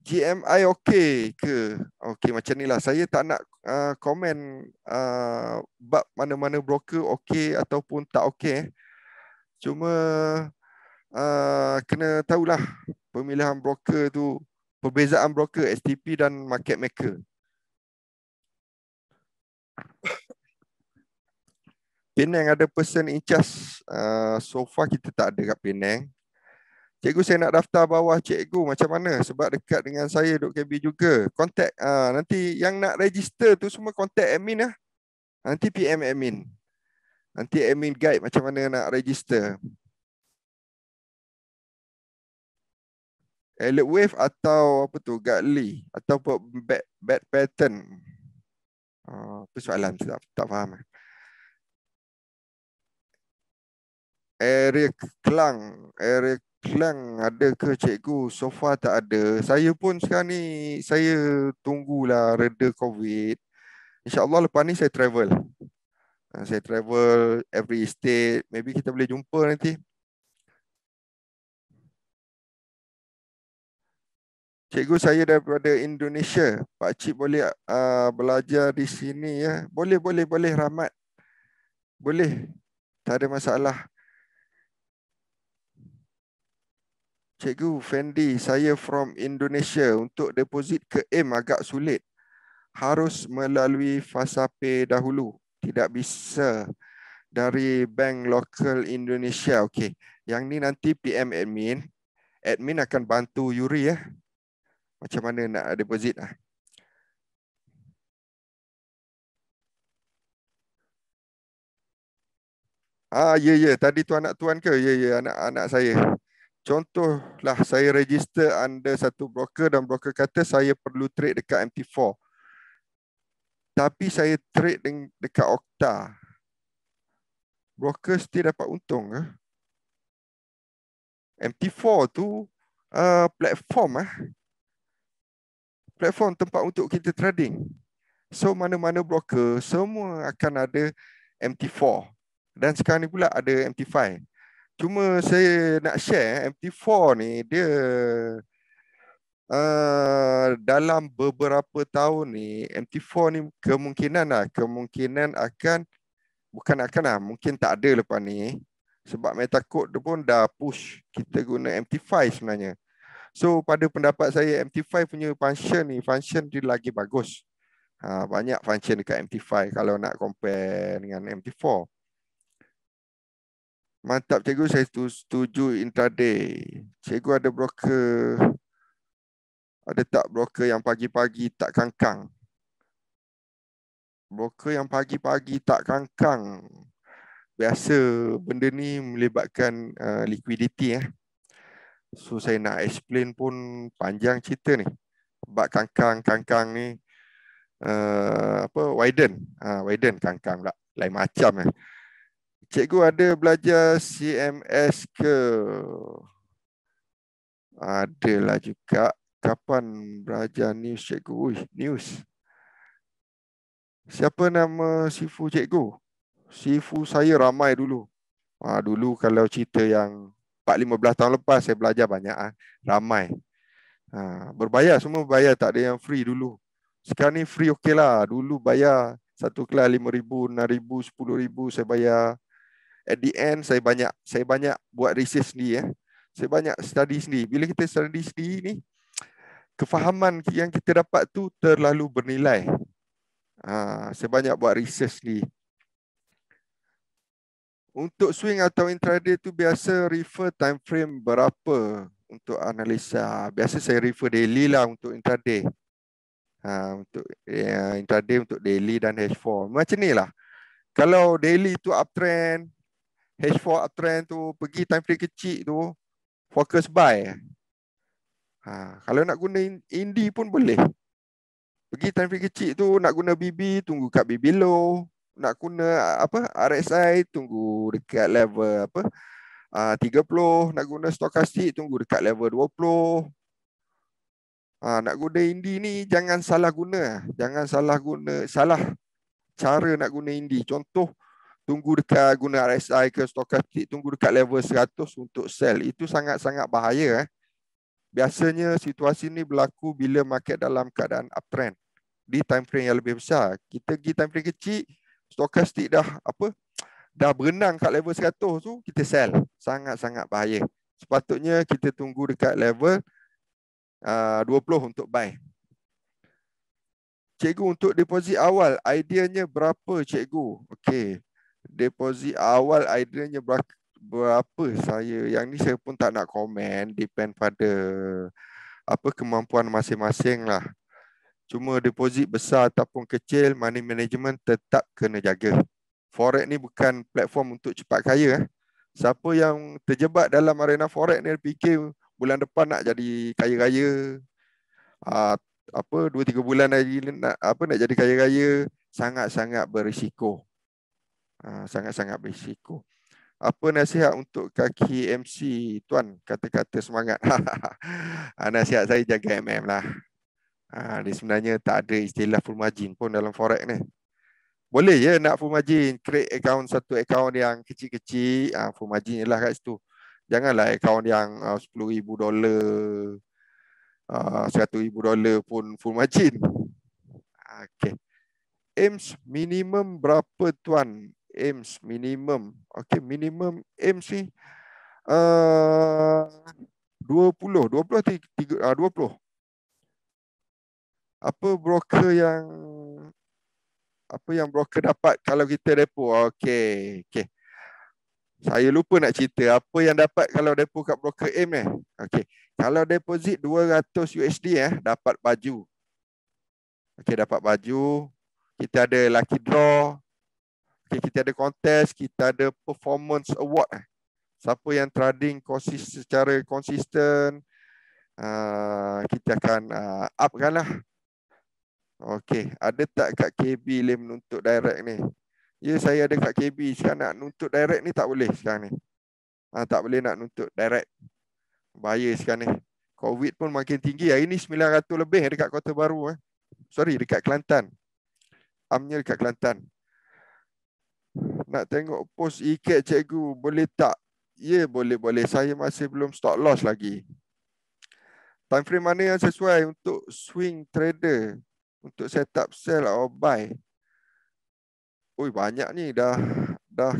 GMI okey ke? Okey macam ni lah. Saya tak nak uh, komen uh, mana-mana broker okey ataupun tak okey. Cuma uh, kena tahulah pemilihan broker tu perbezaan broker STP dan market maker. Penang ada person in charge. Uh, so far kita tak ada kat Penang. Cikgu saya nak daftar bawah cikgu macam mana sebab dekat dengan saya Dok KB juga. Contact uh, nanti yang nak register tu semua contact admin lah. Nanti PM admin. Nanti admin guide macam mana nak register. Elliot Wave atau apa tu Gatley atau apa bad, bad pattern. Oh, ah, apa soalan tu hmm. tak, tak faham. Eric eh. Klang, Eric Klang ada ke cikgu? So far tak ada. Saya pun sekarang ni saya tunggulah reda COVID. InsyaAllah lepas ni saya travel. Ah, saya travel every state. Maybe kita boleh jumpa nanti. Cikgu saya daripada Indonesia. Pak cik boleh uh, belajar di sini ya. Boleh boleh boleh Rahmat. Boleh. Tak ada masalah. Cikgu Fendi, saya from Indonesia. Untuk deposit ke M agak sulit. Harus melalui fasa pay dahulu. Tidak bisa dari bank lokal Indonesia. Okey. Yang ni nanti PM admin admin akan bantu Yuri ya. Eh macam mana nak deposit lah. Ah, ya, ya. Tadi tu anak tuan ke? Ya, ya. Anak-anak saya. Contohlah saya register under satu broker dan broker kata saya perlu trade dekat MT4. Tapi saya trade dekat Okta. Broker still dapat untung ke? Ah. MT4 tu uh, platform ah. Eh? platform tempat untuk kita trading. So mana-mana broker semua akan ada MT4 dan sekarang ni pula ada MT5. Cuma saya nak share MT4 ni dia uh, dalam beberapa tahun ni MT4 ni kemungkinan lah, kemungkinan akan bukan akan lah, mungkin tak ada lepas ni sebab Metacode tu pun dah push kita guna MT5 sebenarnya. Uh, So pada pendapat saya MT5 punya function ni function dia lagi bagus. Ha, banyak function dekat MT5 kalau nak compare dengan MT4. Mantap cikgu saya setuju intraday. Cikgu ada broker ada tak broker yang pagi-pagi tak kangkang? Broker yang pagi-pagi tak kangkang. Biasa benda ni melibatkan uh, liquidity eh. Ya. So saya nak explain pun panjang cerita ni. Bab kangkang-kangkang ni uh, apa widen. Ha uh, widen kangkang pula. Lain macam eh. Cikgu ada belajar CMS ke? Ada lah juga. Kapan belajar news cikgu? Ui, news. Siapa nama sifu cikgu? Sifu saya ramai dulu. Ha, dulu kalau cerita yang 4-15 tahun lepas saya belajar banyak ah ramai. Ha, berbayar semua bayar tak ada yang free dulu. Sekarang ni free okey lah. Dulu bayar satu kelas lima ribu, enam ribu, sepuluh ribu saya bayar. At the end saya banyak saya banyak buat research ni ya. Eh. Saya banyak study ni Bila kita study ni ni kefahaman yang kita dapat tu terlalu bernilai. Ha, saya banyak buat research ni. Untuk swing atau intraday tu biasa refer time frame berapa untuk analisa? Biasa saya refer daily lah untuk intraday. Ha, untuk ya, intraday untuk daily dan H4. Macam ni lah. Kalau daily tu uptrend, H4 uptrend tu pergi time frame kecil tu, focus buy. Ha, kalau nak guna indie pun boleh. Pergi time frame kecil tu nak guna BB, tunggu kat BB low nak guna apa RSI tunggu dekat level apa ah, uh, 30 nak guna stokastik tunggu dekat level 20 Ha, ah, nak guna indi ni jangan salah guna jangan salah guna salah cara nak guna indi contoh tunggu dekat guna RSI ke stokastik tunggu dekat level 100 untuk sell itu sangat-sangat bahaya eh. biasanya situasi ni berlaku bila market dalam keadaan uptrend di time frame yang lebih besar kita pergi time frame kecil stokastik dah apa dah berenang kat level 100 tu kita sell sangat-sangat bahaya sepatutnya kita tunggu dekat level ah, uh, 20 untuk buy cikgu untuk deposit awal ideanya berapa cikgu okey deposit awal ideanya berapa saya yang ni saya pun tak nak komen depend pada apa kemampuan masing-masing lah Cuma deposit besar ataupun kecil, money management tetap kena jaga. Forex ni bukan platform untuk cepat kaya. Eh. Siapa yang terjebak dalam arena forex ni fikir bulan depan nak jadi kaya raya. Ah, apa dua tiga bulan lagi nak apa nak jadi kaya raya sangat-sangat berisiko. Ah, sangat-sangat berisiko. Apa nasihat untuk kaki MC tuan kata-kata semangat. Ah, nasihat saya jaga MM lah. Ha, ni sebenarnya tak ada istilah full margin pun dalam forex ni. Boleh je nak full margin. Create account satu account yang kecil-kecil. Ha, full margin je lah kat situ. Janganlah account yang uh, $10,000 uh, $100,000 pun full margin. Okay. Aims minimum berapa tuan? Aims minimum. Okay, minimum aims ni uh, 20, 20, 30, uh, 20 apa broker yang apa yang broker dapat kalau kita depo okey okey saya lupa nak cerita apa yang dapat kalau depo kat broker M eh okey kalau deposit 200 USD eh dapat baju okey dapat baju kita ada lucky draw okey kita ada contest kita ada performance award eh siapa yang trading konsisten secara konsisten Uh, kita akan uh, upkan lah. Okey, ada tak kat KB boleh menuntut direct ni? Ya, yeah, saya ada kat KB. Sekarang nak nuntut direct ni tak boleh sekarang ni. Ha, tak boleh nak nuntut direct. Bahaya sekarang ni. COVID pun makin tinggi. Hari ni 900 lebih dekat Kota Baru. Eh. Sorry, dekat Kelantan. Amnya dekat Kelantan. Nak tengok post e-cat cikgu boleh tak? Ya, yeah, boleh-boleh. Saya masih belum stock loss lagi. Time frame mana yang sesuai untuk swing trader? untuk set up sell or buy. Oi banyak ni dah dah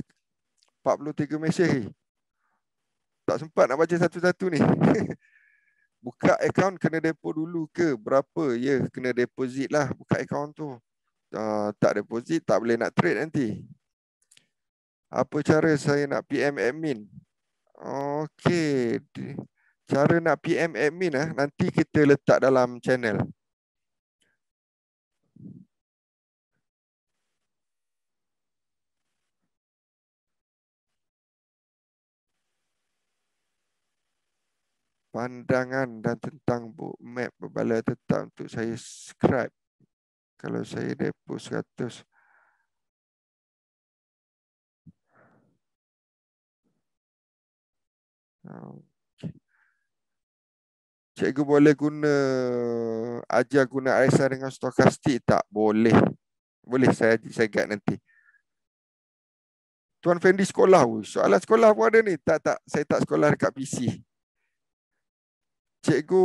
43 mesej Tak sempat nak baca satu-satu ni. Buka account kena deposit dulu ke? Berapa? Ya, yeah, kena deposit lah buka account tu. Uh, tak deposit tak boleh nak trade nanti. Apa cara saya nak PM admin? Okey. Cara nak PM admin ah nanti kita letak dalam channel. pandangan dan tentang map berbala tetap untuk saya subscribe. Kalau saya depo 100. Cikgu boleh guna ajar guna RSI dengan stokastik tak? Boleh. Boleh saya saya segat nanti. Tuan Fendi sekolah. Soalan sekolah pun ada ni. Tak, tak. Saya tak sekolah dekat PC. Cikgu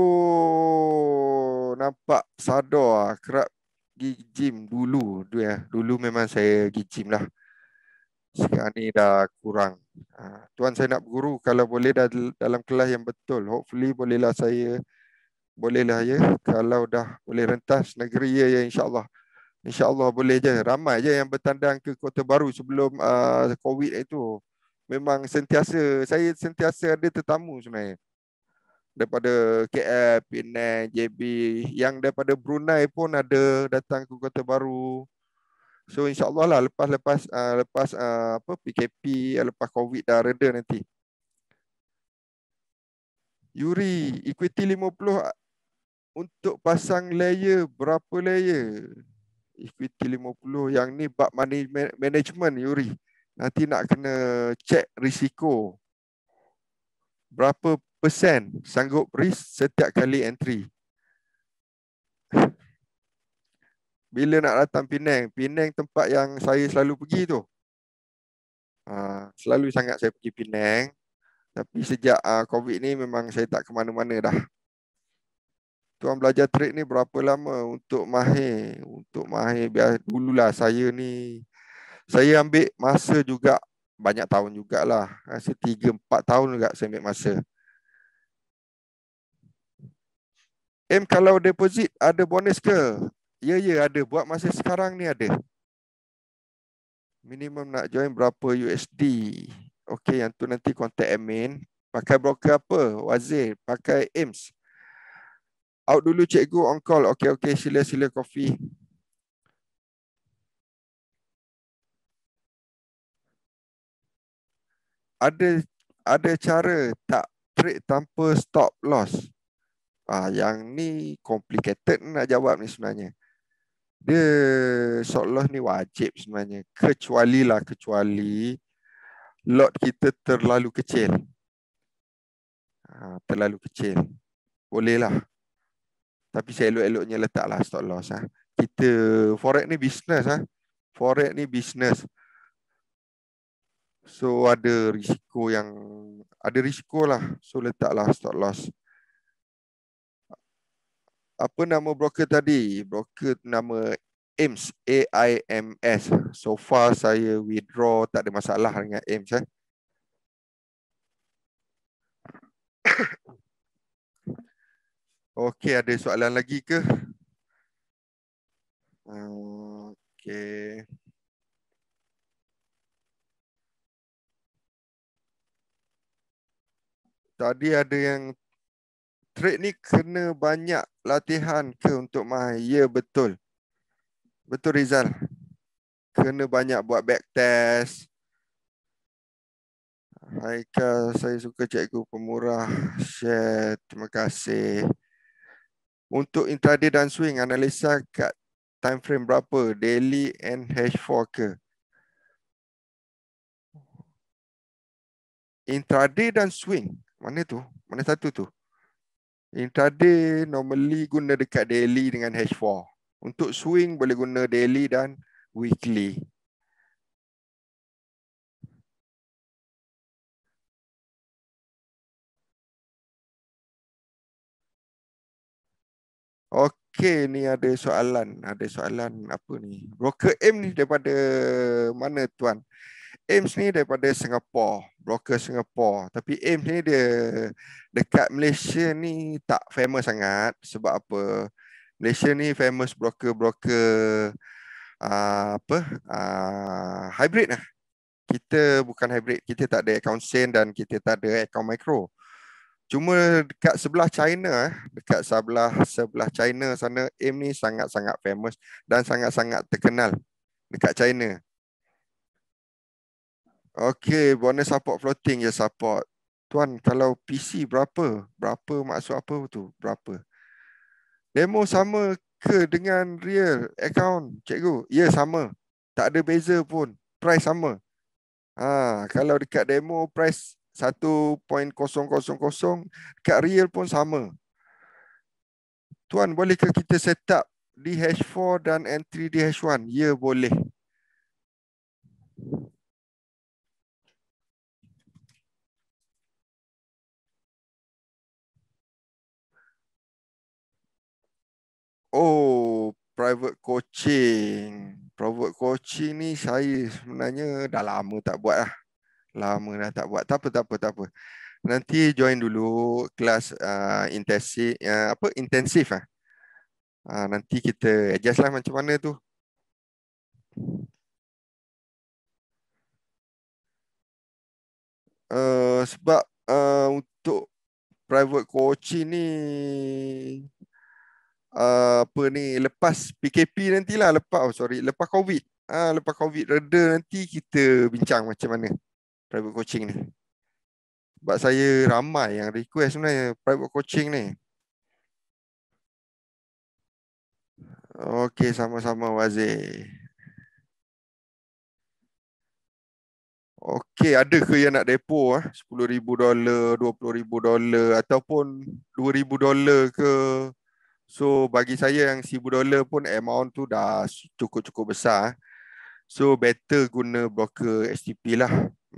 nampak sadar ah kerap pergi gym dulu tu ya. Eh, dulu memang saya pergi gym lah. Sekarang ni dah kurang. Ah, tuan saya nak berguru kalau boleh dah dalam kelas yang betul. Hopefully bolehlah saya bolehlah ya kalau dah boleh rentas negeri ya, ya insyaallah. Insyaallah boleh je. Ramai je yang bertandang ke Kota Baru sebelum uh, COVID itu. Memang sentiasa saya sentiasa ada tetamu sebenarnya daripada KL, Penang, JB yang daripada Brunei pun ada datang ke Kota Baru. So insyaAllah lah lepas lepas uh, lepas uh, apa PKP lepas COVID dah reda nanti. Yuri, equity 50 ah, untuk pasang layer berapa layer? Equity 50 yang ni bab management Yuri. Nanti nak kena check risiko. Berapa persen sanggup risk setiap kali entry. Bila nak datang Penang, Penang tempat yang saya selalu pergi tu. Ha, selalu sangat saya pergi Penang. Tapi sejak ah, COVID ni memang saya tak ke mana-mana dah. Tuan belajar trade ni berapa lama untuk mahir? Untuk mahir biar dululah saya ni. Saya ambil masa juga banyak tahun jugalah. Rasa 3-4 tahun juga saya ambil masa. M kalau deposit ada bonus ke? Ya ya ada. Buat masa sekarang ni ada. Minimum nak join berapa USD? Okey yang tu nanti contact admin. Pakai broker apa? Wazir, pakai AIMS. Out dulu cikgu on call. Okey okey sila sila kopi. Ada ada cara tak trade tanpa stop loss? Ah ha, yang ni complicated nak jawab ni sebenarnya. Dia solat ni wajib sebenarnya kecuali lah kecuali lot kita terlalu kecil. Ha, terlalu kecil. Boleh lah. Tapi saya elok-eloknya letaklah stop loss Ha. Kita forex ni business ah. Ha. Forex ni business. So ada risiko yang ada risiko lah. So letaklah stop loss apa nama broker tadi? Broker nama AIMS, A-I-M-S. So far saya withdraw tak ada masalah dengan AIMS. Eh. Okey, ada soalan lagi ke? Okey. Tadi ada yang trade ni kena banyak latihan ke untuk main? Ya betul. Betul Rizal. Kena banyak buat back test. Haikal, saya suka cikgu pemurah. Share, terima kasih. Untuk intraday dan swing, analisa kat time frame berapa? Daily and h 4 ke? Intraday dan swing. Mana tu? Mana satu tu? intraday normally guna dekat daily dengan H4. Untuk swing boleh guna daily dan weekly. Okay, ni ada soalan. Ada soalan apa ni? Broker M ni daripada mana tuan? Ames ni daripada Singapore broker Singapore, Tapi Ames ni dia dekat Malaysia ni tak famous sangat sebab apa? Malaysia ni famous broker-broker uh, apa? Uh, hybrid lah. Kita bukan hybrid, kita tak ada account sen dan kita tak ada account micro. Cuma dekat sebelah China, eh, dekat sebelah sebelah China sana, Aim ni sangat-sangat famous dan sangat-sangat terkenal dekat China. Okay, bonus support floating je support. Tuan, kalau PC berapa? Berapa maksud apa tu? Berapa? Demo sama ke dengan real account, cikgu? Ya, yeah, sama. Tak ada beza pun. Price sama. Ha, kalau dekat demo, price 1.000. Dekat real pun sama. Tuan, bolehkah kita set up di hash 4 dan entry di hash 1? Ya, yeah, boleh. Oh, private coaching. Private coaching ni saya sebenarnya dah lama tak buat lah. Lama dah tak buat. Tak apa, tak apa, tak apa. Nanti join dulu kelas uh, ah, intensif. Uh, ah, apa? Intensif lah. Uh, nanti kita adjust lah macam mana tu. Uh, sebab uh, untuk private coaching ni Uh, apa ni lepas PKP nanti lah lepas oh, sorry lepas covid ah ha, lepas covid reda nanti kita bincang macam mana private coaching ni sebab saya ramai yang request sebenarnya private coaching ni Okey sama-sama Wazir Okey ada ke yang nak depo ah eh? 10000 dolar 20000 dolar ataupun 2000 dolar ke So bagi saya yang dollar pun amount tu dah cukup-cukup besar. So better guna broker STP lah.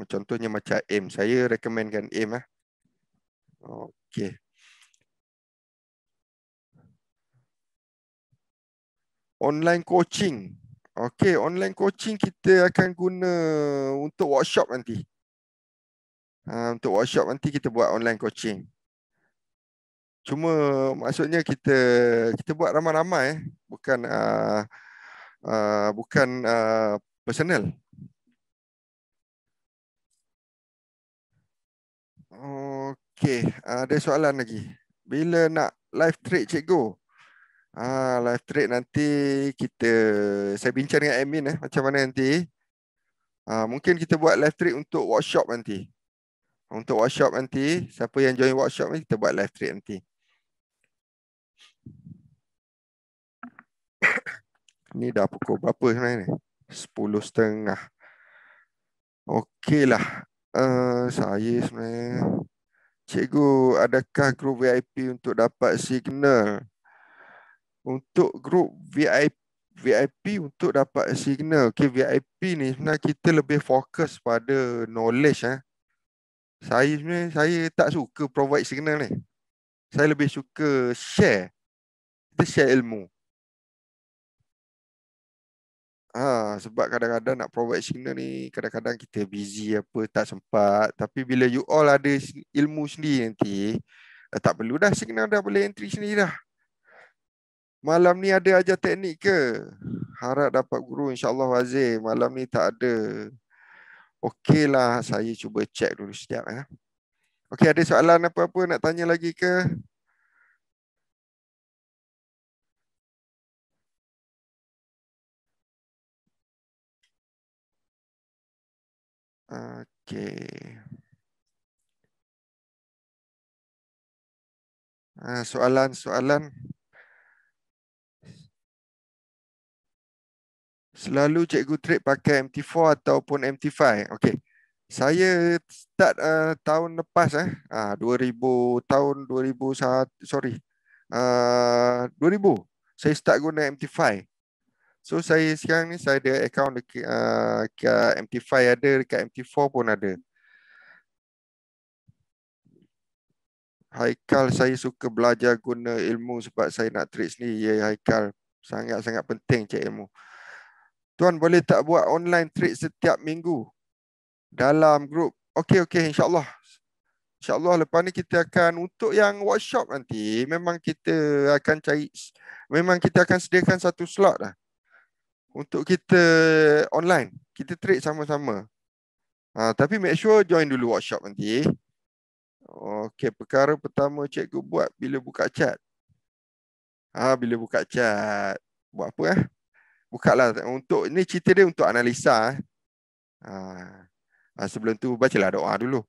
Contohnya macam AIM. Saya rekomenkan AIM lah. Okay. Online coaching. Okay, online coaching kita akan guna untuk workshop nanti. Ah, untuk workshop nanti kita buat online coaching cuma maksudnya kita kita buat ramai-ramai eh. bukan uh, uh, bukan uh, personal okey uh, ada soalan lagi bila nak live trade cikgu ah uh, live trade nanti kita saya bincang dengan admin eh macam mana nanti uh, mungkin kita buat live trade untuk workshop nanti untuk workshop nanti siapa yang join workshop ni kita buat live trade nanti ni dah pukul berapa sebenarnya Sepuluh setengah. Okeylah. Uh, saya sebenarnya. Cikgu, adakah grup VIP untuk dapat signal? Untuk grup VIP, VIP untuk dapat signal. Okey, VIP ni sebenarnya kita lebih fokus pada knowledge. Eh. Saya sebenarnya, saya tak suka provide signal ni. Saya lebih suka share. Kita share ilmu. Ha, sebab kadang-kadang nak provide signal ni kadang-kadang kita busy apa tak sempat tapi bila you all ada ilmu sendiri nanti eh, tak perlu dah signal dah boleh entry sendiri dah malam ni ada aja teknik ke harap dapat guru insyaallah wazir malam ni tak ada Okey lah, saya cuba check dulu sekejap eh. okey ada soalan apa-apa nak tanya lagi ke Okay, Soalan-soalan. Ah, Selalu cikgu trade pakai MT4 ataupun MT5. Okay, Saya start uh, tahun lepas eh. Ah 2000 tahun 2001 sorry. Uh, ah, 2000 saya start guna MT5. So saya sekarang ni saya ada account dekat, uh, MT5 ada, dekat MT4 pun ada. Haikal saya suka belajar guna ilmu sebab saya nak trade sendiri. Ya yeah, Haikal, sangat-sangat penting cek ilmu. Tuan boleh tak buat online trade setiap minggu dalam grup? Okey, okey, insyaAllah. InsyaAllah lepas ni kita akan untuk yang workshop nanti memang kita akan cari, memang kita akan sediakan satu slot lah untuk kita online. Kita trade sama-sama. Ha, tapi make sure join dulu workshop nanti. Okey, perkara pertama cikgu buat bila buka chat. Ha, bila buka chat. Buat apa eh? Buka lah. Untuk, ini cerita dia untuk analisa. Eh. Ha. Ha, sebelum tu bacalah doa dulu.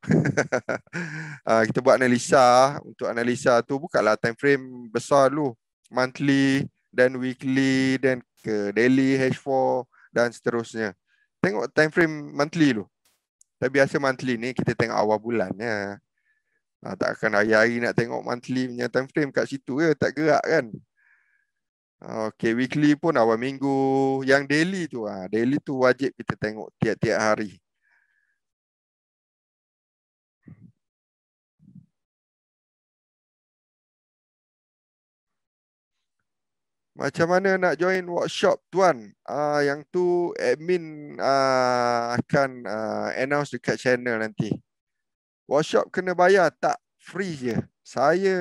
ha, kita buat analisa. Untuk analisa tu buka lah time frame besar dulu. Monthly, then weekly, then ke daily H4 dan seterusnya. Tengok time frame monthly tu. Tapi biasa monthly ni kita tengok awal bulan ya. Ha, ah, tak akan hari-hari nak tengok monthly punya time frame kat situ ya tak gerak kan. Ah, okay, weekly pun awal minggu. Yang daily tu, ha, daily tu wajib kita tengok tiap-tiap hari. Macam mana nak join workshop tuan? Ah uh, yang tu admin uh, akan uh, announce dekat channel nanti. Workshop kena bayar tak? Free je. Saya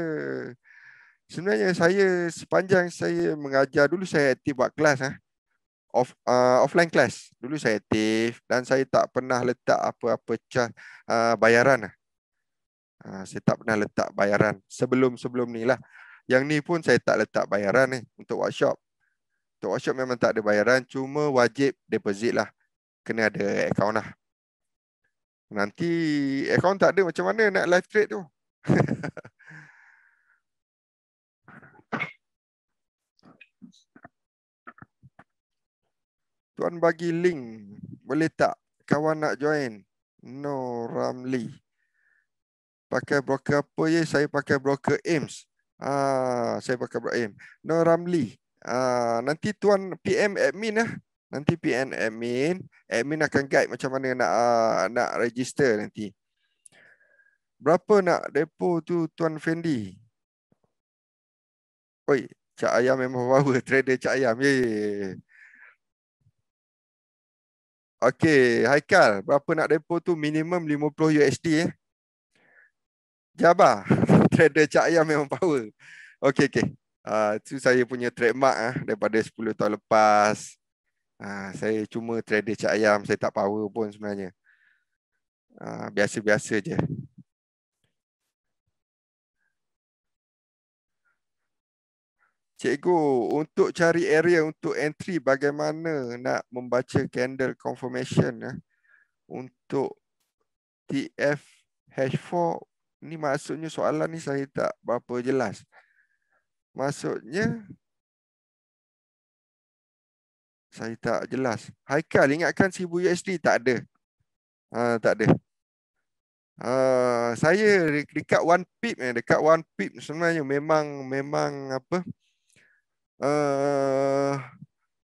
sebenarnya saya sepanjang saya mengajar dulu saya aktif buat kelas ah. Off, uh, offline class Dulu saya aktif dan saya tak pernah letak apa-apa uh, bayaran. Uh, saya tak pernah letak bayaran sebelum-sebelum ni lah. Yang ni pun saya tak letak bayaran ni untuk workshop. Untuk workshop memang tak ada bayaran. Cuma wajib deposit lah. Kena ada account lah. Nanti account tak ada macam mana nak live trade tu. Tuan bagi link. Boleh tak? Kawan nak join? No, Ramli. Pakai broker apa ye? Saya pakai broker AIMS. Ah, saya pakai Ibrahim. Nur Ramli. Ah, nanti tuan PM admin lah. Nanti PM admin, admin akan guide macam mana nak uh, nak register nanti. Berapa nak depo tu tuan Fendi? Oi, Cak Ayam memang power trader Cak Ayam. Ye. Okey, Haikal, berapa nak depo tu minimum 50 USD eh? Jabar trader Cak Ayah memang power. Okey okey. Uh, ah, saya punya trademark ah uh, daripada 10 tahun lepas. Uh, saya cuma trader Cak Ayam, saya tak power pun sebenarnya. Ah, biasa-biasa uh, je. Cikgu, untuk cari area untuk entry bagaimana nak membaca candle confirmation Uh, untuk TF H4 ini maksudnya soalan ni saya tak berapa jelas. Maksudnya saya tak jelas. Haikal ingatkan 1000 USD tak ada. Ha, tak ada. Ha, saya dekat one pip eh dekat one pip sebenarnya memang memang apa? Uh,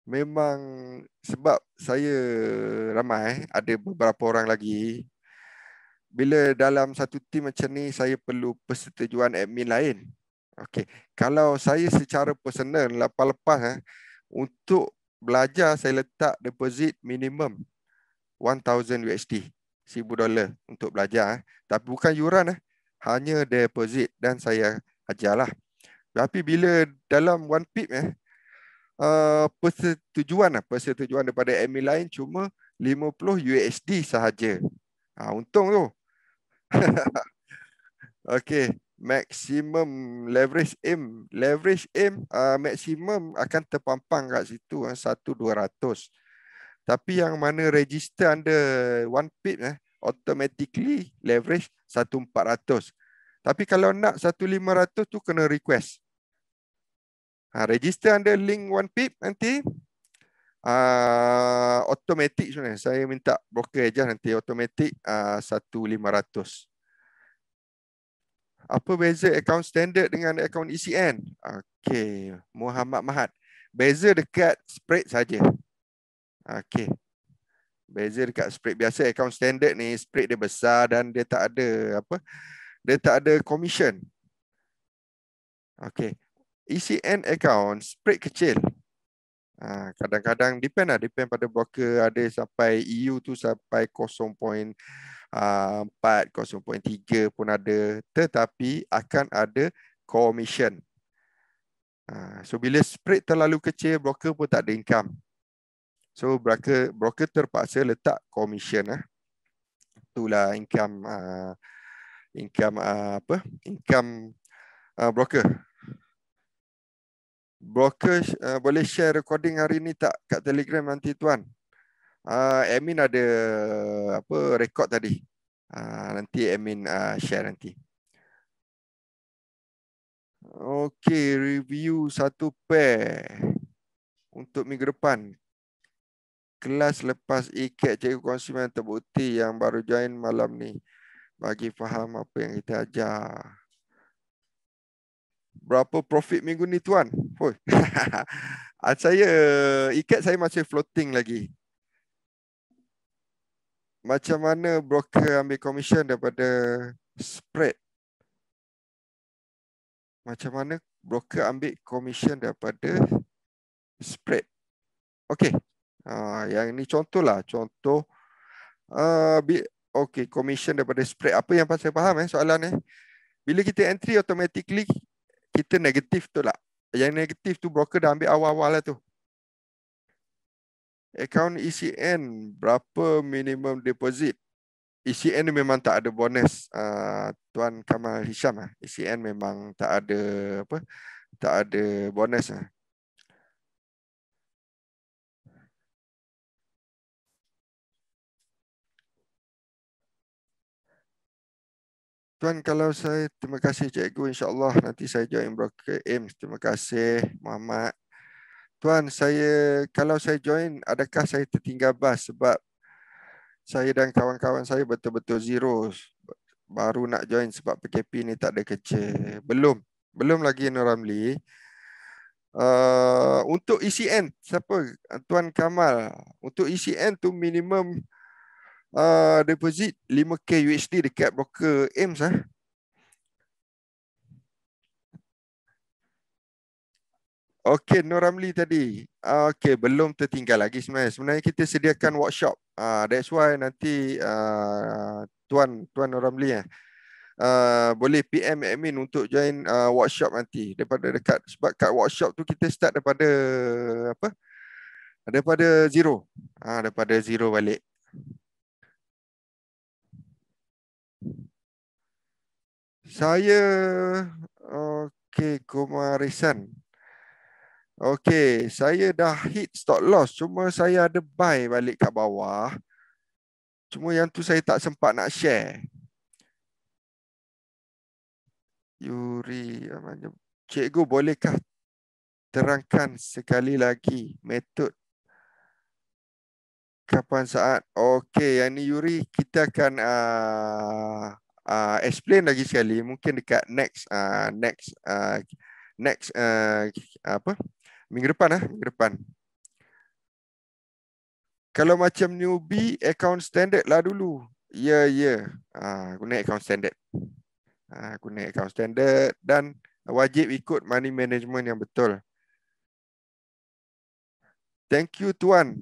memang sebab saya ramai ada beberapa orang lagi bila dalam satu tim macam ni saya perlu persetujuan admin lain. Okey, kalau saya secara personal lepas-lepas eh, untuk belajar saya letak deposit minimum 1000 USD, 1000 dolar untuk belajar, eh. tapi bukan yuran eh. hanya deposit dan saya ajarlah. Tapi bila dalam one pip eh uh, persetujuan eh, persetujuan daripada admin lain cuma 50 USD sahaja. Ha, untung tu. okay, maximum leverage aim. Leverage aim uh, maximum akan terpampang kat situ uh, satu dua ratus. Tapi yang mana register under one pip eh, automatically leverage satu empat ratus. Tapi kalau nak satu lima ratus tu kena request. Ha, register under link one pip nanti uh, automatic sebenarnya. Saya minta broker aja nanti automatic uh, ah, 1500. Apa beza account standard dengan account ECN? Okey, Muhammad Mahat. Beza dekat spread saja. Okey. Beza dekat spread biasa account standard ni spread dia besar dan dia tak ada apa? Dia tak ada commission. Okey. ECN account spread kecil. Ha, kadang-kadang depend lah, depend pada broker ada sampai EU tu sampai 0.4, 0.3 ha, pun ada. Tetapi akan ada commission. Ha, so bila spread terlalu kecil, broker pun tak ada income. So broker, broker terpaksa letak commission lah. Itulah income uh, income uh, apa? Income uh, broker. Broker uh, boleh share recording hari ni tak kat Telegram nanti tuan? Uh, admin ada apa record tadi. Uh, nanti admin uh, share nanti. Okay review satu pair untuk minggu depan. Kelas lepas ikat cikgu konsumen terbukti yang baru join malam ni. Bagi faham apa yang kita ajar berapa profit minggu ni tuan? Hoi. Ah, saya ikat saya masih floating lagi. Macam mana broker ambil komisen daripada spread? Macam mana broker ambil komisen daripada spread? Okey. Ha, yang ini contohlah, contoh uh, okey, komisen daripada spread. Apa yang saya faham eh soalan ni? Eh? Bila kita entry automatically kita negatif tu lah. Yang negatif tu broker dah ambil awal-awal lah tu. Account ECN, berapa minimum deposit? ECN ni memang tak ada bonus. Uh, Tuan Kamal Hisham lah. ECN memang tak ada apa? Tak ada bonus lah. Tuan kalau saya terima kasih cikgu insyaallah nanti saya join broker eh, M Terima kasih Muhammad. Tuan saya kalau saya join adakah saya tertinggal bas sebab saya dan kawan-kawan saya betul-betul zero baru nak join sebab PKP ni tak ada kerja. Belum. Belum lagi Nur Ramli. Uh, untuk ECN siapa Tuan Kamal? Untuk ECN tu minimum Uh, deposit 5k USD dekat broker AIMS ah. Okay Nur Ramli tadi. Uh, Okey belum tertinggal lagi sebenarnya. Sebenarnya kita sediakan workshop. Uh, that's why nanti uh, tuan tuan Nur Ramli eh. Uh, boleh PM admin untuk join uh, workshop nanti daripada dekat sebab kat workshop tu kita start daripada apa daripada zero ah uh, daripada zero balik Saya okey Kumarisan. Okey, saya dah hit stop loss cuma saya ada buy balik kat bawah. Cuma yang tu saya tak sempat nak share. Yuri, namanya cikgu bolehkah terangkan sekali lagi metod kapan saat? Okey, yang ni Yuri kita akan uh, uh, explain lagi sekali mungkin dekat next uh, next uh, next uh, apa minggu depan ah minggu depan kalau macam newbie account standard lah dulu ya yeah, ya yeah. uh, guna account standard uh, guna account standard dan wajib ikut money management yang betul thank you tuan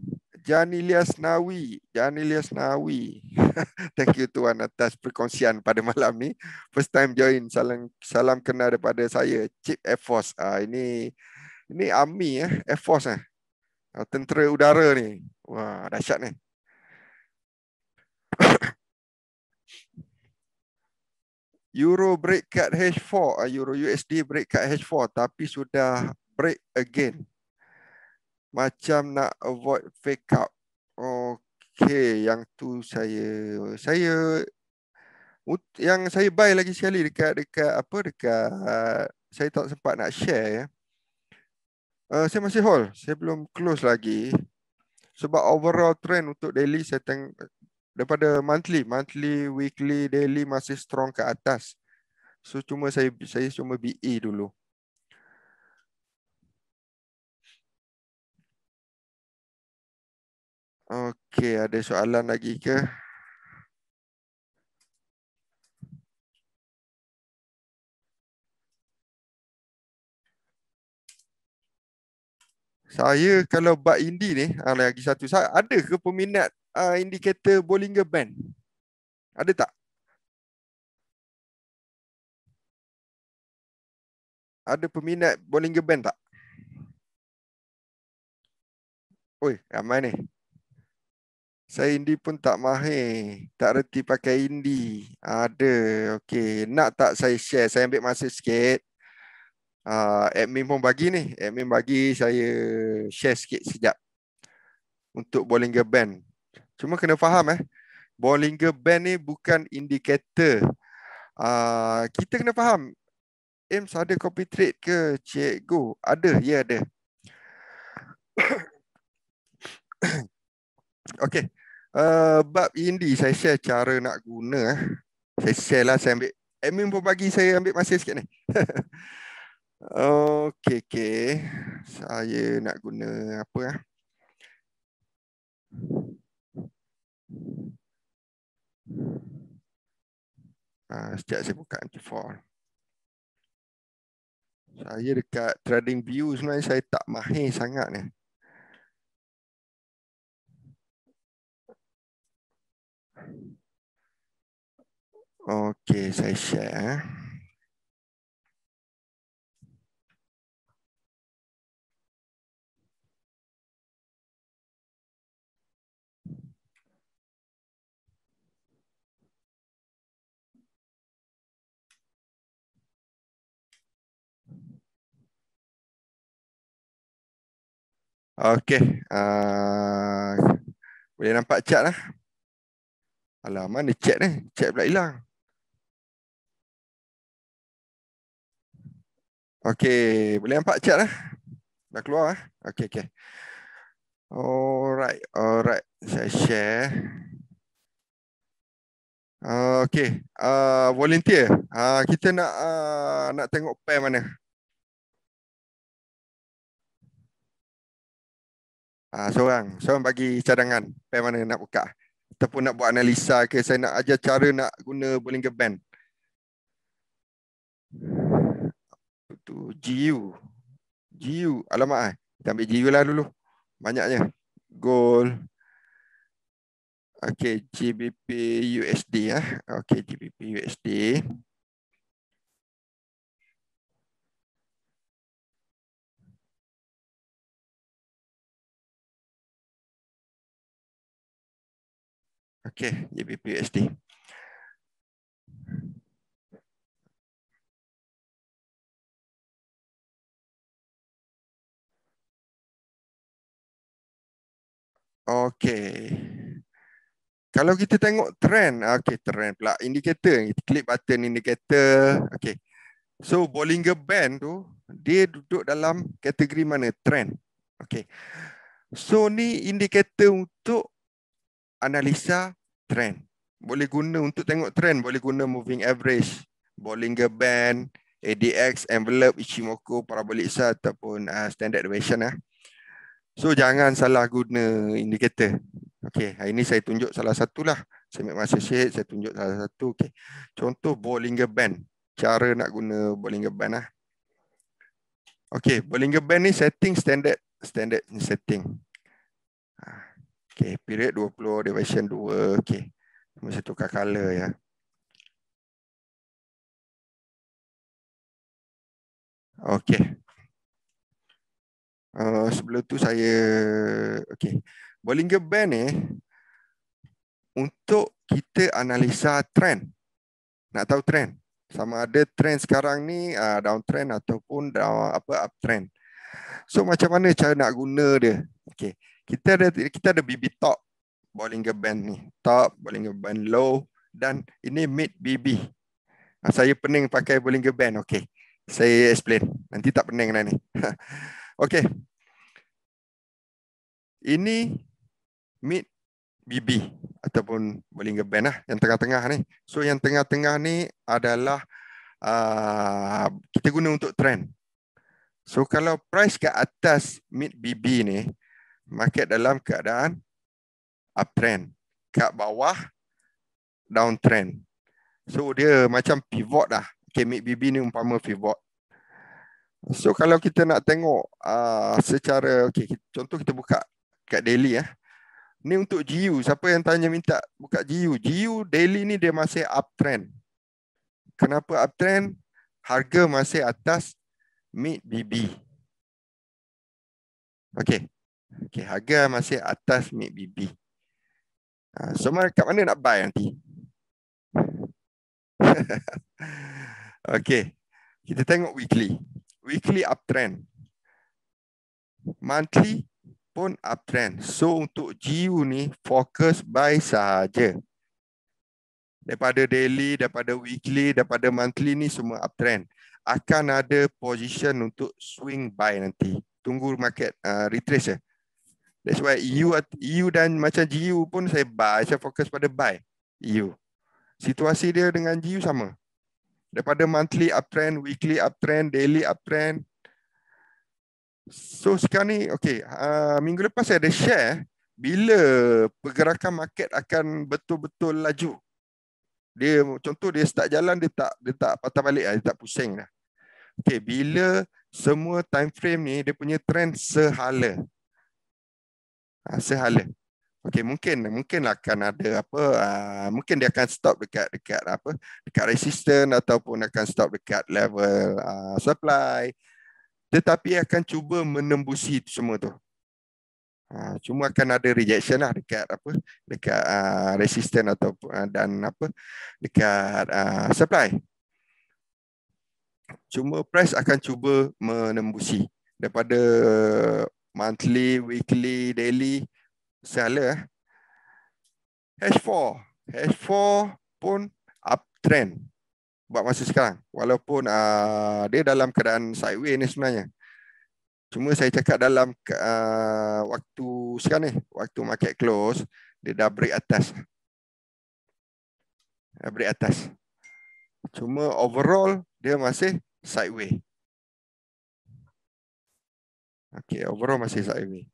Jan Ilyas Nawi. Jan Ilyas Nawi. Thank you Tuan atas perkongsian pada malam ni. First time join. Salam salam kenal daripada saya. Chip Air Force. Ah, uh, ini ini Army eh. Air Force eh. Ah, tentera udara ni. Wah dahsyat ni. Euro break kat H4. Ah, Euro USD break kat H4. Tapi sudah break again macam nak avoid fake out. Okey, yang tu saya saya yang saya buy lagi sekali dekat dekat apa dekat saya tak sempat nak share Uh, saya masih hold, saya belum close lagi. Sebab overall trend untuk daily saya teng daripada monthly, monthly, weekly, daily masih strong ke atas. So cuma saya saya cuma BE dulu. Uh, Okey, ada soalan lagi ke? Saya kalau bak indie ni, lagi ah, satu. Saya ada ke peminat uh, indikator Bollinger Band? Ada tak? Ada peminat Bollinger Band tak? Oi, ramai ni. Saya Indi pun tak mahir. Tak reti pakai Indi. Ada. Okey. Nak tak saya share? Saya ambil masa sikit. Uh, admin pun bagi ni. Admin bagi saya share sikit sekejap. Untuk Bollinger Band. Cuma kena faham eh. Bollinger Band ni bukan indikator. Uh, kita kena faham. Ems ada copy trade ke cikgu? Ada. Ya ada. Okey. Eh, bab ini saya share cara nak guna. Eh. Saya share lah saya ambil. Admin pun bagi saya ambil masa sikit ni. okay, okay. Saya nak guna apa lah. Eh? uh, ah, sekejap saya buka anti Saya dekat trading view sebenarnya saya tak mahir sangat ni. Okey, saya share. Eh. Okey. Uh, boleh nampak cat lah. Alah, mana cat ni? Cat pula hilang. Okay, boleh nampak chat lah. Dah keluar lah. okay. okey. Alright, alright. Saya share. Uh, okey, uh, volunteer. Uh, kita nak uh, nak tengok pair mana. Ah, uh, seorang. Seorang bagi cadangan. Pair mana nak buka. Ataupun nak buat analisa ke. Saya nak ajar cara nak guna Bollinger Band. tu GU GU alamak? eh kita ambil GU lah dulu banyaknya gold okey GBP USD ah eh. okey GBP USD Okey, GBP USD. Okey. Kalau kita tengok trend, ah, okey trend pula indikator kita klik button indikator. Okey. So Bollinger Band tu dia duduk dalam kategori mana? Trend. Okey. So ni indikator untuk analisa trend. Boleh guna untuk tengok trend, boleh guna moving average, Bollinger Band, ADX, envelope Ichimoku, parabolic ataupun uh, standard deviation ah. Uh. So jangan salah guna indikator. Okey, hari ini saya tunjuk salah satulah. Saya ambil masa sikit, saya tunjuk salah satu. Lah. Okey. Contoh Bollinger Band. Cara nak guna Bollinger Band lah. Okey, Bollinger Band ni setting standard. Standard ni setting. Ha, Okey, period 20, division 2. Okey. Cuma satu tukar color ya. Okey. Eh, sebelum tu saya okey. Bollinger Band ni eh? untuk kita analisa trend. Nak tahu trend. Sama ada trend sekarang ni uh, eh, downtrend ataupun down, apa uptrend. So macam mana cara nak guna dia? Okey. Kita ada kita ada BB top Bollinger Band ni. Top, Bollinger Band low dan ini mid BB. Saya pening pakai Bollinger Band. Okey. Saya explain. Nanti tak pening dah ni. Okey. Ini mid BB ataupun Bollinger Band lah, yang tengah-tengah ni. So yang tengah-tengah ni adalah uh, kita guna untuk trend. So kalau price ke atas mid BB ni, market dalam keadaan uptrend. Kat bawah, downtrend. So dia macam pivot dah. Okay, mid BB ni umpama pivot. So kalau kita nak tengok uh, secara okay, contoh kita buka kat daily eh. Ni untuk GU, siapa yang tanya minta buka GU? GU daily ni dia masih uptrend. Kenapa uptrend? Harga masih atas mid BB. Okey. Okey, harga masih atas mid BB. Ha, uh, so mana kat mana nak buy nanti? Okey. Kita tengok weekly weekly uptrend. Monthly pun uptrend. So untuk GU ni fokus buy sahaja. Daripada daily, daripada weekly, daripada monthly ni semua uptrend. Akan ada position untuk swing buy nanti. Tunggu market uh, retrace je. That's why EU, EU dan macam GU pun saya buy. Saya fokus pada buy EU. Situasi dia dengan GU sama daripada monthly uptrend, weekly uptrend, daily uptrend. So sekarang ni, okay, uh, minggu lepas saya ada share bila pergerakan market akan betul-betul laju. Dia contoh dia start jalan dia tak dia tak patah balik lah, dia tak pusing dah. Okay, bila semua time frame ni dia punya trend sehala. Ha, sehala. Okey mungkin mungkin akan ada apa uh, mungkin dia akan stop dekat dekat apa dekat resistance ataupun akan stop dekat level uh, supply tetapi akan cuba menembusi semua tu. Ha, cuma akan ada rejection lah dekat apa dekat uh, resistance atau uh, dan apa dekat uh, supply. Cuma price akan cuba menembusi daripada monthly, weekly, daily sala eh. H4. H4 pun uptrend buat masa sekarang. Walaupun uh, dia dalam keadaan sideways ni sebenarnya. Cuma saya cakap dalam uh, waktu sekarang ni, waktu market close, dia dah break atas. Dah break atas. Cuma overall, dia masih sideways. Okay, overall masih sideways.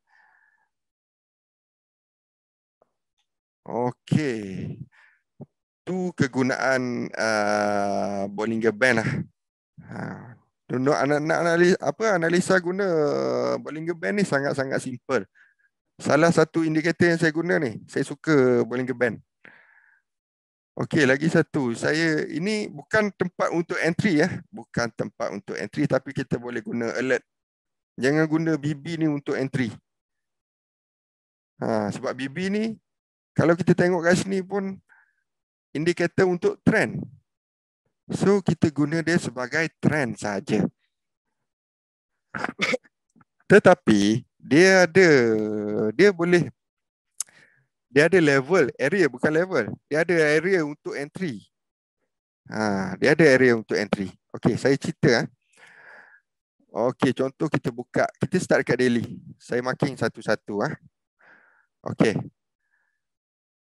Okey. Tu kegunaan a uh, Bollinger Band lah. Ha. anak-anak analis, apa analisa guna uh, Bollinger Band ni sangat-sangat simple. Salah satu indikator yang saya guna ni, saya suka Bollinger Band. Okey, lagi satu. Saya ini bukan tempat untuk entry ya, bukan tempat untuk entry tapi kita boleh guna alert. Jangan guna BB ni untuk entry. Ha, sebab BB ni kalau kita tengok kat sini pun indikator untuk trend. So kita guna dia sebagai trend saja. Tetapi dia ada dia boleh dia ada level area bukan level. Dia ada area untuk entry. Ha, dia ada area untuk entry. Okey, saya cerita ah. Okey, contoh kita buka. Kita start dekat daily. Saya marking satu-satu ah. Okey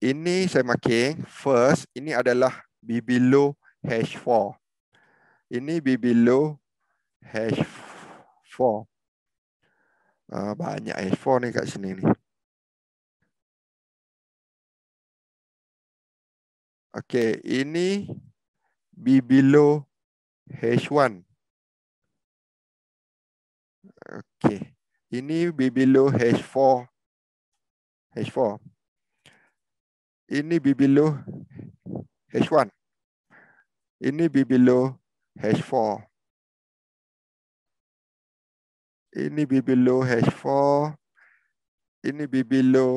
ini saya marking first ini adalah b below h4 ini b below h4 uh, banyak h4 ni kat sini ni okey ini b below h1 okey ini b below h4 h4 ini below H1. Ini below H4. Ini below H4. Ini below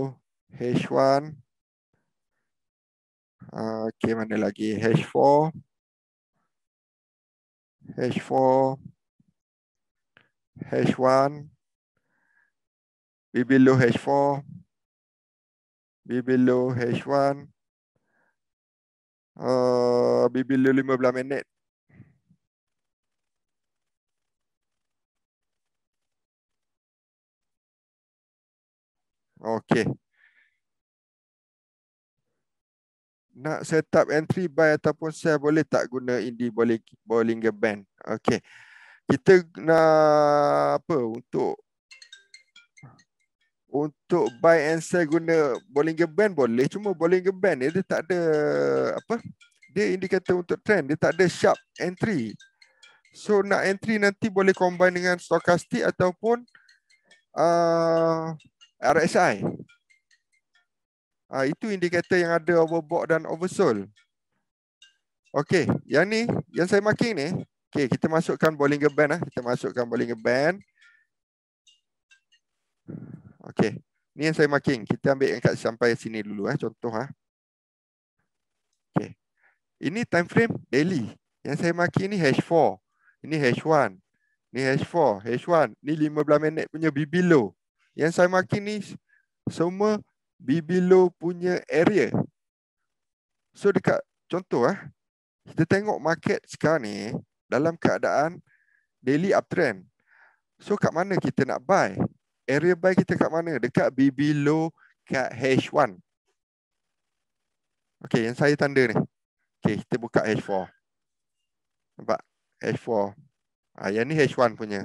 H1. Ah, Okey, mana lagi? H4. H4. H1. Below H4. B below H1 uh, B below 15 minit Okay Nak set up entry by ataupun saya boleh tak guna Indy Bollinger Band Okay Kita nak apa untuk untuk buy and sell guna Bollinger Band boleh cuma Bollinger Band dia tak ada apa dia indikator untuk trend dia tak ada sharp entry so nak entry nanti boleh combine dengan stochastic ataupun uh, ah, RSI uh, ah, itu indikator yang ada overbought dan oversold okey yang ni yang saya marking ni okey kita masukkan Bollinger Band lah. kita masukkan Bollinger Band Okey. Ni yang saya marking. Kita ambil yang kat sampai sini dulu eh contoh ah. Okey. Ini time frame daily. Yang saya marking ni H4. Ini H1. Ni H4, H1. Ni 15 minit punya BB low. Yang saya marking ni semua BB low punya area. So dekat contoh ah. Kita tengok market sekarang ni dalam keadaan daily uptrend. So kat mana kita nak buy? area buy kita kat mana? Dekat BB low kat H1. Okay, yang saya tanda ni. Okay, kita buka H4. Nampak? H4. Ha, yang ni H1 punya.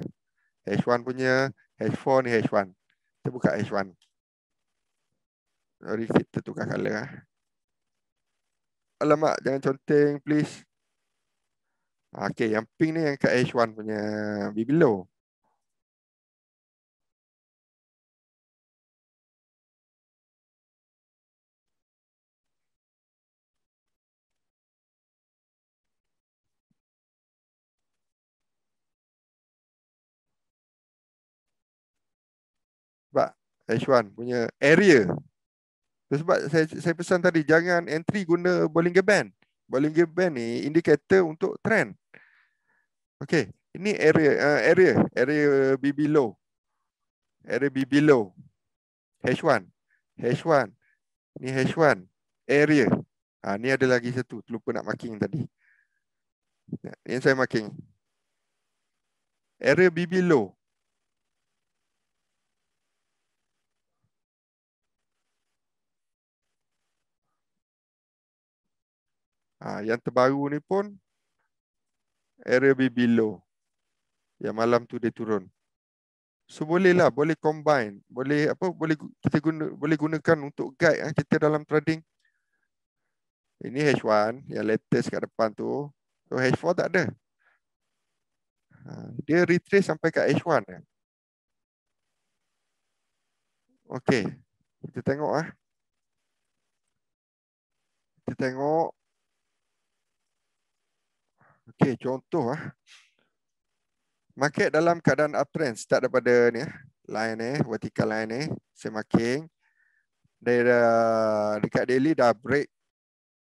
H1 punya. H4 ni H1. Kita buka H1. Sorry, kita tukar colour. Ha. Alamak, jangan conteng please. Ha, okay, yang pink ni yang kat H1 punya. BB low. H1 punya area. So, sebab saya, saya pesan tadi jangan entry guna Bollinger Band. Bollinger Band ni indikator untuk trend. Okey, ini area uh, area area BB low. Area BB low. H1. H1. Ni H1 area. Ha, ni ada lagi satu terlupa nak marking tadi. Yang saya marking. Area BB low. Ha, yang terbaru ni pun area be below. Yang malam tu dia turun. So bolehlah, boleh combine, boleh apa boleh kita guna boleh gunakan untuk guide eh, kita dalam trading. Ini H1 yang latest kat depan tu. So H4 tak ada. Ha, dia retrace sampai kat H1 eh. Okey. Kita tengok ah. Eh. Kita tengok Okey, contoh ah. Market dalam keadaan uptrend start daripada ni ah. line eh, vertical line eh, semaking. Dari dekat daily dah break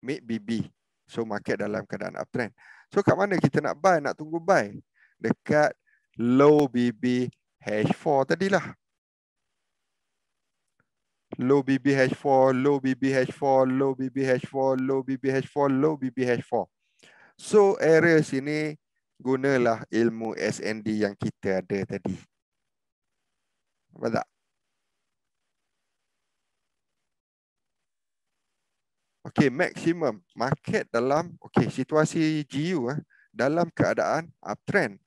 mid BB. So market dalam keadaan uptrend. So kat mana kita nak buy, nak tunggu buy? Dekat low BB H4 tadilah. Low BB 4 low BB H4, low BB H4, low BB H4, low BB H4. Low BB H4, low BB 4 So area sini gunalah ilmu SND yang kita ada tadi. Nampak tak? Okay, maximum market dalam okay, situasi GU eh, dalam keadaan uptrend.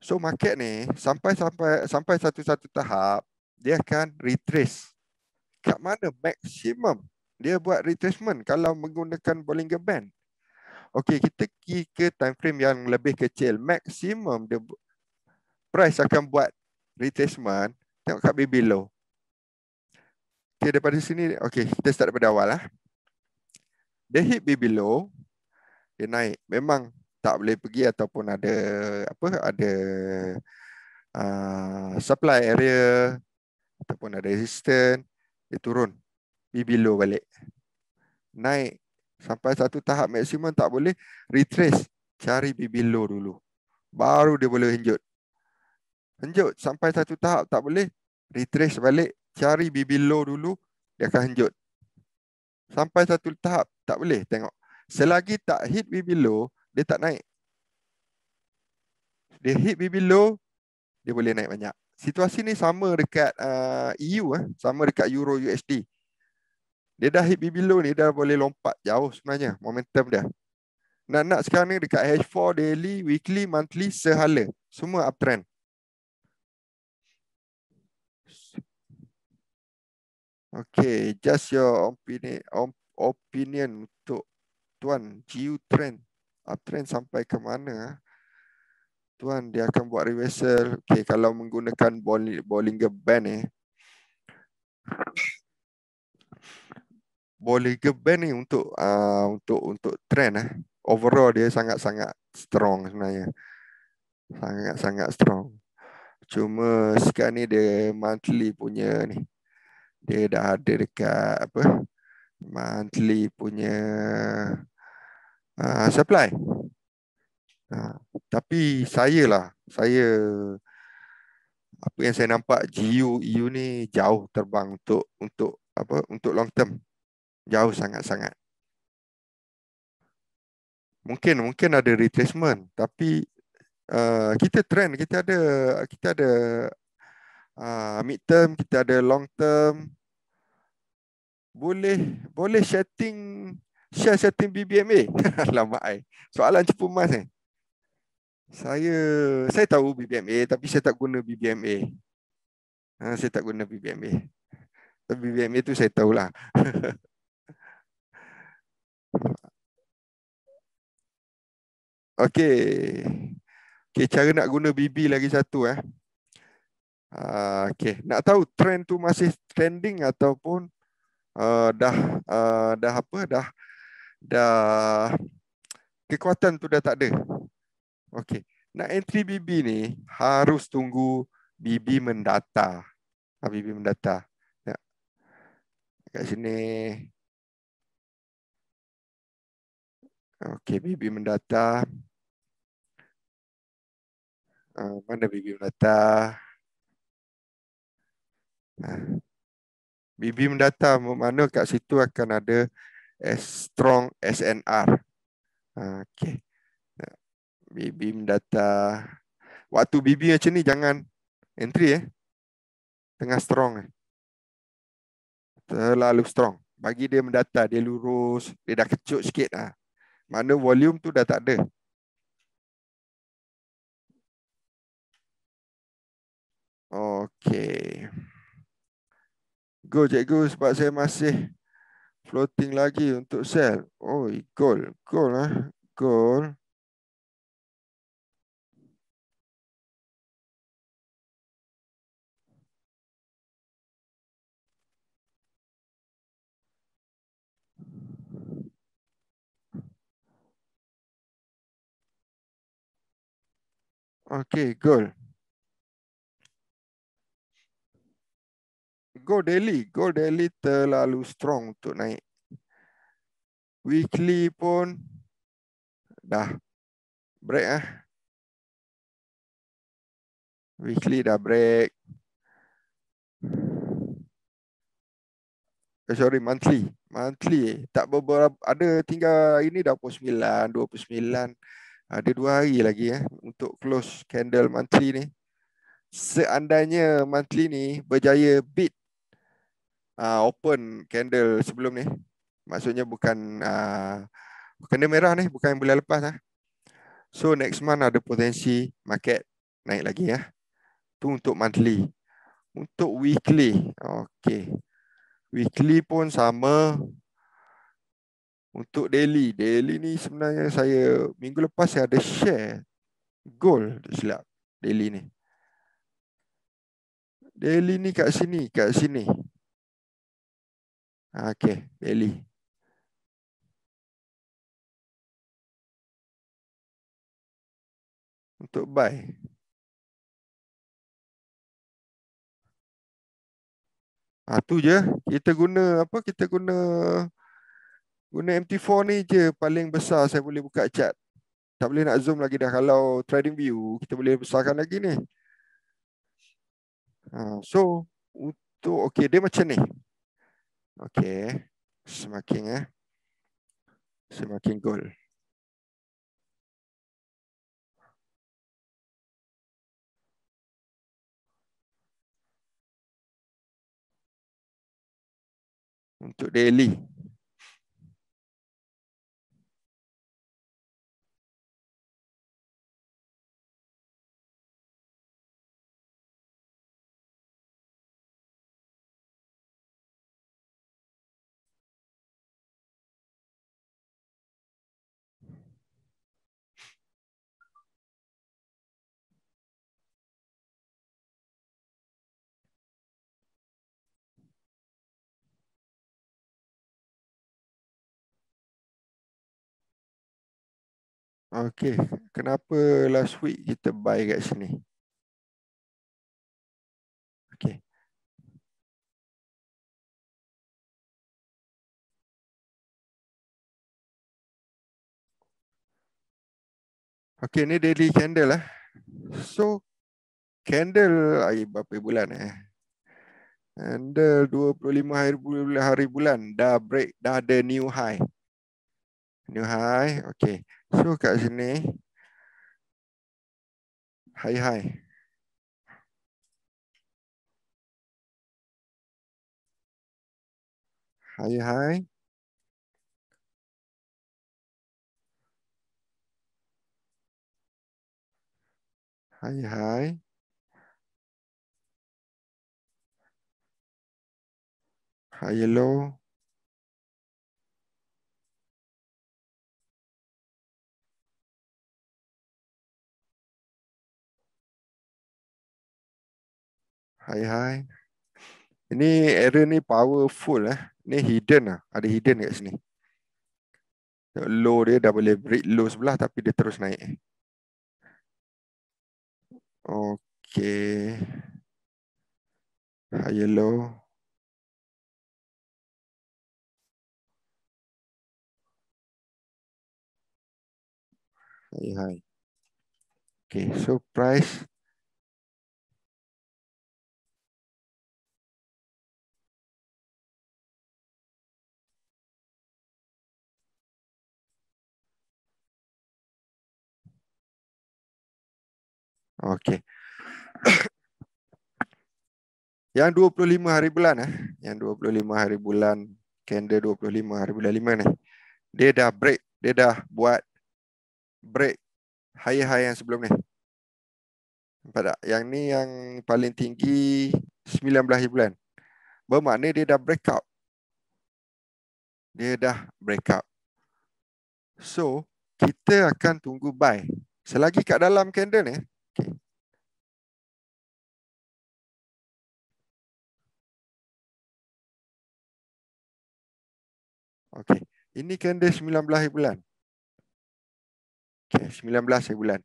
So market ni sampai sampai sampai satu-satu tahap dia akan retrace. Kat mana maksimum? dia buat retracement kalau menggunakan Bollinger Band. Okey, kita pergi ke time frame yang lebih kecil. Maximum dia price akan buat retracement. Tengok kat baby low. Okey, daripada sini. Okey, kita start daripada awal. Lah. Dia hit baby low. Dia naik. Memang tak boleh pergi ataupun ada apa ada uh, supply area ataupun ada resistance. Dia turun bibilo balik. Naik sampai satu tahap maksimum tak boleh retrace. Cari bibilo dulu. Baru dia boleh henjut. Henjut sampai satu tahap tak boleh retrace balik. Cari bibilo dulu dia akan henjut. Sampai satu tahap tak boleh tengok. Selagi tak hit bibilo dia tak naik. Dia hit bibilo dia boleh naik banyak. Situasi ni sama dekat uh, EU, eh. sama dekat Euro USD. Dia dah hit BB low ni dia dah boleh lompat jauh sebenarnya momentum dia. Nak-nak sekarang ni dekat H4 daily, weekly, monthly, sehala. Semua uptrend. Okay, just your opinion, opinion untuk tuan GU trend. Uptrend sampai ke mana? Ah? Tuan, dia akan buat reversal. Okay, kalau menggunakan Bollinger Band ni boleh geben ni untuk uh, untuk untuk trend eh. Overall dia sangat-sangat strong sebenarnya. Sangat-sangat strong. Cuma sekarang ni dia monthly punya ni. Dia dah ada dekat apa? Monthly punya uh, supply. Ha, tapi saya lah saya apa yang saya nampak GU EU ni jauh terbang untuk untuk apa untuk long term jauh sangat-sangat. Mungkin mungkin ada retracement tapi uh, kita trend kita ada kita ada uh, mid term kita ada long term boleh boleh setting share setting BBMA lama ai soalan cepu mas ni eh. saya saya tahu BBMA tapi saya tak guna BBMA ha, saya tak guna BBMA tapi BBMA tu saya tahulah Okay, Okey, cara nak guna BB lagi satu eh. Uh, ah, okay. nak tahu trend tu masih trending ataupun uh, dah uh, dah apa dah dah kekuatan tu dah tak ada. Okey, nak entry BB ni harus tunggu BB mendata. Ha, BB mendata. Ya. Kat sini Okey, baby mendata. Uh, ah, mana baby mendata? Ah, BB mendata mana kat situ akan ada strong SNR. Ah, okey. BB mendata. Waktu BB macam ni jangan entry eh. Tengah strong eh. Terlalu strong. Bagi dia mendata, dia lurus, dia dah kecut sikit lah. Mana volume tu dah tak ada. Okay, Go cikgu sebab saya masih floating lagi untuk sell. Oh, goal, goal ah. Goal. Okay, girl. Go daily. Go daily terlalu strong untuk naik. Weekly pun dah break. ah. Weekly dah break. Eh, sorry, monthly. Monthly. Tak beberapa. Ada tinggal ini dah 29, 29. Ada dua hari lagi eh, untuk close candle monthly ni. Seandainya monthly ni berjaya beat uh, open candle sebelum ni. Maksudnya bukan uh, ah, candle merah ni, bukan yang bulan lepas. lah. So next month ada potensi market naik lagi. Eh. tu untuk monthly. Untuk weekly. Okay. Weekly pun sama untuk daily. Daily ni sebenarnya saya minggu lepas saya ada share goal silap daily ni. Daily ni kat sini, kat sini. Ha, okay, daily. Untuk buy. Ha, tu je. Kita guna apa? Kita guna guna MT4 ni je paling besar saya boleh buka chat tak boleh nak zoom lagi dah kalau trading view kita boleh besarkan lagi ni ha, so untuk okey dia macam ni okey semakin eh semakin gol untuk daily Okay, kenapa last week kita buy kat sini? Okay, Okey, ni daily candle lah. So candle hari berapa bulan eh? Candle 25 hari bulan, hari dah break, dah ada new high. New high, okay. Suka sini. Hai hai. Hai hai. Hai hai. Hello. Hai hai. Ini error ni powerful eh. Ni hidden lah. Ada hidden kat sini. Low dia dah boleh break low sebelah tapi dia terus naik. Okay. Hai hello. Hai hai. Okay, so price Okey. yang 25 hari bulan eh, yang 25 hari bulan kender 25 hari bulan 5 ni. Dia dah break, dia dah buat break high-high yang sebelum ni. Nampak tak? Yang ni yang paling tinggi 19 hari bulan. Bermakna dia dah break out. Dia dah break out. So, kita akan tunggu buy. Selagi kat dalam candle ni, Okey, ini kan dia 19 hari bulan. Okey, 19 hari bulan.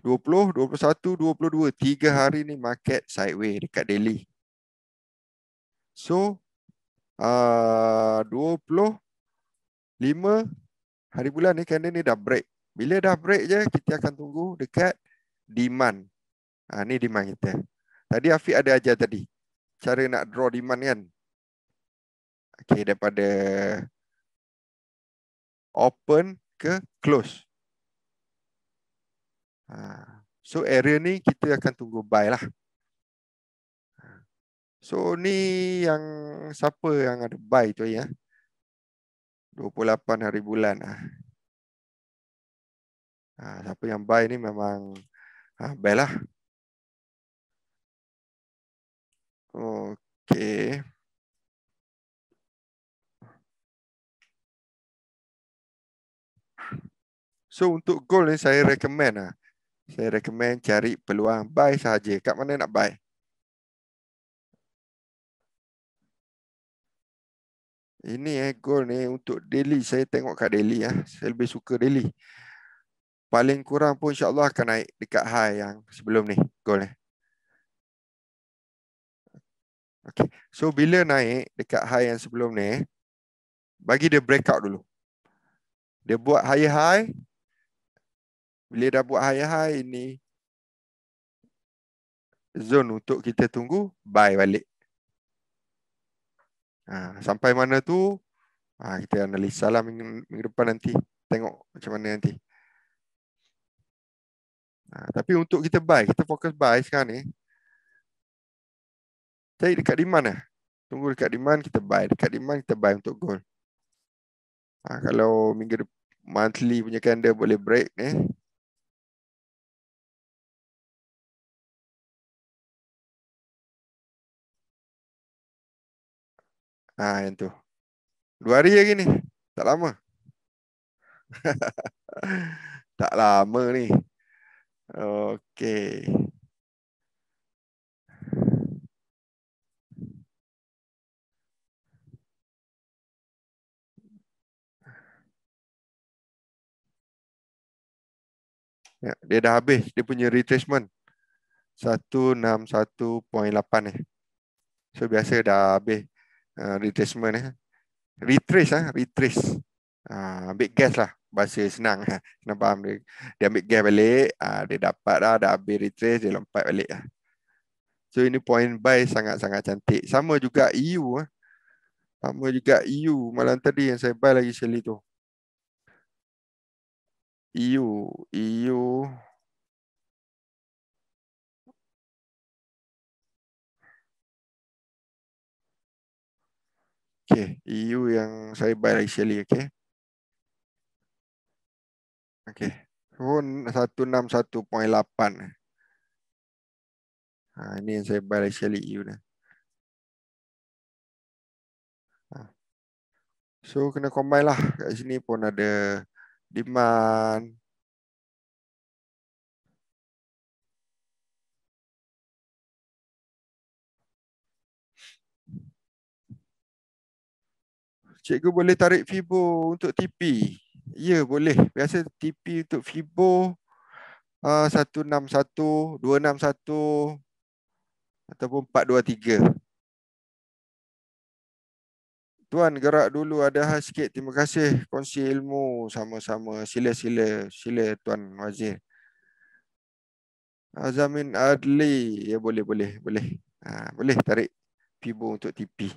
20, 21, 22, 3 hari ni market sideways dekat daily. So uh, 25 hari bulan ni candle ni dah break. Bila dah break je kita akan tunggu dekat demand. Ha, ni demand kita. Tadi Afiq ada ajar tadi. Cara nak draw demand kan. Okay, daripada open ke close. Ha, so area ni kita akan tunggu buy lah. Ha, so ni yang siapa yang ada buy tu ya. 28 hari bulan. Lah. Ha, siapa yang buy ni memang Ha, baiklah. Okey. So untuk goal ni saya recommend ah. Saya recommend cari peluang buy sahaja. Kat mana nak buy? Ini eh goal ni untuk daily saya tengok kat daily ah. Saya lebih suka daily paling kurang pun insyaAllah akan naik dekat high yang sebelum ni goal ni. Okay. So bila naik dekat high yang sebelum ni, bagi dia breakout dulu. Dia buat higher high. Bila dah buat higher high ini zone untuk kita tunggu buy balik. Ha, sampai mana tu, ha, kita analisa lah minggu, minggu depan nanti. Tengok macam mana nanti. Ha, tapi untuk kita buy, kita fokus buy sekarang ni. Cari dekat demand lah. Tunggu dekat demand, kita buy. Dekat demand, kita buy untuk gold. Ha, kalau minggu monthly punya candle boleh break ni. Eh. Ha, yang tu. Dua hari lagi ni. Tak lama. tak lama ni. Okey. Ya, dia dah habis dia punya retracement 161.8 eh. So biasa dah habis uh, retracement eh. Retrace ah, retrace. Ah uh, ambil gas lah bahasa senang ha. Senang faham dia. Dia ambil gas balik, ah ha, dia dapat dah, dah habis retrace, dia lompat balik ha. So ini point buy sangat-sangat cantik. Sama juga EU ha. Sama juga EU malam tadi yang saya buy lagi sekali tu. EU, EU. Okay, EU yang saya buy lagi sekali, okay. Okey. Run 161.8. Ha, ini yang saya balik Shelly you dah. Ha. So kena combine lah. Kat sini pun ada demand. Cikgu boleh tarik fibo untuk TP. Ya boleh. Biasa TP untuk Fibo uh, 161, 261 ataupun 423. Tuan gerak dulu ada hal sikit. Terima kasih kongsi ilmu sama-sama. Sila-sila. Sila Tuan Wazir. Azamin Adli. Ya boleh-boleh. Boleh. Boleh. Ha, boleh tarik Fibo untuk TP.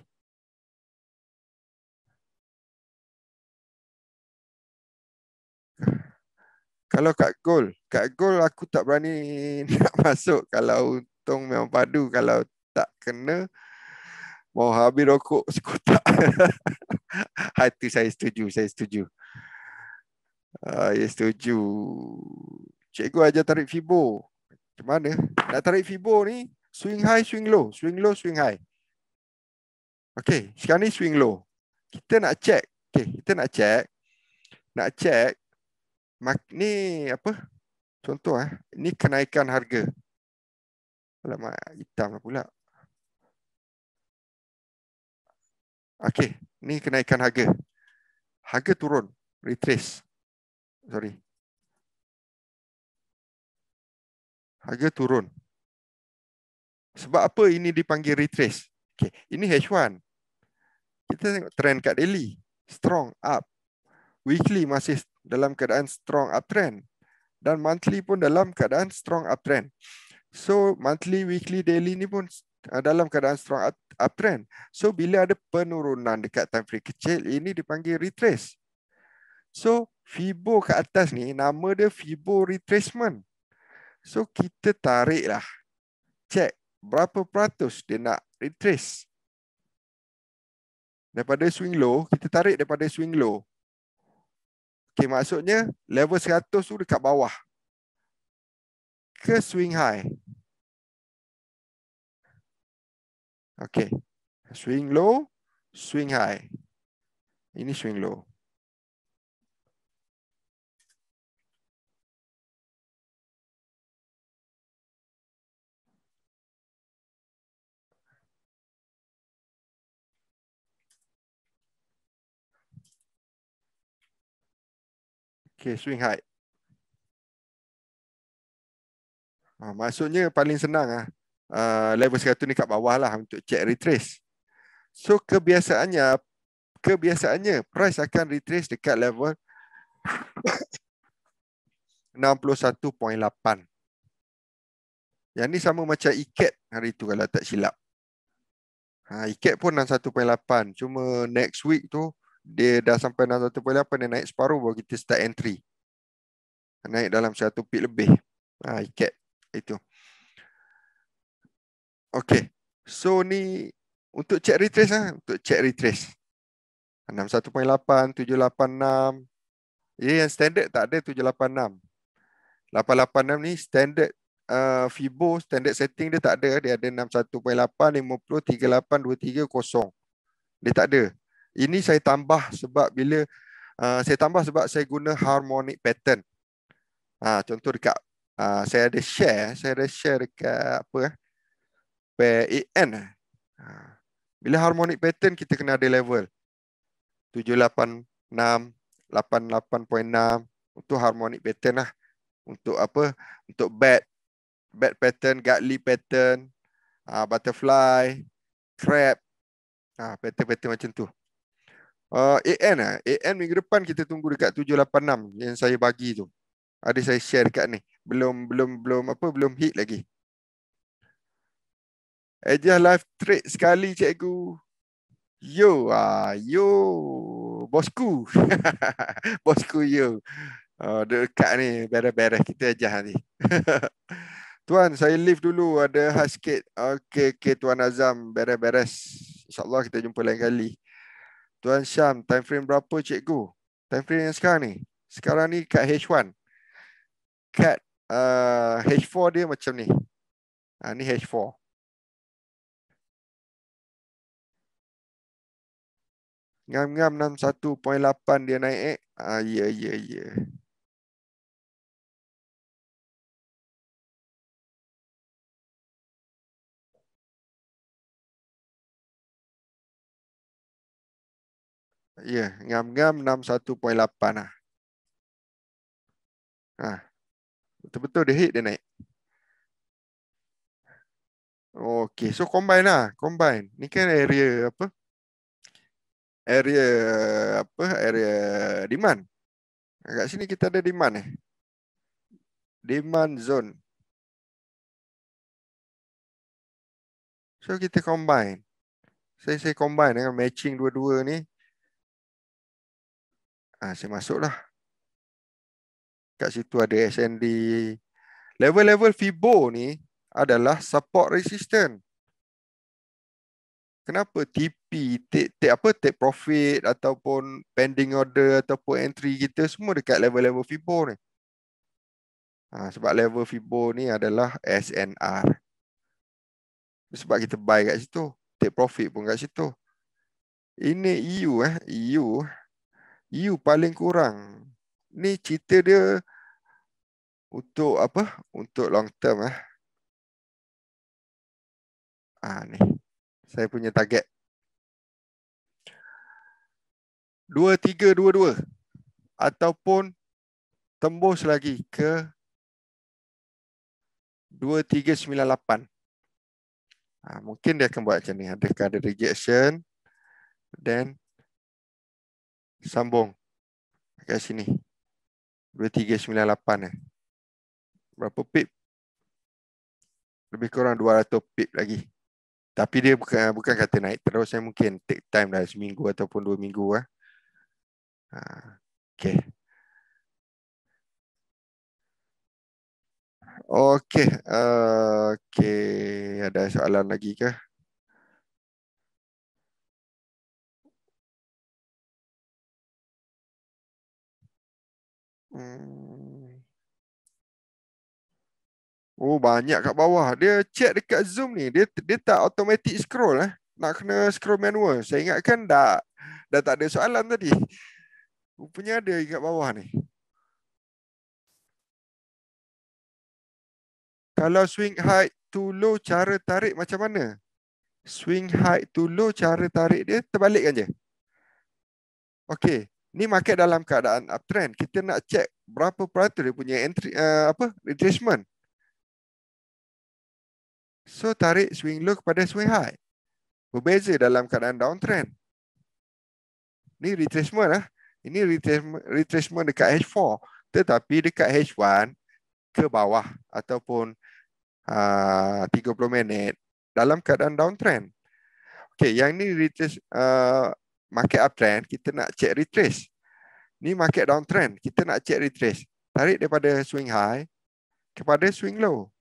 Kalau kat Gol, kat Gol aku tak berani nak masuk kalau untung memang padu kalau tak kena mau habis rokok sekotak. Hati ah, saya setuju, saya setuju. Ah, uh, ya setuju. Cikgu aja tarik fibo. Macam mana? Nak tarik fibo ni swing high, swing low, swing low, swing high. Okey, sekarang ni swing low. Kita nak check. Okey, kita nak check. Nak check mak ni apa contoh eh ni kenaikan harga lama hitam lah pula okey ni kenaikan harga harga turun retrace sorry harga turun sebab apa ini dipanggil retrace okey ini h1 kita tengok trend kat daily strong up weekly masih dalam keadaan strong uptrend dan monthly pun dalam keadaan strong uptrend. So monthly, weekly, daily ni pun uh, dalam keadaan strong uptrend. So bila ada penurunan dekat time frame kecil ini dipanggil retrace. So fibo ke atas ni nama dia fibo retracement. So kita tariklah. Check berapa peratus dia nak retrace. Daripada swing low, kita tarik daripada swing low. Okay, maksudnya level 100 tu dekat bawah. Ke swing high. Okay. Swing low, swing high. Ini swing low. Okay, swing high. Ha, maksudnya paling senang ah uh, level 100 ni kat bawah lah untuk check retrace. So kebiasaannya kebiasaannya price akan retrace dekat level 61.8. Yang ni sama macam ikat hari tu kalau tak silap. Ha ikat e pun 61.8 cuma next week tu dia dah sampai dalam satu poin apa dia naik separuh baru kita start entry naik dalam satu pit lebih ha, ikat itu Okey. so ni untuk check retrace ah untuk check retrace 61.8 786 ya yang standard tak ada 786 886 ni standard uh, fibo standard setting dia tak ada dia ada 61.8 50 38 230 dia tak ada ini saya tambah sebab bila uh, saya tambah sebab saya guna harmonic pattern. Ha, contoh dekat uh, saya ada share, saya ada share dekat apa eh? PAN. Ha. Eh? Bila harmonic pattern kita kena ada level 786 88.6 untuk harmonic pattern lah. Untuk apa? Untuk bat bat pattern, gutly pattern, uh, butterfly, crab. Ah ha, pattern-pattern macam tu. Uh, AN lah. AN minggu depan kita tunggu dekat 786 yang saya bagi tu. Ada saya share dekat ni. Belum belum belum apa belum hit lagi. Ejah live trade sekali cikgu. Yo, ah, yo, bosku. bosku yo. Uh, dekat ni, beres-beres kita aja ni. tuan, saya leave dulu. Ada hal sikit. Okay, okay, Tuan Azam. Beres-beres. InsyaAllah kita jumpa lain kali. Tuan Syam, time frame berapa cikgu? Time frame yang sekarang ni? Sekarang ni kat H1. Kat uh, H4 dia macam ni. Ha, ni H4. Ngam-ngam 61.8 dia naik. Eh? Ah, ya, ya, ya. Ya, ngam-ngam 61.8 lah. Ha. Betul-betul dia hit dia naik. Okay, so combine lah, combine. Ni kan area apa? Area apa? Area demand. Agak sini kita ada demand eh. Demand zone. So kita combine. Saya saya combine dengan matching dua-dua ni. Ha, saya masuklah. Kat situ ada SND. Level-level Fibo ni adalah support resistance. Kenapa TP, take, take, apa, take profit ataupun pending order ataupun entry kita semua dekat level-level Fibo ni. Ha, sebab level Fibo ni adalah SNR. Sebab kita buy kat situ. Take profit pun kat situ. Ini EU eh. EU you paling kurang ni cerita dia untuk apa untuk long term ah ah ni saya punya target 2322 ataupun tembus lagi ke 2398 ah mungkin dia akan buat macam ni ada ada rejection then sambung kat sini 2398 eh berapa pip lebih kurang 200 pip lagi tapi dia bukan bukan kata naik terus saya mungkin take time dah seminggu ataupun dua minggu ah ha. okey Okey, uh, okey. Ada soalan lagi ke? Hmm. Oh banyak kat bawah. Dia check dekat Zoom ni. Dia dia tak automatic scroll eh. Nak kena scroll manual. Saya ingat kan dah dah tak ada soalan tadi. Rupanya ada dekat bawah ni. Kalau swing high to low cara tarik macam mana? Swing high to low cara tarik dia terbalikkan je. Okey ni market dalam keadaan uptrend kita nak check berapa peratus dia punya entry uh, apa retracement so tarik swing low kepada swing high berbeza dalam keadaan downtrend ni retracement ah ini retracement retracement dekat H4 tetapi dekat H1 ke bawah ataupun ah, uh, 30 minit dalam keadaan downtrend okey yang ni retrace uh, market uptrend, kita nak check retrace. Ni market downtrend, kita nak check retrace. Tarik daripada swing high kepada swing low.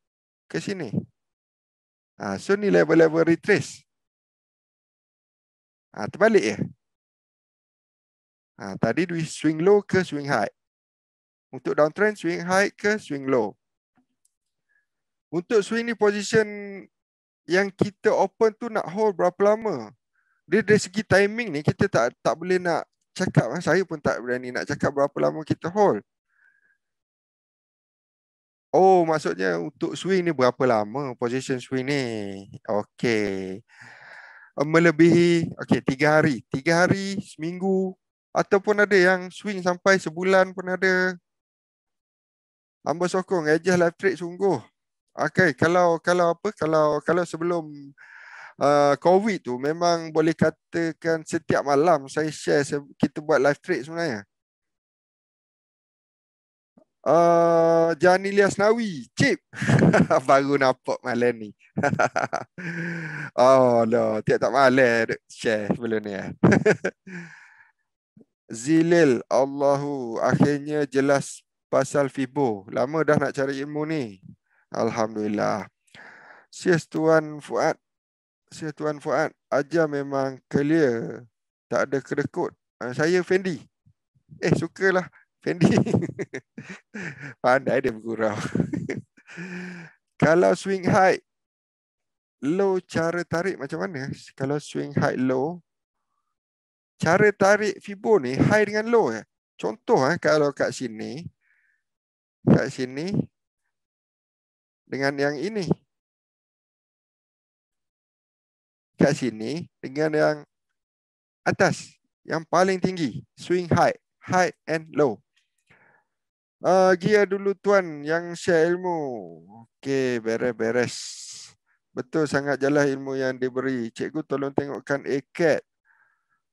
Ke sini. Ha, so ni level-level retrace. Ha, terbalik ya. Ha, tadi di swing low ke swing high. Untuk downtrend, swing high ke swing low. Untuk swing ni position yang kita open tu nak hold berapa lama? dia dari segi timing ni kita tak tak boleh nak cakap lah saya pun tak berani nak cakap berapa lama kita hold oh maksudnya untuk swing ni berapa lama position swing ni okey eh, melebihi okey tiga hari tiga hari seminggu ataupun ada yang swing sampai sebulan pun ada Amba sokong, Ejah Live Trade sungguh. Okay, kalau kalau apa, kalau kalau sebelum Ah, COVID tu memang boleh katakan setiap malam saya share kita buat live trade sebenarnya. Uh, Jani Liasnawi, chip. Baru nampak malam ni. oh, no. Tiap tak malam share sebelum ni. Eh. Zilil, Allahu, akhirnya jelas pasal Fibo. Lama dah nak cari ilmu ni. Alhamdulillah. Sias Tuan Fuad, saya Tuan Fuad aja memang clear. Tak ada kedekut. Ah, saya Fendi. Eh, suka lah Fendi. Pandai dia bergurau. Kalau swing high, low cara tarik macam mana? Kalau swing high low, cara tarik Fibo ni high dengan low. Eh? Contoh eh, kalau kat sini, kat sini dengan yang ini. kat sini dengan yang atas yang paling tinggi swing high high and low uh, gear dulu tuan yang share ilmu okey beres beres betul sangat jelas ilmu yang diberi cikgu tolong tengokkan ACAT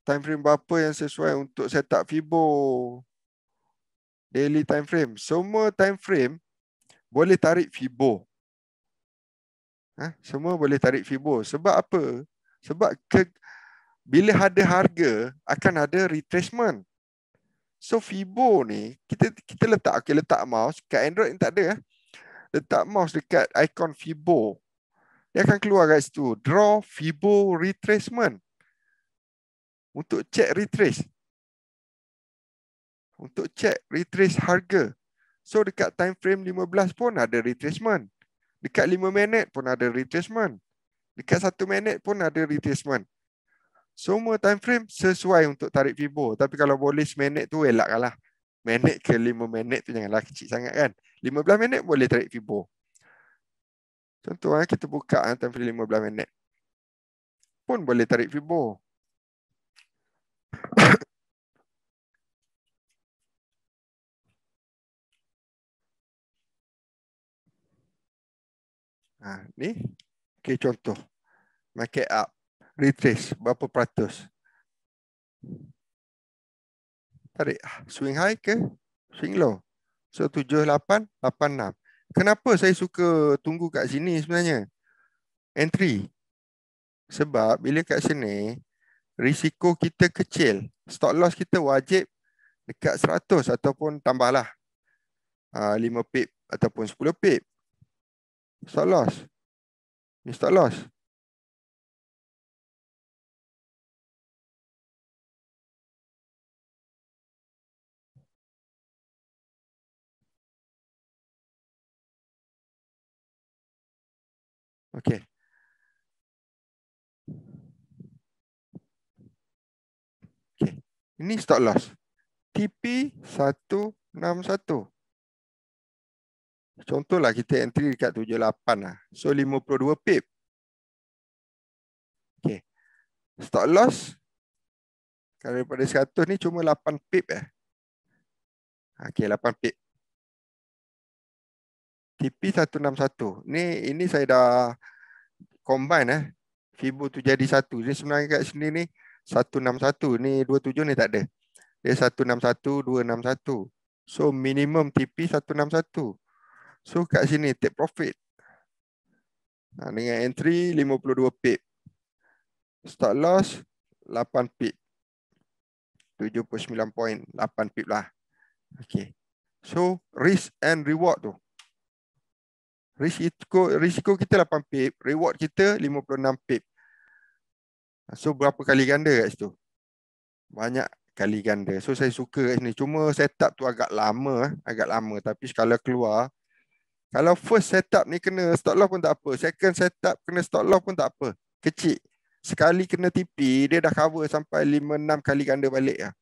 time frame berapa yang sesuai untuk set up fibo daily time frame semua time frame boleh tarik fibo Ha? Semua boleh tarik fibos. Sebab apa? Sebab ke, bila ada harga, akan ada retracement. So Fibo ni, kita kita letak okay, letak mouse, kat Android ni tak ada. Eh. Letak mouse dekat ikon Fibo. Dia akan keluar kat situ. Draw Fibo retracement. Untuk check retrace. Untuk check retrace harga. So dekat time frame 15 pun ada retracement. Dekat lima minit pun ada retracement. Dekat satu minit pun ada retracement. Semua time frame sesuai untuk tarik fibo. Tapi kalau boleh 1 minit tu elakkanlah. Minit ke lima minit tu janganlah kecil sangat kan. Lima 15 minit boleh tarik fibo. Contohnya kita buka ah, time frame lima 15 minit. Pun boleh tarik fibo. Ha, ni okay, contoh. Market up. Retrace berapa peratus. Tarik ah, swing high ke swing low. So 7886. Kenapa saya suka tunggu kat sini sebenarnya? Entry. Sebab bila kat sini risiko kita kecil. Stock loss kita wajib dekat 100 ataupun tambahlah. Ah 5 pip ataupun 10 pip. It's not lost. It's Okay. Okay. Ini stop loss. TP 161. Contohlah kita entry dekat 78 lah. So 52 pip. Okay. stop loss. Kalau daripada 100 ni cuma 8 pip eh. Ha, okay 8 pip. TP 161. Ni ini saya dah combine eh. Fibu tu jadi satu. Jadi sebenarnya kat sini ni 161. Ni 27 ni tak ada. Dia 161, 261. So minimum TP 161. So kat sini take profit. Ha, dengan entry 52 pip. Stop loss 8 pip. 79 point. 8 pip lah. Okay. So risk and reward tu. Risiko, risiko kita 8 pip. Reward kita 56 pip. Ha, so berapa kali ganda kat situ? Banyak kali ganda. So saya suka kat sini. Cuma setup tu agak lama. Eh. Agak lama. Tapi kalau keluar. Kalau first setup ni kena stop loss pun tak apa. Second setup kena stop loss pun tak apa. Kecil. Sekali kena tipi, dia dah cover sampai 5-6 kali ganda balik. Lah.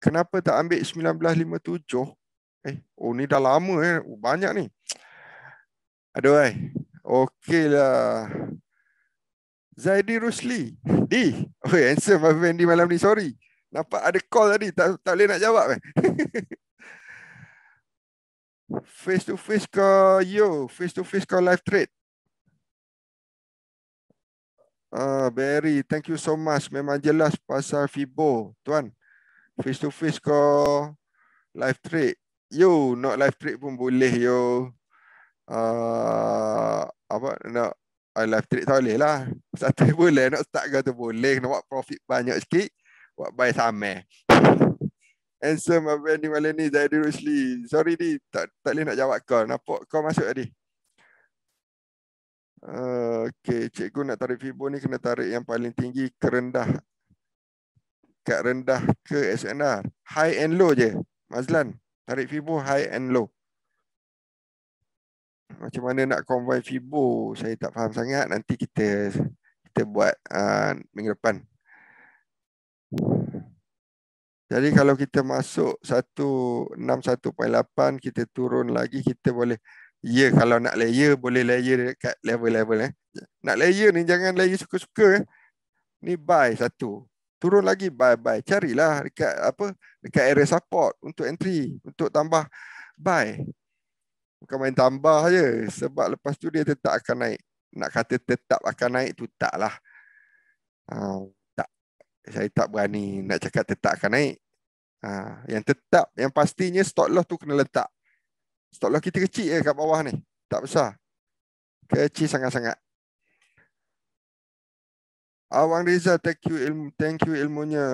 Kenapa tak ambil 19.57? Eh, oh ni dah lama eh. Oh, banyak ni. Aduh eh. Okey lah. Zaidi Rusli. Di. Oh, handsome. Andy malam ni, sorry. Nampak ada call tadi. Tak, tak boleh nak jawab eh. Face to face ke yo, face to face ke live trade? Ah, uh, Barry, thank you so much. Memang jelas pasal Fibo, tuan. Face to face ke live trade? Yo, not live trade pun boleh yo. Ah, uh, apa nak I ah, live trade tak boleh lah. Satu boleh nak start ke tu boleh. Nak buat profit banyak sikit. Buat buy sama. answer apa ni malam ni Zahidi Rusli. Sorry ni tak tak boleh nak jawab kau. Nampak kau masuk tadi. Uh, okay, cikgu nak tarik fibo ni kena tarik yang paling tinggi ke rendah. Kat rendah ke SNR. High and low je. Mazlan, tarik fibo high and low. Macam mana nak convoy fibo? Saya tak faham sangat. Nanti kita kita buat uh, minggu depan. Jadi kalau kita masuk 161.8 kita turun lagi kita boleh ya kalau nak layer boleh layer dekat level-level eh. Nak layer ni jangan layer suka-suka eh. Ni buy satu. Turun lagi buy buy carilah dekat apa dekat area support untuk entry untuk tambah buy. Bukan main tambah aje sebab lepas tu dia tetap akan naik. Nak kata tetap akan naik tu taklah. Ah uh saya tak berani nak cakap tetap akan naik. Ha, yang tetap, yang pastinya stop loss tu kena letak. Stop loss kita kecil je kat bawah ni. Tak besar. Kecil sangat-sangat. Awang Riza, thank you, ilmu, thank you ilmunya.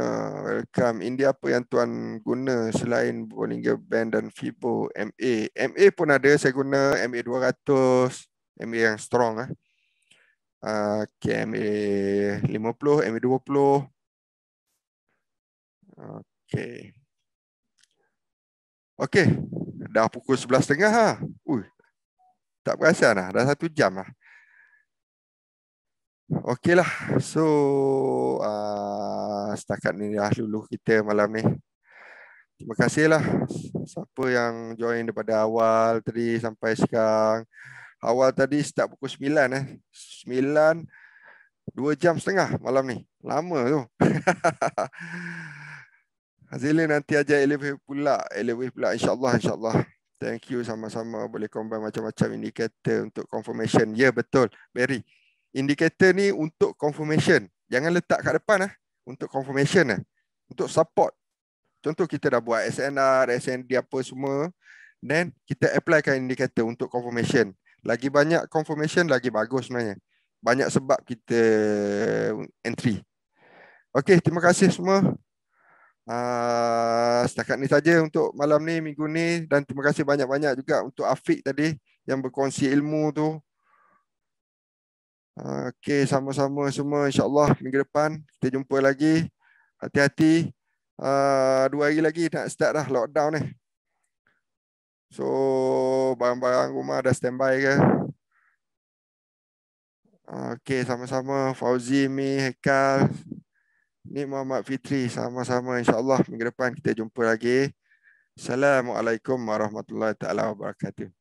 Welcome. India apa yang tuan guna selain Bollinger Band dan Fibo MA? MA pun ada. Saya guna MA 200. MA yang strong. Ah. ah okay, MA 50, MA 20. Okay, okay, Dah pukul sebelas 11.30 ha. Lah. Ui. Tak perasan lah. Dah satu jam lah. Okey lah. So, uh, setakat ni dah lulu kita malam ni. Terima kasih lah. Siapa yang join daripada awal tadi sampai sekarang. Awal tadi start pukul sembilan eh. sembilan dua jam setengah malam ni. Lama tu. Hazila nanti ajar LFA pula. LFA pula insyaAllah. InsyaAllah. Thank you sama-sama. Boleh combine macam-macam indikator untuk confirmation. Ya betul. Barry. Indikator ni untuk confirmation. Jangan letak kat depan. ah Untuk confirmation. ah Untuk support. Contoh kita dah buat SNR, SND apa semua. Then kita applykan indikator untuk confirmation. Lagi banyak confirmation, lagi bagus sebenarnya. Banyak sebab kita entry. Okay, terima kasih semua. Ah, setakat ni saja untuk malam ni minggu ni dan terima kasih banyak-banyak juga untuk Afiq tadi yang berkongsi ilmu tu. Ah, okey, sama-sama semua insya-Allah minggu depan kita jumpa lagi. Hati-hati. Uh, dua hari lagi nak start dah lockdown ni. So, barang-barang rumah dah standby ke? Okey, sama-sama Fauzi, Mi, Hekal. Ini Muhammad Fitri sama-sama insya-Allah minggu depan kita jumpa lagi. Assalamualaikum warahmatullahi taala wabarakatuh.